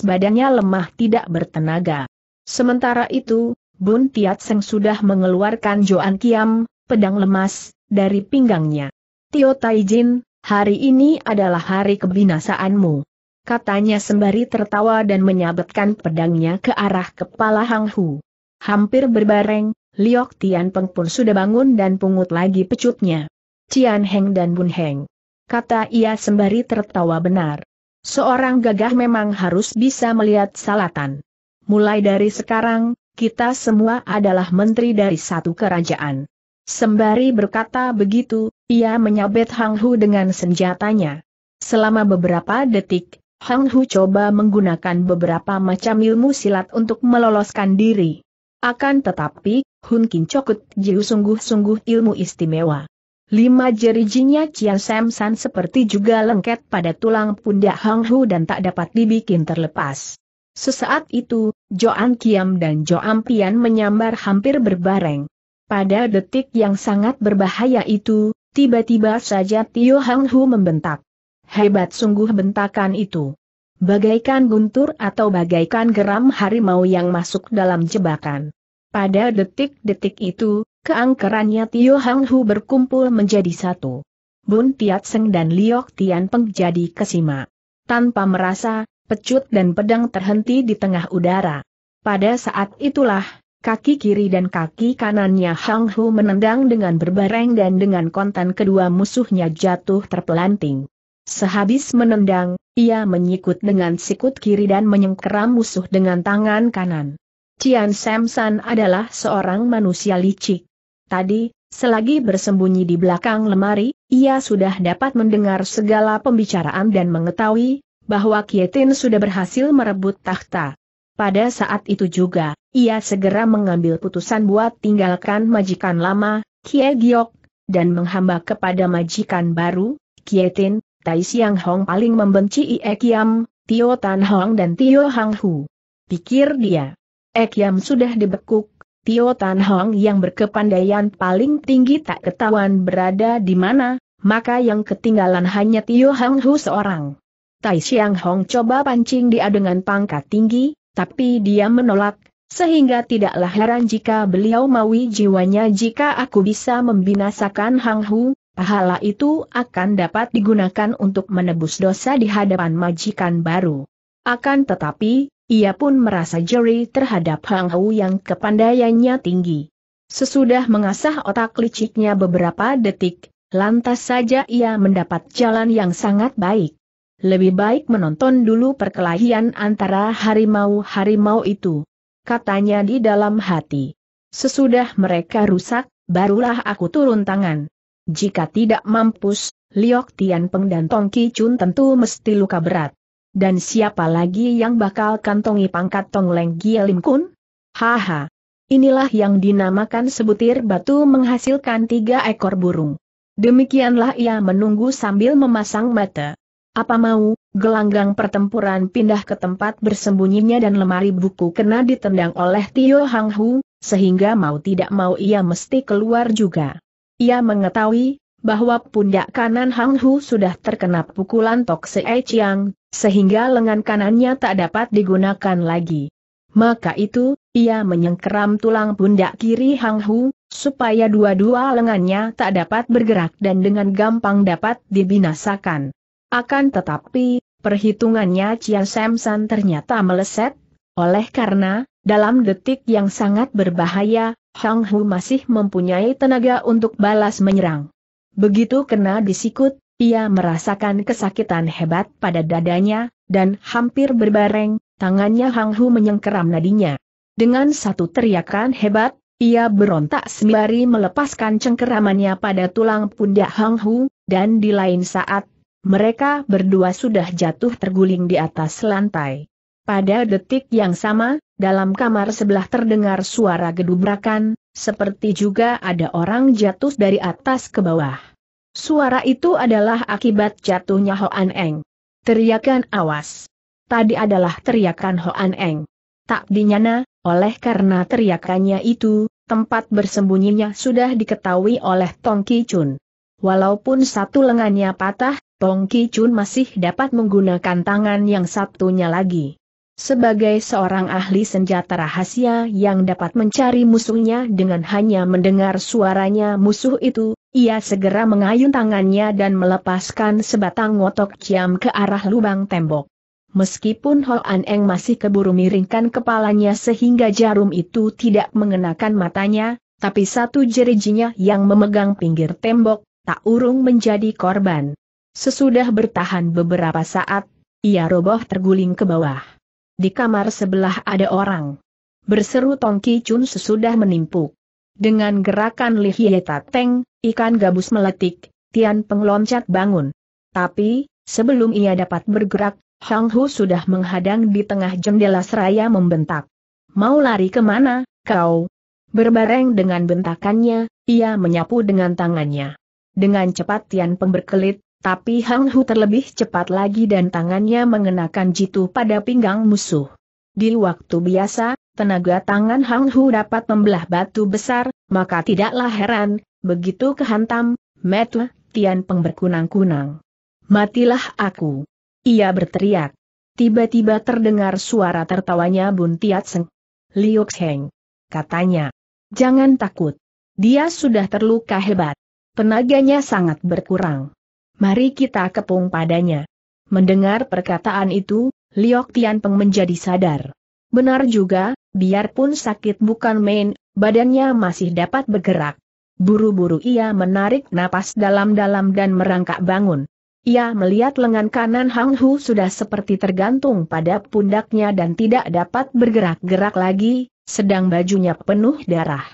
badannya lemah tidak bertenaga. Sementara itu, Bun Tiat Seng sudah mengeluarkan Joan Kiam, pedang lemas, dari pinggangnya. Tio Taijin, hari ini adalah hari kebinasaanmu. Katanya sembari tertawa dan menyabetkan pedangnya ke arah kepala Hang Hu. Hampir berbareng, Liok Tian Peng pun sudah bangun dan pungut lagi pecutnya. Cian Heng dan Bun Heng. Kata ia sembari tertawa benar. Seorang gagah memang harus bisa melihat salatan. Mulai dari sekarang, kita semua adalah menteri dari satu kerajaan. Sembari berkata begitu, ia menyabet Hang Hu dengan senjatanya. Selama beberapa detik, Hang Hu coba menggunakan beberapa macam ilmu silat untuk meloloskan diri. Akan tetapi, Hun Kin cokut, Jiu sungguh-sungguh ilmu istimewa. Lima jerijinya Cian Sam San seperti juga lengket pada tulang pundak Hang Hu dan tak dapat dibikin terlepas. Sesaat itu, Joan Kiam dan Joan Pian menyambar hampir berbareng. Pada detik yang sangat berbahaya itu, tiba-tiba saja Tio Hang Hu membentak. Hebat sungguh bentakan itu. Bagaikan guntur atau bagaikan geram harimau yang masuk dalam jebakan. Pada detik-detik itu, keangkerannya Tio Hang Hu berkumpul menjadi satu. Bun Tiat Seng dan Liok Tian Peng jadi kesima. Tanpa merasa, pecut dan pedang terhenti di tengah udara. Pada saat itulah, kaki kiri dan kaki kanannya Hang Hu menendang dengan berbareng dan dengan kontan kedua musuhnya jatuh terpelanting. Sehabis menendang, ia menyikut dengan sikut kiri dan menyengkeram musuh dengan tangan kanan. Cian Samson adalah seorang manusia licik. Tadi, selagi bersembunyi di belakang lemari, ia sudah dapat mendengar segala pembicaraan dan mengetahui bahwa Kietin sudah berhasil merebut tahta. Pada saat itu juga, ia segera mengambil putusan buat tinggalkan majikan lama, Kie Giok, dan menghamba kepada majikan baru, Kietin, Tai Siang Hong paling membenci Ie Kiam, Tio Tan Hong dan Tio Hang Hu. Pikir dia. Ie Kiam sudah dibekuk, Tio Tan Hong yang berkepandaian paling tinggi tak ketahuan berada di mana, maka yang ketinggalan hanya Tio Hang Hu seorang. Tai Siang Hong coba pancing dia dengan pangkat tinggi, tapi dia menolak, sehingga tidaklah heran jika beliau maui jiwanya jika aku bisa membinasakan Hang Hu, pahala itu akan dapat digunakan untuk menebus dosa di hadapan majikan baru. Akan tetapi, ia pun merasa jeri terhadap Hang Hou yang kepandaiannya tinggi. Sesudah mengasah otak liciknya beberapa detik, lantas saja ia mendapat jalan yang sangat baik. Lebih baik menonton dulu perkelahian antara harimau-harimau itu. Katanya di dalam hati. Sesudah mereka rusak, barulah aku turun tangan. Jika tidak mampus, Liok Tian Peng dan Tong Ki Chun tentu mesti luka berat. Dan siapa lagi yang bakal kantongi pangkat Tong Leng Lim Kun? Haha. Inilah yang dinamakan sebutir batu menghasilkan tiga ekor burung. Demikianlah ia menunggu sambil memasang mata. Apa mau, gelanggang pertempuran pindah ke tempat bersembunyinya dan lemari buku kena ditendang oleh Tio Hang Hu, sehingga mau tidak mau ia mesti keluar juga. Ia mengetahui bahwa pundak kanan Hang Hu sudah terkena pukulan Tok Sei Chiang, sehingga lengan kanannya tak dapat digunakan lagi. Maka itu, ia menyengkeram tulang pundak kiri Hang Hu, supaya dua-dua lengannya tak dapat bergerak dan dengan gampang dapat dibinasakan. Akan tetapi, perhitungannya Chia Samson ternyata meleset, oleh karena, dalam detik yang sangat berbahaya, Hang Hu masih mempunyai tenaga untuk balas menyerang. Begitu kena disikut, ia merasakan kesakitan hebat pada dadanya, dan hampir berbareng, tangannya Hang Hu menyengkeram nadinya. Dengan satu teriakan hebat, ia berontak sembari melepaskan cengkeramannya pada tulang pundak Hang Hu, dan di lain saat, mereka berdua sudah jatuh terguling di atas lantai. Pada detik yang sama, dalam kamar sebelah terdengar suara gedubrakan, seperti juga ada orang jatuh dari atas ke bawah. Suara itu adalah akibat jatuhnya Hoan Eng. Teriakan awas. Tadi adalah teriakan Hoan Eng. Tak dinyana, oleh karena teriakannya itu, tempat bersembunyinya sudah diketahui oleh Tong Ki Chun. Walaupun satu lengannya patah, Tong Ki Chun masih dapat menggunakan tangan yang satunya lagi. Sebagai seorang ahli senjata rahasia yang dapat mencari musuhnya dengan hanya mendengar suaranya musuh itu, ia segera mengayun tangannya dan melepaskan sebatang ngotok ciam ke arah lubang tembok. Meskipun Hoan Eng masih keburu miringkan kepalanya sehingga jarum itu tidak mengenakan matanya, tapi satu jerijinya yang memegang pinggir tembok, tak urung menjadi korban. Sesudah bertahan beberapa saat, ia roboh terguling ke bawah. Di kamar sebelah ada orang. Berseru Tong Ki Chun sesudah menimpuk. Dengan gerakan lihye Teng, ikan gabus meletik, Tian Peng loncat bangun. Tapi, sebelum ia dapat bergerak, Hang Hu sudah menghadang di tengah jendela seraya membentak. Mau lari kemana, kau? Berbareng dengan bentakannya, ia menyapu dengan tangannya. Dengan cepat Tian Peng berkelit, tapi Hang Hu terlebih cepat lagi dan tangannya mengenakan jitu pada pinggang musuh. Di waktu biasa, tenaga tangan Hang Hu dapat membelah batu besar, maka tidaklah heran, begitu kehantam, Metu, Tian Peng berkunang-kunang. Matilah aku. Ia berteriak. Tiba-tiba terdengar suara tertawanya Bun Tiat Seng. Liu Heng. Katanya. Jangan takut. Dia sudah terluka hebat. Tenaganya sangat berkurang. Mari kita kepung padanya. Mendengar perkataan itu, Liok Tianpeng menjadi sadar. Benar juga, biarpun sakit bukan main, badannya masih dapat bergerak. Buru-buru ia menarik napas dalam-dalam dan merangkak bangun. Ia melihat lengan kanan Hang Hu sudah seperti tergantung pada pundaknya dan tidak dapat bergerak-gerak lagi, sedang bajunya penuh darah.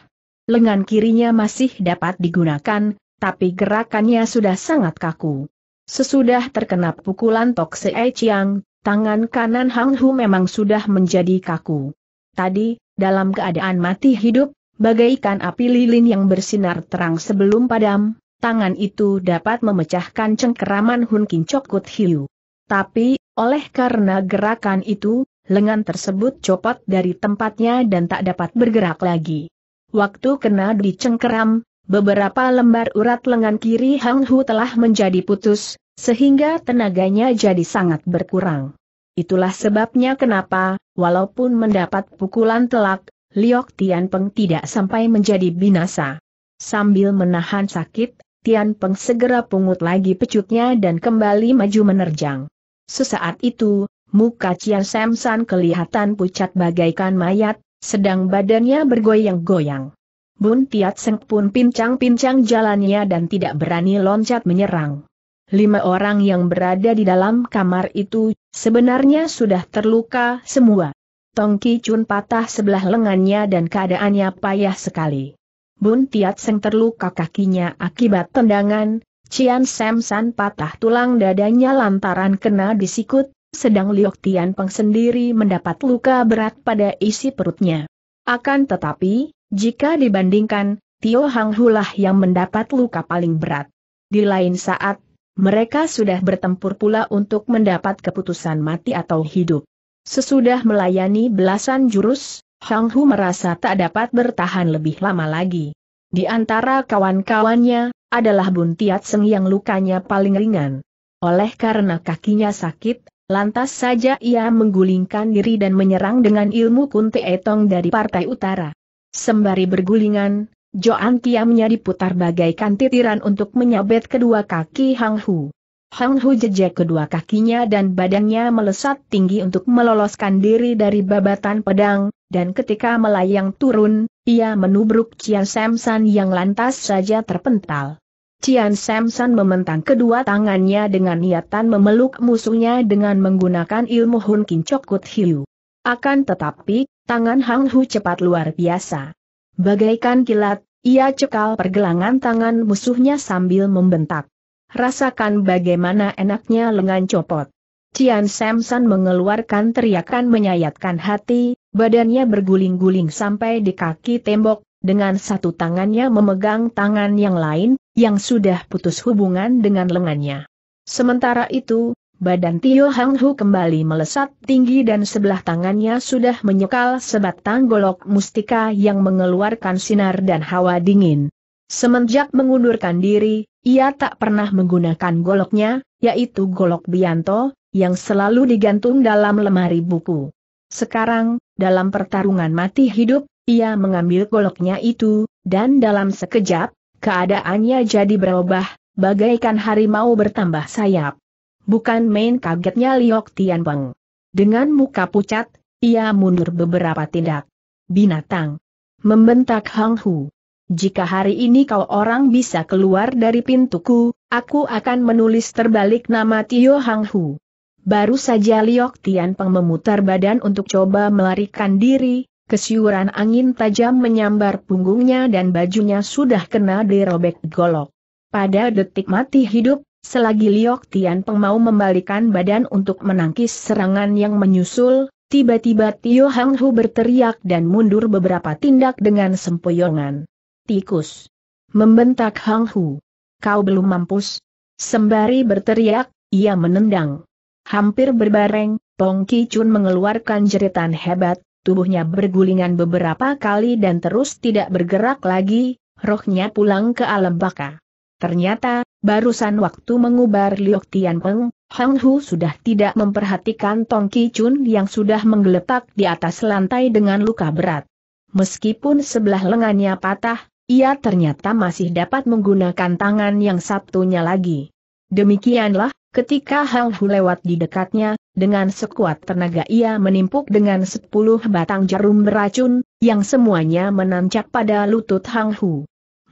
Lengan kirinya masih dapat digunakan, tapi gerakannya sudah sangat kaku. Sesudah terkena pukulan Tok Sei Chiang, tangan kanan Hang Hu memang sudah menjadi kaku. Tadi, dalam keadaan mati hidup, bagaikan api lilin yang bersinar terang sebelum padam, tangan itu dapat memecahkan cengkeraman Hun Kincok Kut Hiu. Tapi, oleh karena gerakan itu, lengan tersebut copot dari tempatnya dan tak dapat bergerak lagi. Waktu kena dicengkeram, Beberapa lembar urat lengan kiri Hang Hu telah menjadi putus, sehingga tenaganya jadi sangat berkurang. Itulah sebabnya kenapa, walaupun mendapat pukulan telak, Liok Tian Peng tidak sampai menjadi binasa. Sambil menahan sakit, Tian Peng segera pungut lagi pecutnya dan kembali maju menerjang. Sesaat itu, muka Cian Samsan kelihatan pucat bagaikan mayat, sedang badannya bergoyang-goyang. Bun Tiat Seng pun pincang-pincang jalannya dan tidak berani loncat menyerang. Lima orang yang berada di dalam kamar itu, sebenarnya sudah terluka semua. Tongki Chun patah sebelah lengannya dan keadaannya payah sekali. Bun Tiat Seng terluka kakinya akibat tendangan, Cian Sam San patah tulang dadanya lantaran kena disikut, sedang Liok Tian Peng sendiri mendapat luka berat pada isi perutnya. Akan tetapi, jika dibandingkan, Tio Hang Hulah yang mendapat luka paling berat. Di lain saat, mereka sudah bertempur pula untuk mendapat keputusan mati atau hidup. Sesudah melayani belasan jurus, Hang Hu merasa tak dapat bertahan lebih lama lagi. Di antara kawan-kawannya, adalah Bun Tiat Seng yang lukanya paling ringan. Oleh karena kakinya sakit, lantas saja ia menggulingkan diri dan menyerang dengan ilmu Kunti Etong dari Partai Utara. Sembari bergulingan, Joan Kiamnya diputar bagaikan titiran untuk menyabet kedua kaki Hang Hu. Hang Hu jejak kedua kakinya dan badannya melesat tinggi untuk meloloskan diri dari babatan pedang, dan ketika melayang turun, ia menubruk Cian Samson yang lantas saja terpental. Cian Samson mementang kedua tangannya dengan niatan memeluk musuhnya dengan menggunakan ilmu Hun Kincokut Hiu. Akan tetapi, Tangan Hang Hu cepat luar biasa. Bagaikan kilat, ia cekal pergelangan tangan musuhnya sambil membentak. Rasakan bagaimana enaknya lengan copot. Cian Samson mengeluarkan teriakan menyayatkan hati, badannya berguling-guling sampai di kaki tembok, dengan satu tangannya memegang tangan yang lain, yang sudah putus hubungan dengan lengannya. Sementara itu, Badan Tio Hang Hu kembali melesat tinggi dan sebelah tangannya sudah menyekal sebatang golok mustika yang mengeluarkan sinar dan hawa dingin. Semenjak mengundurkan diri, ia tak pernah menggunakan goloknya, yaitu golok Bianto, yang selalu digantung dalam lemari buku. Sekarang, dalam pertarungan mati hidup, ia mengambil goloknya itu, dan dalam sekejap, keadaannya jadi berubah, bagaikan harimau bertambah sayap. Bukan main kagetnya Liok Tian Tianpeng. Dengan muka pucat, ia mundur beberapa tindak. Binatang. Membentak Hang Hu. Jika hari ini kau orang bisa keluar dari pintuku, aku akan menulis terbalik nama Tio Hang Hu. Baru saja Liok Tianpeng memutar badan untuk coba melarikan diri, kesiuran angin tajam menyambar punggungnya dan bajunya sudah kena dirobek golok. Pada detik mati hidup, Selagi Liok Tian Peng mau membalikan badan untuk menangkis serangan yang menyusul, tiba-tiba Tio Hang Hu berteriak dan mundur beberapa tindak dengan sempoyongan. Tikus! Membentak Hang Hu. Kau belum mampus? Sembari berteriak, ia menendang. Hampir berbareng, Pong Ki Chun mengeluarkan jeritan hebat, tubuhnya bergulingan beberapa kali dan terus tidak bergerak lagi, rohnya pulang ke alam baka. Ternyata, barusan waktu mengubar Liok Tian Peng, Hang Hu sudah tidak memperhatikan Tong Ki Chun yang sudah menggeletak di atas lantai dengan luka berat. Meskipun sebelah lengannya patah, ia ternyata masih dapat menggunakan tangan yang satunya lagi. Demikianlah, ketika Hang Hu lewat di dekatnya, dengan sekuat tenaga ia menimpuk dengan sepuluh batang jarum beracun, yang semuanya menancap pada lutut Hang Hu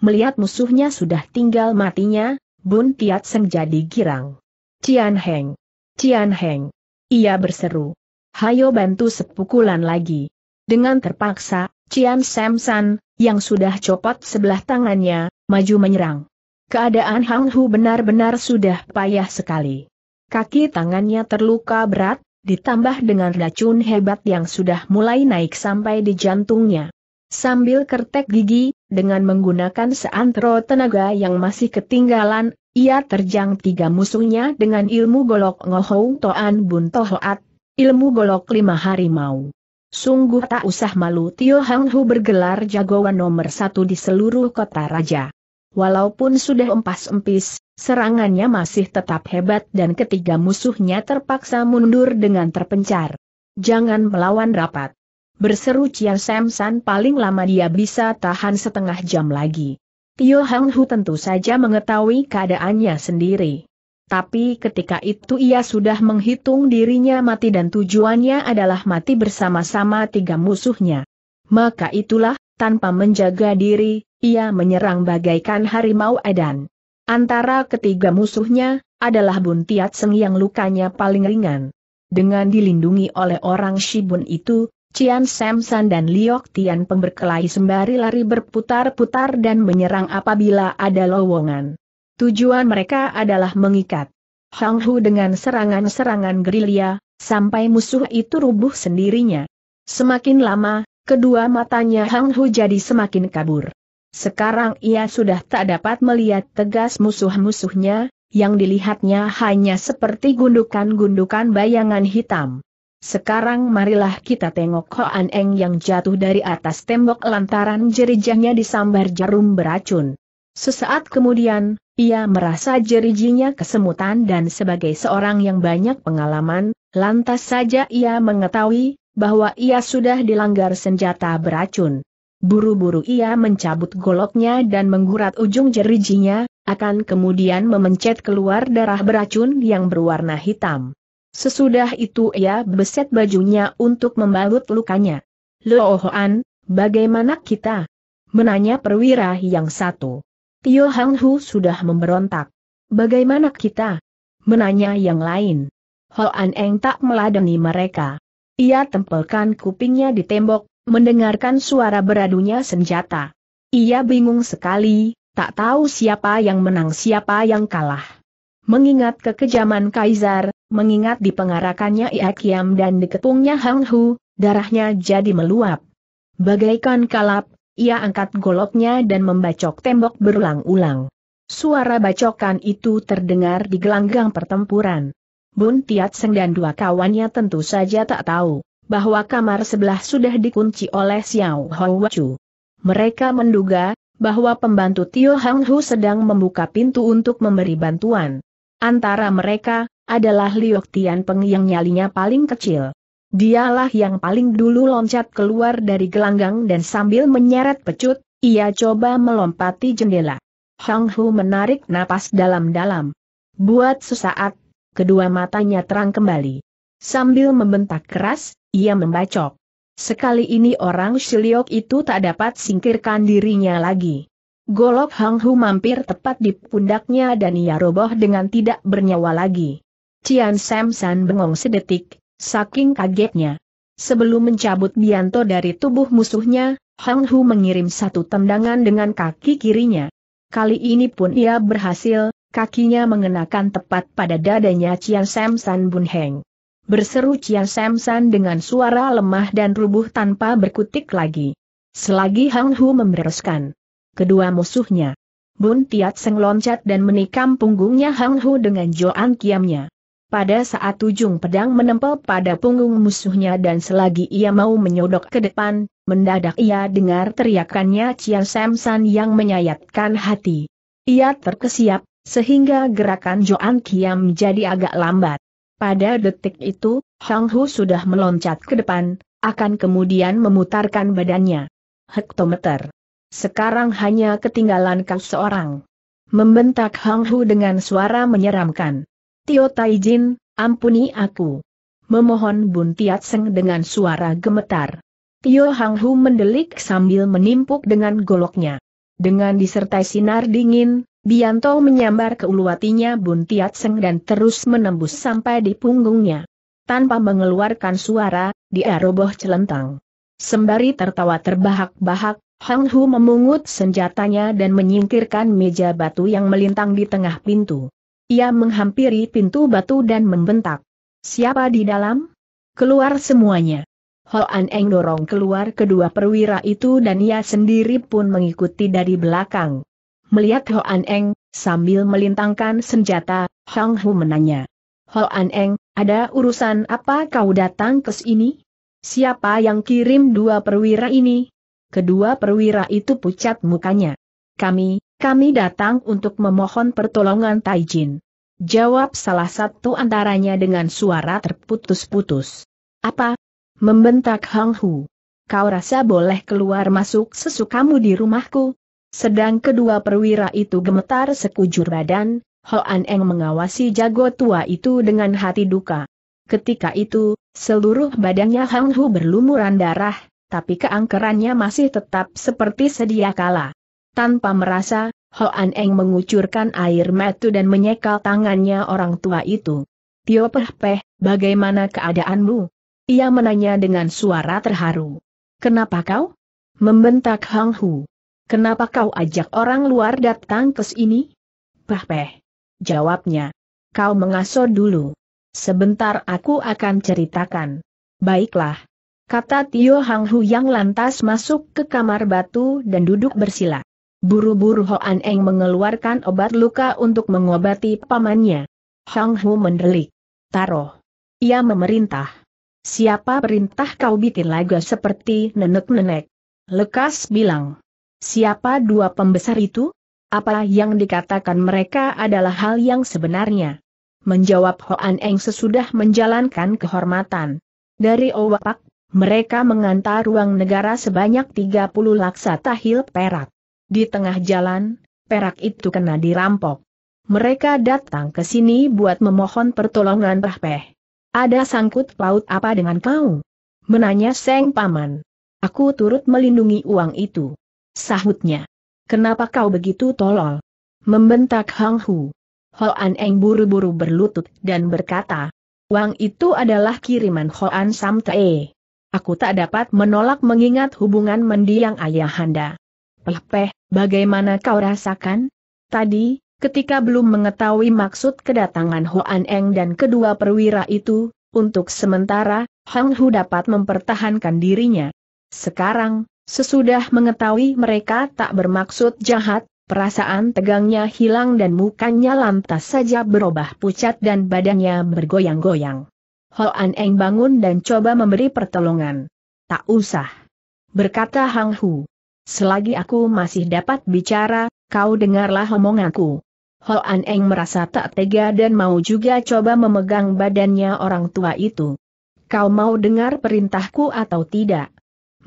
melihat musuhnya sudah tinggal matinya, Bun Tiat Seng jadi girang. Cian Heng! Cian Heng! Ia berseru. Hayo bantu sepukulan lagi. Dengan terpaksa, Cian Samson, yang sudah copot sebelah tangannya, maju menyerang. Keadaan Hang Hu benar-benar sudah payah sekali. Kaki tangannya terluka berat, ditambah dengan racun hebat yang sudah mulai naik sampai di jantungnya. Sambil kertek gigi, dengan menggunakan seantero tenaga yang masih ketinggalan, ia terjang tiga musuhnya dengan ilmu golok ngohou toan bun tohoat, ilmu golok lima harimau. Sungguh tak usah malu Tio Hang Hu bergelar jagoan nomor satu di seluruh kota raja. Walaupun sudah empas-empis, serangannya masih tetap hebat dan ketiga musuhnya terpaksa mundur dengan terpencar. Jangan melawan rapat berseru Cian Sam San paling lama dia bisa tahan setengah jam lagi. Tio Hang Hu tentu saja mengetahui keadaannya sendiri. Tapi ketika itu ia sudah menghitung dirinya mati dan tujuannya adalah mati bersama-sama tiga musuhnya. Maka itulah, tanpa menjaga diri, ia menyerang bagaikan harimau edan. Antara ketiga musuhnya, adalah Bun Tiat Seng yang lukanya paling ringan. Dengan dilindungi oleh orang Shibun itu, Cian Samson dan Liok Tian Peng berkelahi sembari lari berputar-putar dan menyerang apabila ada lowongan. Tujuan mereka adalah mengikat Hang Hu dengan serangan-serangan gerilya, sampai musuh itu rubuh sendirinya. Semakin lama, kedua matanya Hang Hu jadi semakin kabur. Sekarang ia sudah tak dapat melihat tegas musuh-musuhnya, yang dilihatnya hanya seperti gundukan-gundukan bayangan hitam. Sekarang marilah kita tengok Hoan Eng yang jatuh dari atas tembok lantaran jerijahnya disambar jarum beracun. Sesaat kemudian, ia merasa jerijinya kesemutan dan sebagai seorang yang banyak pengalaman, lantas saja ia mengetahui bahwa ia sudah dilanggar senjata beracun. Buru-buru ia mencabut goloknya dan menggurat ujung jerijinya, akan kemudian memencet keluar darah beracun yang berwarna hitam. Sesudah itu ia beset bajunya untuk membalut lukanya. Lohoan, bagaimana kita? Menanya perwira yang satu. Tio Hang Hu sudah memberontak. Bagaimana kita? Menanya yang lain. Hoan Eng tak meladeni mereka. Ia tempelkan kupingnya di tembok, mendengarkan suara beradunya senjata. Ia bingung sekali, tak tahu siapa yang menang siapa yang kalah. Mengingat kekejaman Kaisar, mengingat dipengarakannya Iakiam dan dikepungnya Hang Hu, darahnya jadi meluap. Bagaikan kalap, ia angkat goloknya dan membacok tembok berulang-ulang. Suara bacokan itu terdengar di gelanggang pertempuran. Bun Tiat Seng dan dua kawannya tentu saja tak tahu bahwa kamar sebelah sudah dikunci oleh Xiao Hou Mereka menduga bahwa pembantu Tio Hang Hu sedang membuka pintu untuk memberi bantuan. Antara mereka, adalah Liok Tian Peng yang nyalinya paling kecil. Dialah yang paling dulu loncat keluar dari gelanggang dan sambil menyeret pecut, ia coba melompati jendela. Hang Hu menarik napas dalam-dalam. Buat sesaat, kedua matanya terang kembali. Sambil membentak keras, ia membacok. Sekali ini orang Shiliok itu tak dapat singkirkan dirinya lagi. Golok Hang Hu mampir tepat di pundaknya dan ia roboh dengan tidak bernyawa lagi. Cian Sam San bengong sedetik, saking kagetnya. Sebelum mencabut Bianto dari tubuh musuhnya, Hang Hu mengirim satu tendangan dengan kaki kirinya. Kali ini pun ia berhasil, kakinya mengenakan tepat pada dadanya Cian Sam San Bun Heng. Berseru Cian Sam San dengan suara lemah dan rubuh tanpa berkutik lagi. Selagi Hang Hu membereskan kedua musuhnya. Bun Tiat Seng loncat dan menikam punggungnya Hang Hu dengan Joan Kiamnya. Pada saat ujung pedang menempel pada punggung musuhnya dan selagi ia mau menyodok ke depan, mendadak ia dengar teriakannya Chia Samsan yang menyayatkan hati. Ia terkesiap, sehingga gerakan Joan Kiam jadi agak lambat. Pada detik itu, Hang Hu sudah meloncat ke depan, akan kemudian memutarkan badannya. Hektometer sekarang hanya ketinggalan kau seorang. Membentak Hang Hu dengan suara menyeramkan. Tio Taijin, ampuni aku. Memohon Bun Tiat Seng dengan suara gemetar. Tio Hang Hu mendelik sambil menimpuk dengan goloknya. Dengan disertai sinar dingin, Bianto menyambar ke ulu hatinya Bun Tiat Seng dan terus menembus sampai di punggungnya. Tanpa mengeluarkan suara, dia roboh celentang. Sembari tertawa terbahak-bahak, Hang Hu memungut senjatanya dan menyingkirkan meja batu yang melintang di tengah pintu. Ia menghampiri pintu batu dan membentak. Siapa di dalam? Keluar semuanya. Ho An Eng dorong keluar kedua perwira itu dan ia sendiri pun mengikuti dari belakang. Melihat Ho An Eng, sambil melintangkan senjata, Hang Hu menanya. "Ho An Eng, ada urusan apa kau datang ke sini? Siapa yang kirim dua perwira ini? Kedua perwira itu pucat mukanya. Kami, kami datang untuk memohon pertolongan Taijin. Jawab salah satu antaranya dengan suara terputus-putus. Apa? Membentak Hang Hu. Kau rasa boleh keluar masuk sesukamu di rumahku? Sedang kedua perwira itu gemetar sekujur badan, Hoan Eng mengawasi jago tua itu dengan hati duka. Ketika itu, seluruh badannya Hang Hu berlumuran darah, tapi keangkerannya masih tetap seperti sedia kala. Tanpa merasa, Hoan Eng mengucurkan air mata dan menyekal tangannya orang tua itu. Tio Peh bagaimana keadaanmu? Ia menanya dengan suara terharu. Kenapa kau? Membentak Hang Hu. Kenapa kau ajak orang luar datang ke sini? Peh Peh. Jawabnya. Kau mengasuh dulu. Sebentar aku akan ceritakan. Baiklah kata Tio Hang Hu yang lantas masuk ke kamar batu dan duduk bersila. Buru-buru Hoan Eng mengeluarkan obat luka untuk mengobati pamannya. Hang Hu mendelik. Taruh. Ia memerintah. Siapa perintah kau bikin laga seperti nenek-nenek? Lekas bilang. Siapa dua pembesar itu? Apa yang dikatakan mereka adalah hal yang sebenarnya. Menjawab Hoan Eng sesudah menjalankan kehormatan. Dari Owapak mereka mengantar uang negara sebanyak 30 laksa tahil perak. Di tengah jalan, perak itu kena dirampok. Mereka datang ke sini buat memohon pertolongan Rahpeh. Ada sangkut paut apa dengan kau? Menanya Seng Paman. Aku turut melindungi uang itu. Sahutnya. Kenapa kau begitu tolol? Membentak Hang Hu. Hoan Eng buru-buru berlutut dan berkata, Uang itu adalah kiriman sam Samte. Aku tak dapat menolak mengingat hubungan mendiang ayahanda. Pelpeh, bagaimana kau rasakan? Tadi, ketika belum mengetahui maksud kedatangan Hoan Eng dan kedua perwira itu, untuk sementara, Hang Hu dapat mempertahankan dirinya. Sekarang, sesudah mengetahui mereka tak bermaksud jahat, perasaan tegangnya hilang dan mukanya lantas saja berubah pucat dan badannya bergoyang-goyang. Ho An Eng bangun dan coba memberi pertolongan. Tak usah. Berkata Hang Hu. Selagi aku masih dapat bicara, kau dengarlah omonganku. Ho An Eng merasa tak tega dan mau juga coba memegang badannya orang tua itu. Kau mau dengar perintahku atau tidak?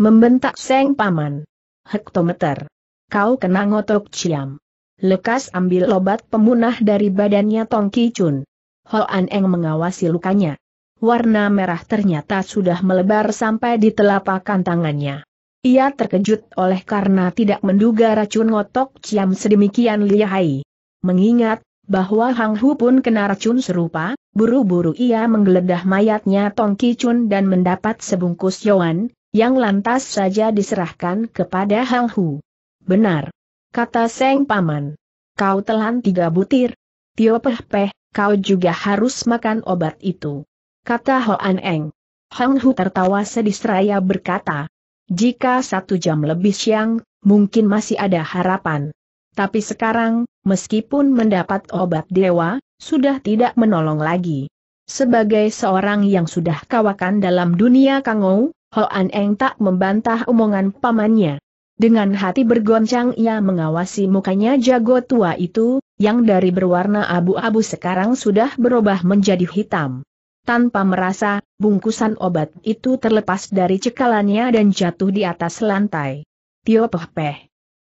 Membentak Seng Paman. Hektometer. Kau kena ngotok ciam. Lekas ambil obat pemunah dari badannya Tong Ki Chun. Ho An Eng mengawasi lukanya warna merah ternyata sudah melebar sampai di telapak tangannya. Ia terkejut oleh karena tidak menduga racun ngotok Ciam sedemikian lihai. Mengingat bahwa Hang Hu pun kena racun serupa, buru-buru ia menggeledah mayatnya Tong Ki Chun dan mendapat sebungkus Yuan, yang lantas saja diserahkan kepada Hang Hu. Benar. Kata Seng Paman. Kau telan tiga butir. Tio Peh Peh, kau juga harus makan obat itu kata Hoan Eng. Hang Hu tertawa sedih seraya berkata, jika satu jam lebih siang, mungkin masih ada harapan. Tapi sekarang, meskipun mendapat obat dewa, sudah tidak menolong lagi. Sebagai seorang yang sudah kawakan dalam dunia Kangou, Hoan Eng tak membantah omongan pamannya. Dengan hati bergoncang ia mengawasi mukanya jago tua itu, yang dari berwarna abu-abu sekarang sudah berubah menjadi hitam. Tanpa merasa, bungkusan obat itu terlepas dari cekalannya dan jatuh di atas lantai. Tio Peh Peh.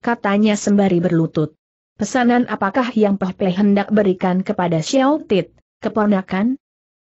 Katanya sembari berlutut. Pesanan apakah yang Peh Peh hendak berikan kepada Xiao Tit, keponakan?